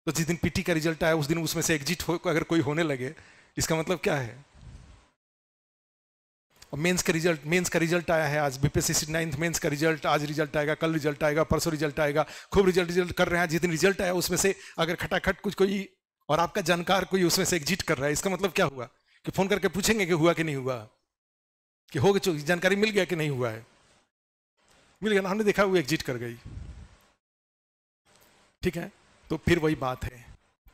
तो जिस दिन पीटी का रिजल्ट आया उस दिन उसमें से एग्जिट हो अगर कोई होने लगे इसका मतलब क्या है और मेंस का रिजल्ट मेंस का रिजल्ट आया है आज बीपीएससी नाइन्थ मेंस का रिजल्ट आज रिजल्ट आएगा कल रिजल्ट आएगा परसों रिजल्ट आएगा खूब रिजल्ट रिजल्ट कर रहे हैं जितने रिजल्ट आया उसमें से अगर खटाखट कुछ कोई और आपका जानकार कोई उसमें से एग्जिट कर रहा है इसका मतलब क्या हुआ कि फोन करके पूछेंगे कि हुआ कि नहीं हुआ कि हो गया जानकारी मिल गया कि नहीं हुआ है मिल गया ना हमने देखा वो एग्जिट कर गई ठीक है तो फिर वही बात है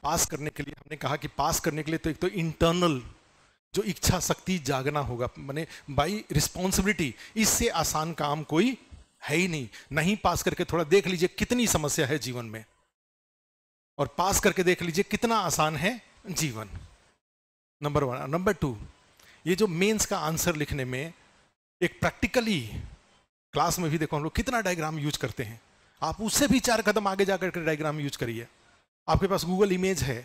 पास करने के लिए हमने कहा कि पास करने के लिए तो एक तो इंटरनल जो इच्छा शक्ति जागना होगा मैंने बाई रिस्पॉन्सिबिलिटी इससे आसान काम कोई है ही नहीं नहीं पास करके थोड़ा देख लीजिए कितनी समस्या है जीवन में और पास करके देख लीजिए कितना आसान है जीवन नंबर वन नंबर टू ये जो मेंस का आंसर लिखने में एक प्रैक्टिकली क्लास में भी देखो हम लोग कितना डायग्राम यूज करते हैं आप उससे भी चार कदम आगे जाकर के डायग्राम यूज करिए आपके पास गूगल इमेज है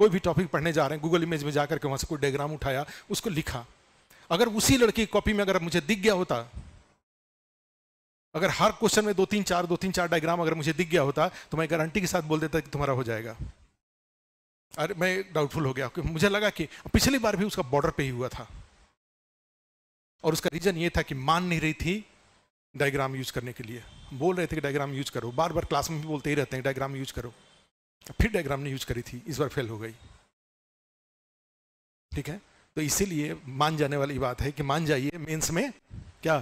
कोई भी टॉपिक पढ़ने जा रहे हैं गूगल इमेज में जाकर के वहाँ से कोई डायग्राम उठाया उसको लिखा अगर उसी लड़की की कॉपी में अगर मुझे दिख गया होता अगर हर क्वेश्चन में दो तीन चार दो तीन चार डायग्राम अगर मुझे दिख गया होता तो मैं गारंटी के साथ बोल देता कि तुम्हारा हो जाएगा अरे मैं डाउटफुल हो गया मुझे लगा कि पिछली बार भी उसका बॉर्डर पे ही हुआ था और उसका रीजन ये था कि मान नहीं रही थी डायग्राम यूज करने के लिए बोल रहे थे कि डायग्राम यूज करो बार बार क्लास में भी बोलते ही रहते हैं डायग्राम यूज करो फिर डायग्राम ने यूज करी थी इस बार फेल हो गई ठीक है तो इसीलिए मान जाने वाली बात है कि मान जाइए मेंस में क्या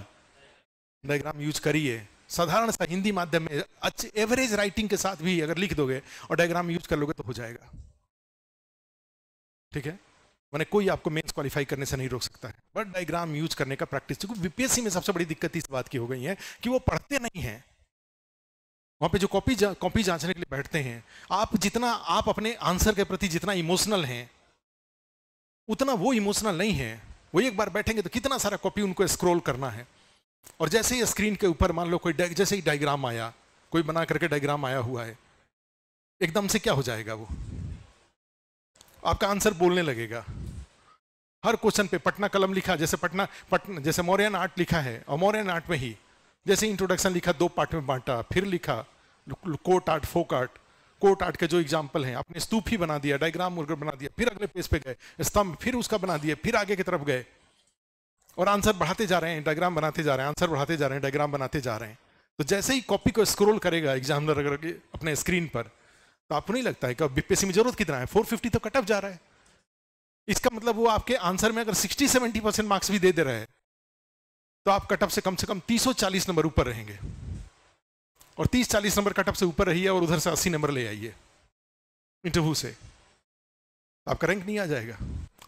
डायग्राम यूज करिए साधारण सा हिंदी माध्यम में अच्छे एवरेज राइटिंग के साथ भी अगर लिख दोगे और डायग्राम यूज कर लोगे तो हो जाएगा ठीक है मैंने कोई आपको मेंस क्वालिफाई करने से नहीं रोक सकता है बट डायग्राम यूज करने का प्रैक्टिस क्योंकि बीपीएससी में सबसे बड़ी दिक्कत इस बात की हो गई है कि वो पढ़ते नहीं हैं वहाँ पे जो कॉपी जा, कॉपी जांचने के लिए बैठते हैं आप जितना आप अपने आंसर के प्रति जितना इमोशनल हैं उतना वो इमोशनल नहीं है वो एक बार बैठेंगे तो कितना सारा कॉपी उनको स्क्रॉल करना है और जैसे ही स्क्रीन के ऊपर मान लो कोई जैसे ही डायग्राम आया कोई बना करके डायग्राम आया हुआ है एकदम से क्या हो जाएगा वो आपका आंसर बोलने लगेगा हर क्वेश्चन पे पटना कलम लिखा जैसे पटना पटना जैसे मौर्यन आर्ट लिखा है और मौर्यन आर्ट में ही जैसे इंट्रोडक्शन लिखा दो पार्ट में बांटा फिर लिखा court art folk art court art के जो एग्जाम्पल हैं आपने स्तूप ही बना दिया डायग्राम बना दिया फिर अगले पेज पे गए स्तंभ फिर उसका बना दिया फिर आगे की तरफ गए और आंसर बढ़ाते जा रहे हैं डायग्राम बनाते जा रहे हैं आंसर बढ़ाते जा रहे हैं डायग्राम बनाते जा रहे हैं तो जैसे ही कॉपी को स्क्रोल करेगा एग्जामिनर अगर अपने स्क्रीन पर तो आपको नहीं लगता है कि बीपीएससी में जरूरत कितना है 450 तो कट ऑफ जा रहा है इसका मतलब वो आपके आंसर में अगर 60 70 परसेंट मार्क्स भी दे दे रहा है तो आप कटअप से कम से कम तीसो चालीस नंबर ऊपर रहेंगे और तीस चालीस नंबर कटअप से ऊपर रहिए और उधर से अस्सी नंबर ले आइए इंटरव्यू से आपका रैंक नहीं आ जाएगा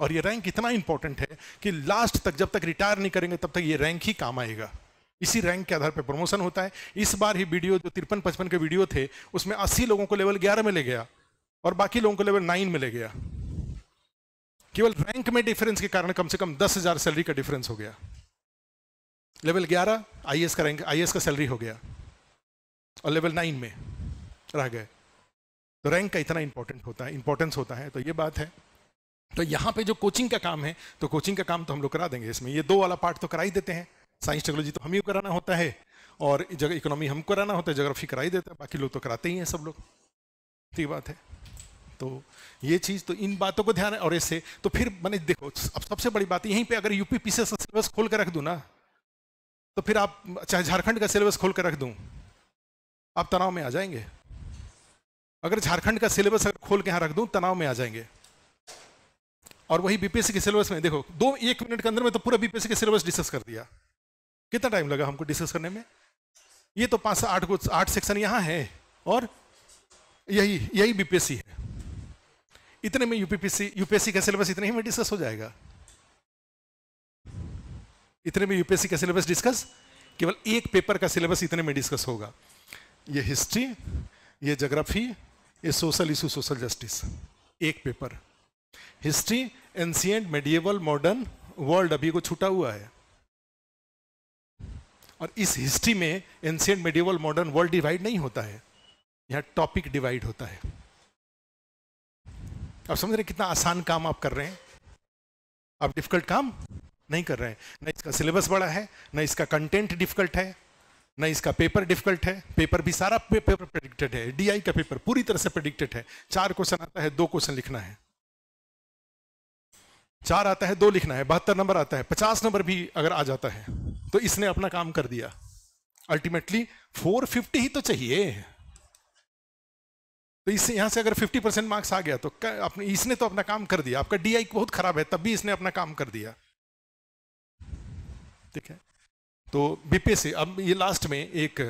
और ये रैंक इतना इंपॉर्टेंट है कि लास्ट तक जब तक रिटायर नहीं करेंगे तब तक ये रैंक ही काम आएगा इसी रैंक के आधार पर प्रमोशन होता है इस बार ही वीडियो जो तिरपन पचपन के वीडियो थे उसमें अस्सी लोगों को लेवल ग्यारह में ले गया और बाकी लोगों को लेवल नाइन में ले गया केवल रैंक में डिफरेंस के कारण कम से कम दस हजार सैलरी का डिफरेंस हो गया लेवल 11 आईएएस का रैंक आईएएस का सैलरी हो गया और लेवल 9 में रह गए तो रैंक का इतना इंपॉर्टेंट होता है इंपॉर्टेंस होता है तो ये बात है तो यहाँ पे जो कोचिंग का काम है तो कोचिंग का काम तो हम लोग करा देंगे इसमें ये दो वाला पार्ट तो करा ही देते हैं साइंस टेक्नोलॉजी तो हम ही कराना होता है और जगह इकोनॉमी हम कराना होता है जोग्राफी करा ही देता है बाकी लोग तो कराते ही हैं सब लोग ठीक तो बात है तो ये चीज़ तो इन बातों को ध्यान है और इससे तो फिर मैंने देखो अब सबसे बड़ी बात यहीं पे अगर यूपी पीसीएस का सिलेबस खोल कर रख दूँ ना तो फिर आप चाहे झारखंड का सिलेबस खोल कर रख दूं आप तनाव में आ जाएंगे अगर झारखंड का सिलेबस अगर खोल के यहाँ रख दूं तनाव में आ जाएंगे और वही बीपीएससी के सिलेबस में देखो दो एक मिनट के अंदर में तो पूरा बीपीएससी के सिलेबस डिस्कस कर दिया कितना टाइम लगा हमको डिस्कस करने में ये तो पाँच आठ कुछ आठ सेक्शन यहाँ है और यही यही बीपीएससी है इतने में यूपीपीसी यूपीएससी का सिलेबस इतने ही में डिस्कस हो जाएगा इतने में यूपीएससी का सिलेबस डिस्कस केवल एक पेपर का सिलेबस इतने में डिस्कस होगा ये हिस्ट्री ये जोग्राफी ये सोशल इशू सोशल जस्टिस एक paper history ancient medieval modern world अभी को छूटा हुआ है और इस हिस्ट्री में ancient medieval modern world divide नहीं होता है यहाँ टॉपिक डिवाइड होता है आप समझ रहे कितना आसान काम आप कर रहे हैं आप डिफिकल्ट काम नहीं कर रहे हैं ना इसका सिलेबस बड़ा है ना इसका कंटेंट डिफिकल्ट है ना इसका पेपर डिफिकल्ट है पेपर भी सारा पेपर प्रेडिक्टेड है डीआई का पेपर पूरी तरह से प्रेडिक्टेड है चार क्वेश्चन आता है दो क्वेश्चन लिखना है चार आता है दो लिखना है बहत्तर नंबर आता है पचास नंबर भी अगर आ जाता है तो इसने अपना काम कर दिया अल्टीमेटली 450 ही तो चाहिए तो इससे यहां से अगर 50 परसेंट मार्क्स आ गया तो अपने इसने तो अपना काम कर दिया आपका डीआई बहुत खराब है तब भी इसने अपना काम कर दिया ठीक है तो बीपीएससी अब ये लास्ट में एक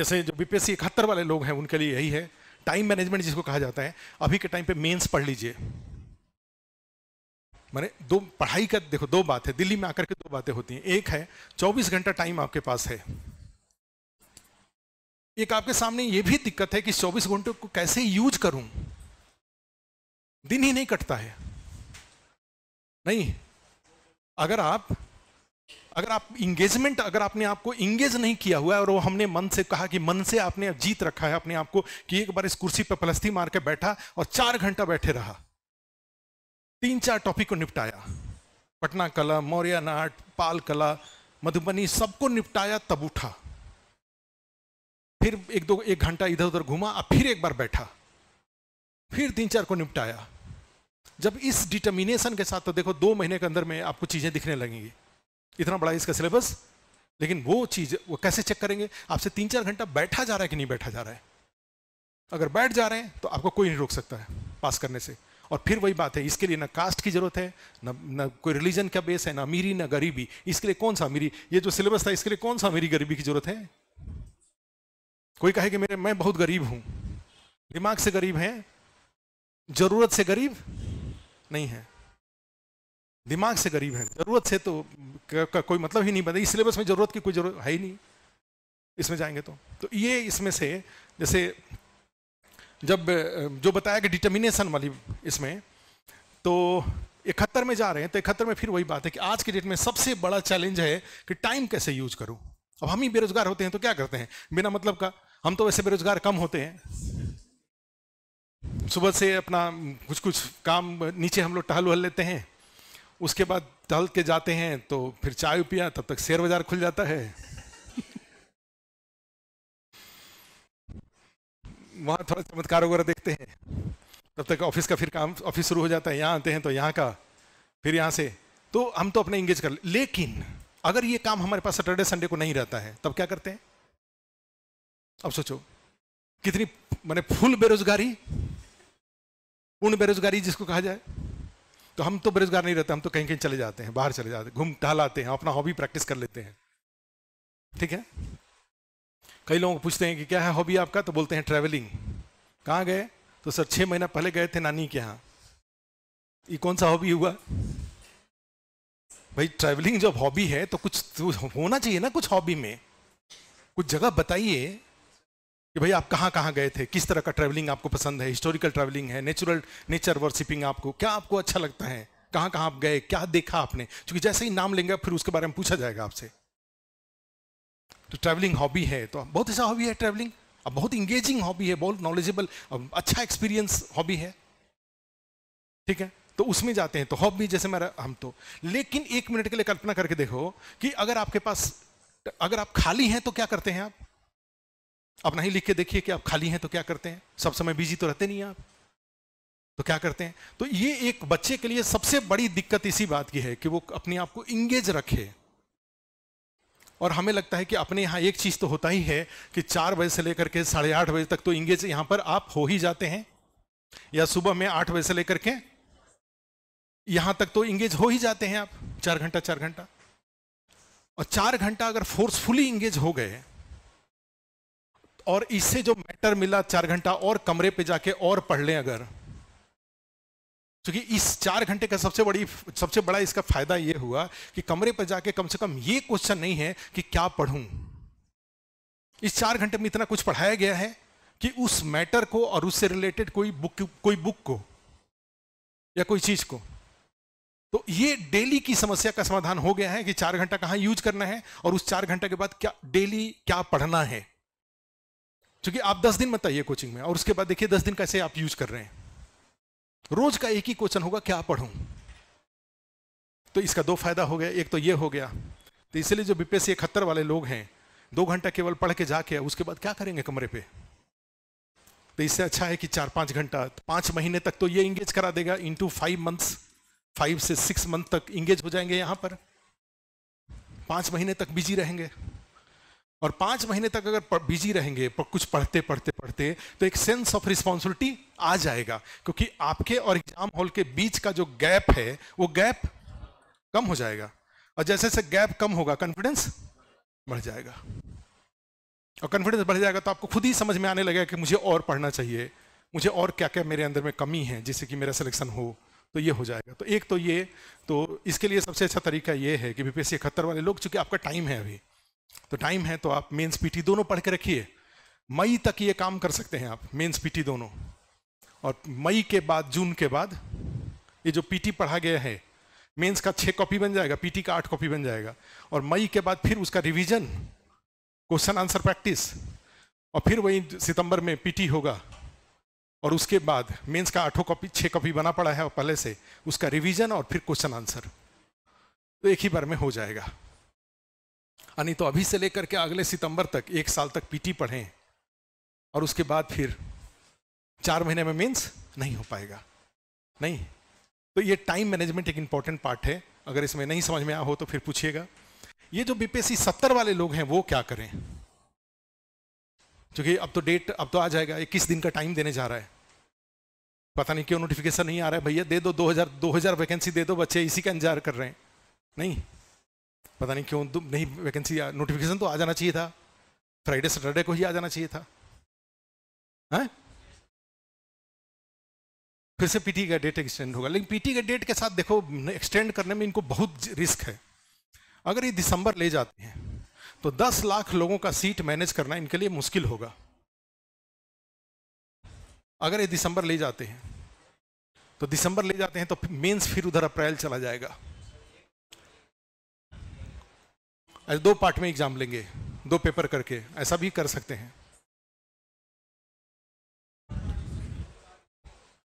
जैसे जो बीपीएससी इकहत्तर वाले लोग हैं उनके लिए यही है टाइम मैनेजमेंट जिसको कहा जाता है अभी के टाइम पे मेंस पढ़ लीजिए माने दो पढ़ाई का देखो दो बात है दिल्ली में आकर के दो बातें होती हैं एक है 24 घंटा टाइम आपके पास है एक आपके सामने ये भी दिक्कत है कि 24 घंटे को कैसे यूज करूं दिन ही नहीं कटता है नहीं अगर आप अगर आप इंगेजमेंट अगर आपने आपको इंगेज नहीं किया हुआ है और वो हमने मन से कहा कि मन से आपने जीत रखा है अपने आप को कि एक बार इस कुर्सी पर पलस्थी मार के बैठा और चार घंटा बैठे रहा तीन चार टॉपिक को निपटाया पटना कला मौर्य नाट पाल कला मधुबनी सबको निपटाया तब उठा फिर एक दो एक घंटा इधर उधर घूमा और फिर एक बार बैठा फिर तीन चार को निपटाया जब इस डिटर्मिनेशन के साथ तो देखो दो महीने के अंदर में आपको चीजें दिखने लगेंगी इतना बड़ा इसका सिलेबस लेकिन वो चीज़ वो कैसे चेक करेंगे आपसे तीन चार घंटा बैठा जा रहा है कि नहीं बैठा जा रहा है अगर बैठ जा रहे हैं तो आपको कोई नहीं रोक सकता है पास करने से और फिर वही बात है इसके लिए ना कास्ट की जरूरत है ना ना कोई रिलीजन का बेस है ना अमीरी ना गरीबी इसके लिए कौन सा अमीरी ये जो सिलेबस था इसके लिए कौन सा अमीरी गरीबी की जरूरत है कोई कहे कि मेरे मैं बहुत गरीब हूं दिमाग से गरीब है जरूरत से गरीब नहीं है दिमाग से गरीब हैं ज़रूरत से तो का कोई मतलब ही नहीं बनता इस सिलेबस में ज़रूरत की कोई ज़रूरत है ही नहीं इसमें जाएंगे तो तो ये इसमें से जैसे जब जो बताया कि डिटर्मिनेशन वाली इसमें तो इकहत्तर में जा रहे हैं तो इकहत्तर में फिर वही बात है कि आज के डेट में सबसे बड़ा चैलेंज है कि टाइम कैसे यूज करूँ अब हम ही बेरोजगार होते हैं तो क्या करते हैं बिना मतलब का हम तो वैसे बेरोजगार कम होते हैं सुबह से अपना कुछ कुछ काम नीचे हम लोग टहल वहल लेते हैं उसके बाद टहल के जाते हैं तो फिर चाय पिया तब तक शेयर बाजार खुल जाता है वहां थोड़ा चमत्कार वगैरह देखते हैं तब तक ऑफिस का फिर काम ऑफिस शुरू हो जाता है यहां आते हैं तो यहाँ का फिर यहां से तो हम तो अपने इंगेज कर लेकिन अगर ये काम हमारे पास सैटरडे संडे को नहीं रहता है तब क्या करते हैं अब सोचो कितनी मैंने फुल बेरोजगारी पूर्ण बेरोजगारी जिसको कहा जाए तो हम तो बेरोजगार नहीं रहते हम तो कहीं कहीं चले जाते हैं बाहर चले जाते हैं घूम टहल आते हैं अपना हॉबी प्रैक्टिस कर लेते हैं ठीक है कई लोग पूछते हैं कि क्या है हॉबी आपका तो बोलते हैं ट्रैवलिंग कहाँ गए तो सर छः महीना पहले गए थे नानी के यहाँ ये कौन सा हॉबी हुआ भाई ट्रैवलिंग जब हॉबी है तो कुछ तो होना चाहिए ना कुछ हॉबी में कुछ जगह बताइए कि भाई आप कहाँ कहाँ गए थे किस तरह का ट्रैवलिंग आपको पसंद है हिस्टोरिकल ट्रैवलिंग है नेचुरल नेचर वर्शिपिंग आपको क्या आपको अच्छा लगता है कहाँ कहाँ आप गए क्या देखा आपने क्योंकि जैसे ही नाम लेंगे फिर उसके बारे में पूछा जाएगा आपसे तो ट्रैवलिंग हॉबी है तो बहुत ऐसा हॉबी है ट्रैवलिंग अब बहुत इंगेजिंग हॉबी है बहुत नॉलेजेबल अच्छा एक्सपीरियंस हॉबी है ठीक है तो उसमें जाते हैं तो हॉबी जैसे मेरा हम तो लेकिन एक मिनट के लिए कल्पना करके देखो कि अगर आपके पास अगर आप खाली हैं तो क्या करते हैं आप आप नहीं लिख के देखिए कि आप खाली हैं तो क्या करते हैं सब समय बिजी तो रहते नहीं आप तो क्या करते हैं तो ये एक बच्चे के लिए सबसे बड़ी दिक्कत इसी बात की है कि वो अपने आप को इंगेज रखे और हमें लगता है कि अपने यहां एक चीज़ तो होता ही है कि चार बजे से लेकर के साढ़े आठ बजे तक तो इंगेज यहां पर आप हो ही जाते हैं या सुबह में आठ बजे से लेकर के यहां तक तो इंगेज हो ही जाते हैं आप चार घंटा चार घंटा और चार घंटा अगर फोर्सफुली इंगेज हो गए और इससे जो मैटर मिला चार घंटा और कमरे पे जाके और पढ़ लें अगर क्योंकि इस चार घंटे का सबसे बड़ी सबसे बड़ा इसका फायदा यह हुआ कि कमरे पर जाके कम से कम ये क्वेश्चन नहीं है कि क्या पढ़ूं इस चार घंटे में इतना कुछ पढ़ाया गया है कि उस मैटर को और उससे रिलेटेड कोई बुक कोई बुक को या कोई चीज को तो ये डेली की समस्या का समाधान हो गया है कि चार घंटा कहां यूज करना है और उस चार घंटे के बाद क्या डेली क्या पढ़ना है क्योंकि आप दस दिन मत आइए कोचिंग में और उसके बाद देखिए दस दिन कैसे आप यूज कर रहे हैं रोज का एक ही क्वेश्चन होगा क्या पढ़ूं तो इसका दो फायदा हो गया एक तो ये हो गया तो इसलिए जो बीपीएससी इकहत्तर वाले लोग हैं दो घंटा केवल पढ़ के जाके उसके बाद क्या करेंगे कमरे पे तो इससे अच्छा है कि चार पाँच घंटा पाँच महीने तक तो ये इंगेज करा देगा in two five months five से सिक्स मंथ तक इंगेज हो जाएंगे यहाँ पर पाँच महीने तक बिजी रहेंगे और पांच महीने तक अगर बिजी रहेंगे कुछ पढ़ते पढ़ते पढ़ते तो एक सेंस ऑफ रिस्पॉन्सिबिलिटी आ जाएगा क्योंकि आपके और एग्जाम हॉल के बीच का जो गैप है वो गैप कम हो जाएगा और जैसे जैसे गैप कम होगा कॉन्फिडेंस बढ़ जाएगा और कॉन्फिडेंस बढ़ जाएगा तो आपको खुद ही समझ में आने लगेगा कि मुझे और पढ़ना चाहिए मुझे और क्या क्या मेरे अंदर में कमी है जिससे कि मेरा सिलेक्शन हो तो ये हो जाएगा तो एक तो ये तो इसके लिए सबसे अच्छा तरीका ये है कि बीपीएससी इकहत्तर वाले लोग चूंकि आपका टाइम है अभी तो टाइम है तो आप मेन्स पीटी दोनों पढ़ के रखिए मई तक ये काम कर सकते हैं आप मेंस पीटी दोनों और मई के बाद जून के बाद ये जो पीटी पढ़ा गया है मेंस का छः कॉपी बन जाएगा पीटी का आठ कॉपी बन जाएगा और मई के बाद फिर उसका रिवीजन क्वेश्चन आंसर प्रैक्टिस और फिर वही सितंबर में पीटी होगा और उसके बाद मेंस का आठों कॉपी छः कॉपी बना पड़ा है और पहले से उसका रिवीजन और फिर क्वेश्चन आंसर तो एक ही बार में हो जाएगा नहीं तो अभी से लेकर के अगले सितंबर तक एक साल तक पीटी पढ़ें और उसके बाद फिर चार महीने में मीन्स नहीं हो पाएगा नहीं तो ये टाइम मैनेजमेंट एक इंपॉर्टेंट पार्ट है अगर इसमें नहीं समझ में आ हो तो फिर पूछिएगा ये जो बीपीएससी सत्तर वाले लोग हैं वो क्या करें क्योंकि अब तो डेट अब तो आ जाएगा इक्कीस दिन का टाइम देने जा रहा है पता नहीं क्यों नोटिफिकेशन नहीं आ रहा है भैया दे दो 2000 2000 वैकेंसी दे दो बच्चे इसी का इंतजार कर रहे हैं नहीं पता नहीं क्यों नहीं वैकेंसी नोटिफिकेशन तो आ जाना चाहिए था फ्राइडे सैटरडे को ही आ जाना चाहिए था है फिर से पीटी का डेट एक्सटेंड होगा लेकिन पीटी के डेट के साथ देखो एक्सटेंड करने में इनको बहुत रिस्क है अगर ये दिसंबर ले जाते हैं तो 10 लाख लोगों का सीट मैनेज करना इनके लिए मुश्किल होगा अगर ये दिसंबर ले जाते हैं तो दिसंबर ले जाते हैं तो मेंस फिर उधर अप्रैल चला जाएगा अच्छा दो पार्ट में एग्जाम लेंगे दो पेपर करके ऐसा भी कर सकते हैं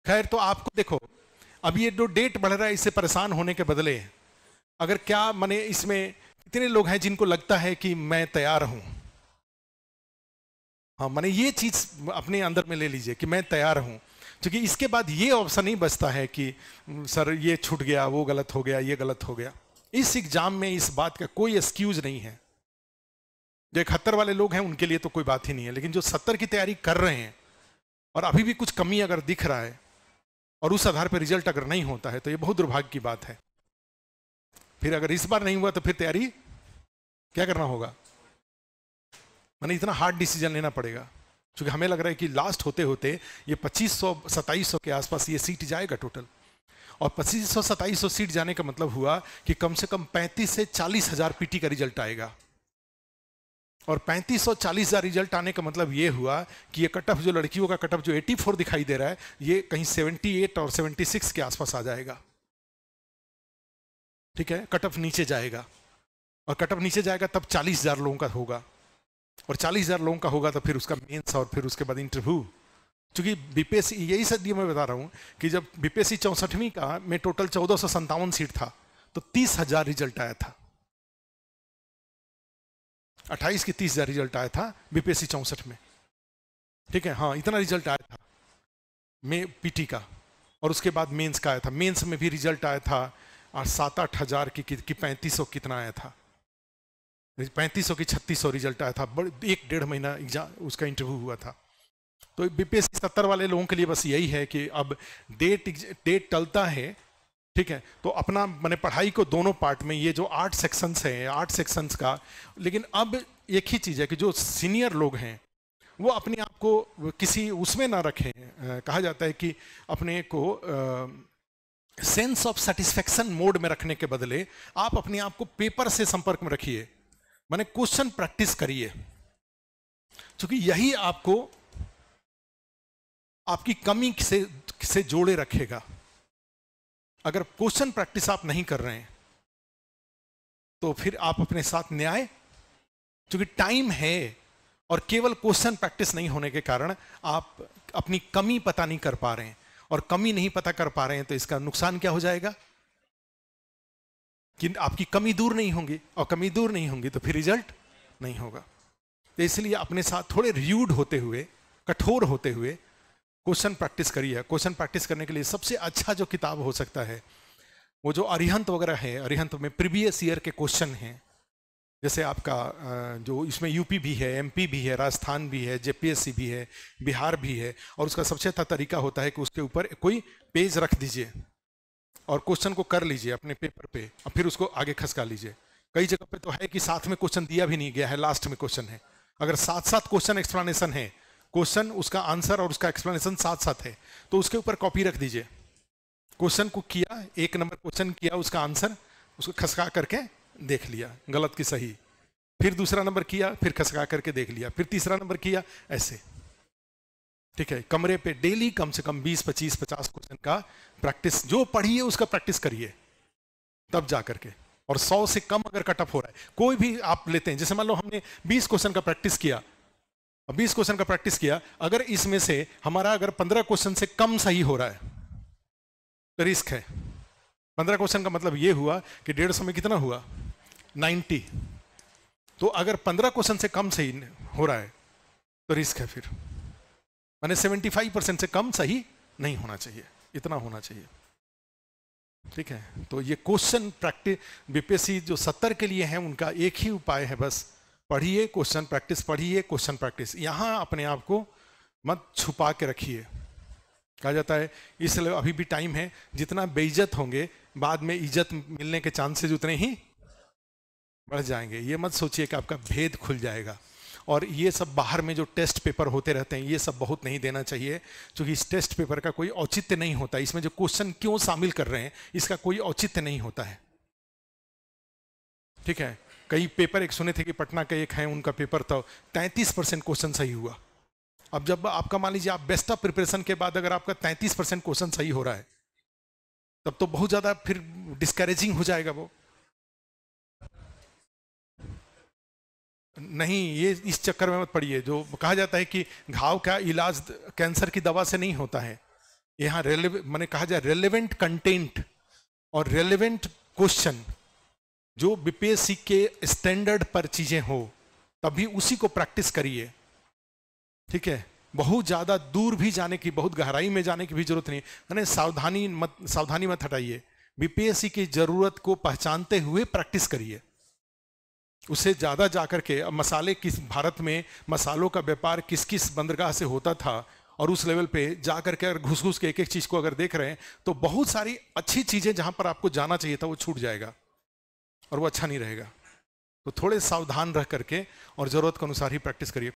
खैर तो आपको देखो अब ये जो डेट बढ़ रहा है इससे परेशान होने के बदले अगर क्या मैंने इसमें कितने लोग हैं जिनको लगता है कि मैं तैयार हूं हाँ मैंने ये चीज अपने अंदर में ले लीजिए कि मैं तैयार हूं क्योंकि इसके बाद ये ऑप्शन नहीं बचता है कि सर ये छूट गया वो गलत हो गया ये गलत हो गया इस एग्जाम में इस बात का कोई एक्सक्यूज नहीं है जो इकहत्तर वाले लोग हैं उनके लिए तो कोई बात ही नहीं है लेकिन जो सत्तर की तैयारी कर रहे हैं और अभी भी कुछ कमी अगर दिख रहा है और उस आधार पर रिजल्ट अगर नहीं होता है तो ये बहुत दुर्भाग्य की बात है फिर अगर इस बार नहीं हुआ तो फिर तैयारी क्या करना होगा मैंने इतना हार्ड डिसीजन लेना पड़ेगा क्योंकि हमें लग रहा है कि लास्ट होते होते ये पच्चीस सौ सत्ताईस सौ के आसपास ये सीट जाएगा टोटल और पच्चीस सौ सताईस सौ सीट जाने का मतलब हुआ कि कम से कम पैंतीस से चालीस हजार पीटी का रिजल्ट आएगा और पैंतीस सौ चालीस हजार रिजल्ट आने का मतलब ये हुआ कि ये कट ऑफ जो लड़कियों का कट ऑफ जो फोर दिखाई दे रहा है ये कहीं एट और सिक्स के आसपास आ जाएगा ठीक है कट ऑफ नीचे जाएगा और कट ऑफ नीचे जाएगा तब चालीस हजार लोगों का होगा और चालीस हजार लोगों का होगा तो फिर उसका मेन्स और फिर उसके बाद इंटरव्यू क्योंकि बीपीएससी यही सदी मैं बता रहा हूँ कि जब बीपीएससी चौंसठवीं का में टोटल चौदह सौ सीट था तो तीस हजार रिजल्ट आया था अट्ठाईस की तीस हजार रिजल्ट आया था बीपीएससी चौंसठ में ठीक है हाँ इतना रिजल्ट आया था मे पीटी का और उसके बाद मेंस का आया था मेंस में भी रिजल्ट आया था और सात आठ हजार की, की, की पैंतीस सौ कितना आया था पैंतीस सौ की छत्तीस सौ रिजल्ट आया था बड़े एक डेढ़ महीना एग्जाम उसका इंटरव्यू हुआ था तो बीपीएससी सत्तर वाले लोगों के लिए बस यही है कि अब डेट डेट टलता है ठीक है तो अपना मैंने पढ़ाई को दोनों पार्ट में ये जो आर्ट सेक्शंस हैं आठ सेक्शंस का लेकिन अब एक ही चीज़ है कि जो सीनियर लोग हैं वो अपने आप को किसी उसमें ना रखें कहा जाता है कि अपने को सेंस ऑफ सेटिस्फेक्शन मोड में रखने के बदले आप अपने आप को पेपर से संपर्क में रखिए मैंने क्वेश्चन प्रैक्टिस करिए क्योंकि यही आपको आपकी कमी से से जोड़े रखेगा अगर क्वेश्चन प्रैक्टिस आप नहीं कर रहे हैं तो फिर आप अपने साथ न्याय क्योंकि टाइम है और केवल क्वेश्चन प्रैक्टिस नहीं होने के कारण आप अपनी कमी पता नहीं कर पा रहे हैं और कमी नहीं पता कर पा रहे हैं तो इसका नुकसान क्या हो जाएगा कि आपकी कमी दूर नहीं होंगी और कमी दूर नहीं होंगी तो फिर रिजल्ट नहीं होगा तो इसलिए अपने साथ थोड़े रियूड होते हुए कठोर होते हुए क्वेश्चन प्रैक्टिस करिए क्वेश्चन प्रैक्टिस करने के लिए सबसे अच्छा जो किताब हो सकता है वो जो अरिहंत वगैरह है अरिहंत में प्रीवियस ईयर के क्वेश्चन हैं जैसे आपका जो इसमें यूपी भी है एमपी भी है राजस्थान भी है जेपीएससी भी है बिहार भी है और उसका सबसे अच्छा तरीका होता है कि उसके ऊपर कोई पेज रख दीजिए और क्वेश्चन को कर लीजिए अपने पेपर पे और फिर उसको आगे खसका लीजिए कई जगह पे तो है कि साथ में क्वेश्चन दिया भी नहीं गया है लास्ट में क्वेश्चन है अगर साथ साथ क्वेश्चन एक्सप्लेनेशन है क्वेश्चन उसका आंसर और उसका एक्सप्लेनेशन साथ साथ है तो उसके ऊपर कॉपी रख दीजिए क्वेश्चन को किया एक नंबर क्वेश्चन किया उसका आंसर उसको खसका करके देख लिया गलत की सही फिर दूसरा नंबर किया फिर खसका करके देख लिया फिर तीसरा नंबर किया ऐसे ठीक है कमरे पे डेली कम से कम 20 25 50 क्वेश्चन का प्रैक्टिस जो पढ़िए उसका प्रैक्टिस करिए तब जा करके और 100 से कम अगर कटअप हो रहा है कोई भी आप लेते हैं जैसे मान लो हमने 20 क्वेश्चन का प्रैक्टिस किया बीस क्वेश्चन का प्रैक्टिस किया अगर इसमें से हमारा अगर पंद्रह क्वेश्चन से कम सही हो रहा है तो रिस्क है पंद्रह क्वेश्चन का मतलब ये हुआ कि डेढ़ सौ में कितना हुआ नाइन्टी तो अगर पंद्रह क्वेश्चन से कम सही हो रहा है तो रिस्क है फिर मैंने सेवेंटी फाइव परसेंट से कम सही नहीं होना चाहिए इतना होना चाहिए ठीक है तो ये क्वेश्चन प्रैक्टिस बीपीएससी जो सत्तर के लिए है उनका एक ही उपाय है बस पढ़िए क्वेश्चन प्रैक्टिस पढ़िए क्वेश्चन प्रैक्टिस यहाँ अपने आप को मत छुपा के रखिए कहा जाता है इसलिए अभी भी टाइम है जितना बेइज्जत होंगे बाद में इज्जत मिलने के चांसेज उतने ही बढ़ जाएंगे ये मत सोचिए कि आपका भेद खुल जाएगा और ये सब बाहर में जो टेस्ट पेपर होते रहते हैं ये सब बहुत नहीं देना चाहिए क्योंकि इस टेस्ट पेपर का कोई औचित्य नहीं होता इसमें जो क्वेश्चन क्यों शामिल कर रहे हैं इसका कोई औचित्य नहीं होता है ठीक है कई पेपर एक सुने थे कि पटना का एक है उनका पेपर था तैंतीस परसेंट क्वेश्चन सही हुआ अब जब आपका मान लीजिए आप बेस्ट ऑफ प्रिपरेशन के बाद अगर आपका तैंतीस परसेंट क्वेश्चन सही हो रहा है तब तो बहुत ज़्यादा फिर डिस्करेजिंग हो जाएगा वो नहीं ये इस चक्कर में मत पड़िए जो कहा जाता है कि घाव का इलाज कैंसर की दवा से नहीं होता है यहाँ रेलिव मैंने कहा जाए रेलिवेंट कंटेंट और रेलिवेंट क्वेश्चन जो बीपीएससी के स्टैंडर्ड पर चीज़ें हो तभी उसी को प्रैक्टिस करिए ठीक है बहुत ज़्यादा दूर भी जाने की बहुत गहराई में जाने की भी जरूरत नहीं यानी सावधानी मत सावधानी मत हटाइए बीपीएससी की ज़रूरत को पहचानते हुए प्रैक्टिस करिए उसे ज़्यादा जाकर के अब मसाले किस भारत में मसालों का व्यापार किस किस बंदरगाह से होता था और उस लेवल पे जा करके के अगर घुस घुस के एक एक चीज़ को अगर देख रहे हैं तो बहुत सारी अच्छी चीज़ें जहाँ पर आपको जाना चाहिए था वो छूट जाएगा और वो अच्छा नहीं रहेगा तो थोड़े सावधान रह करके और ज़रूरत के अनुसार ही प्रैक्टिस करिए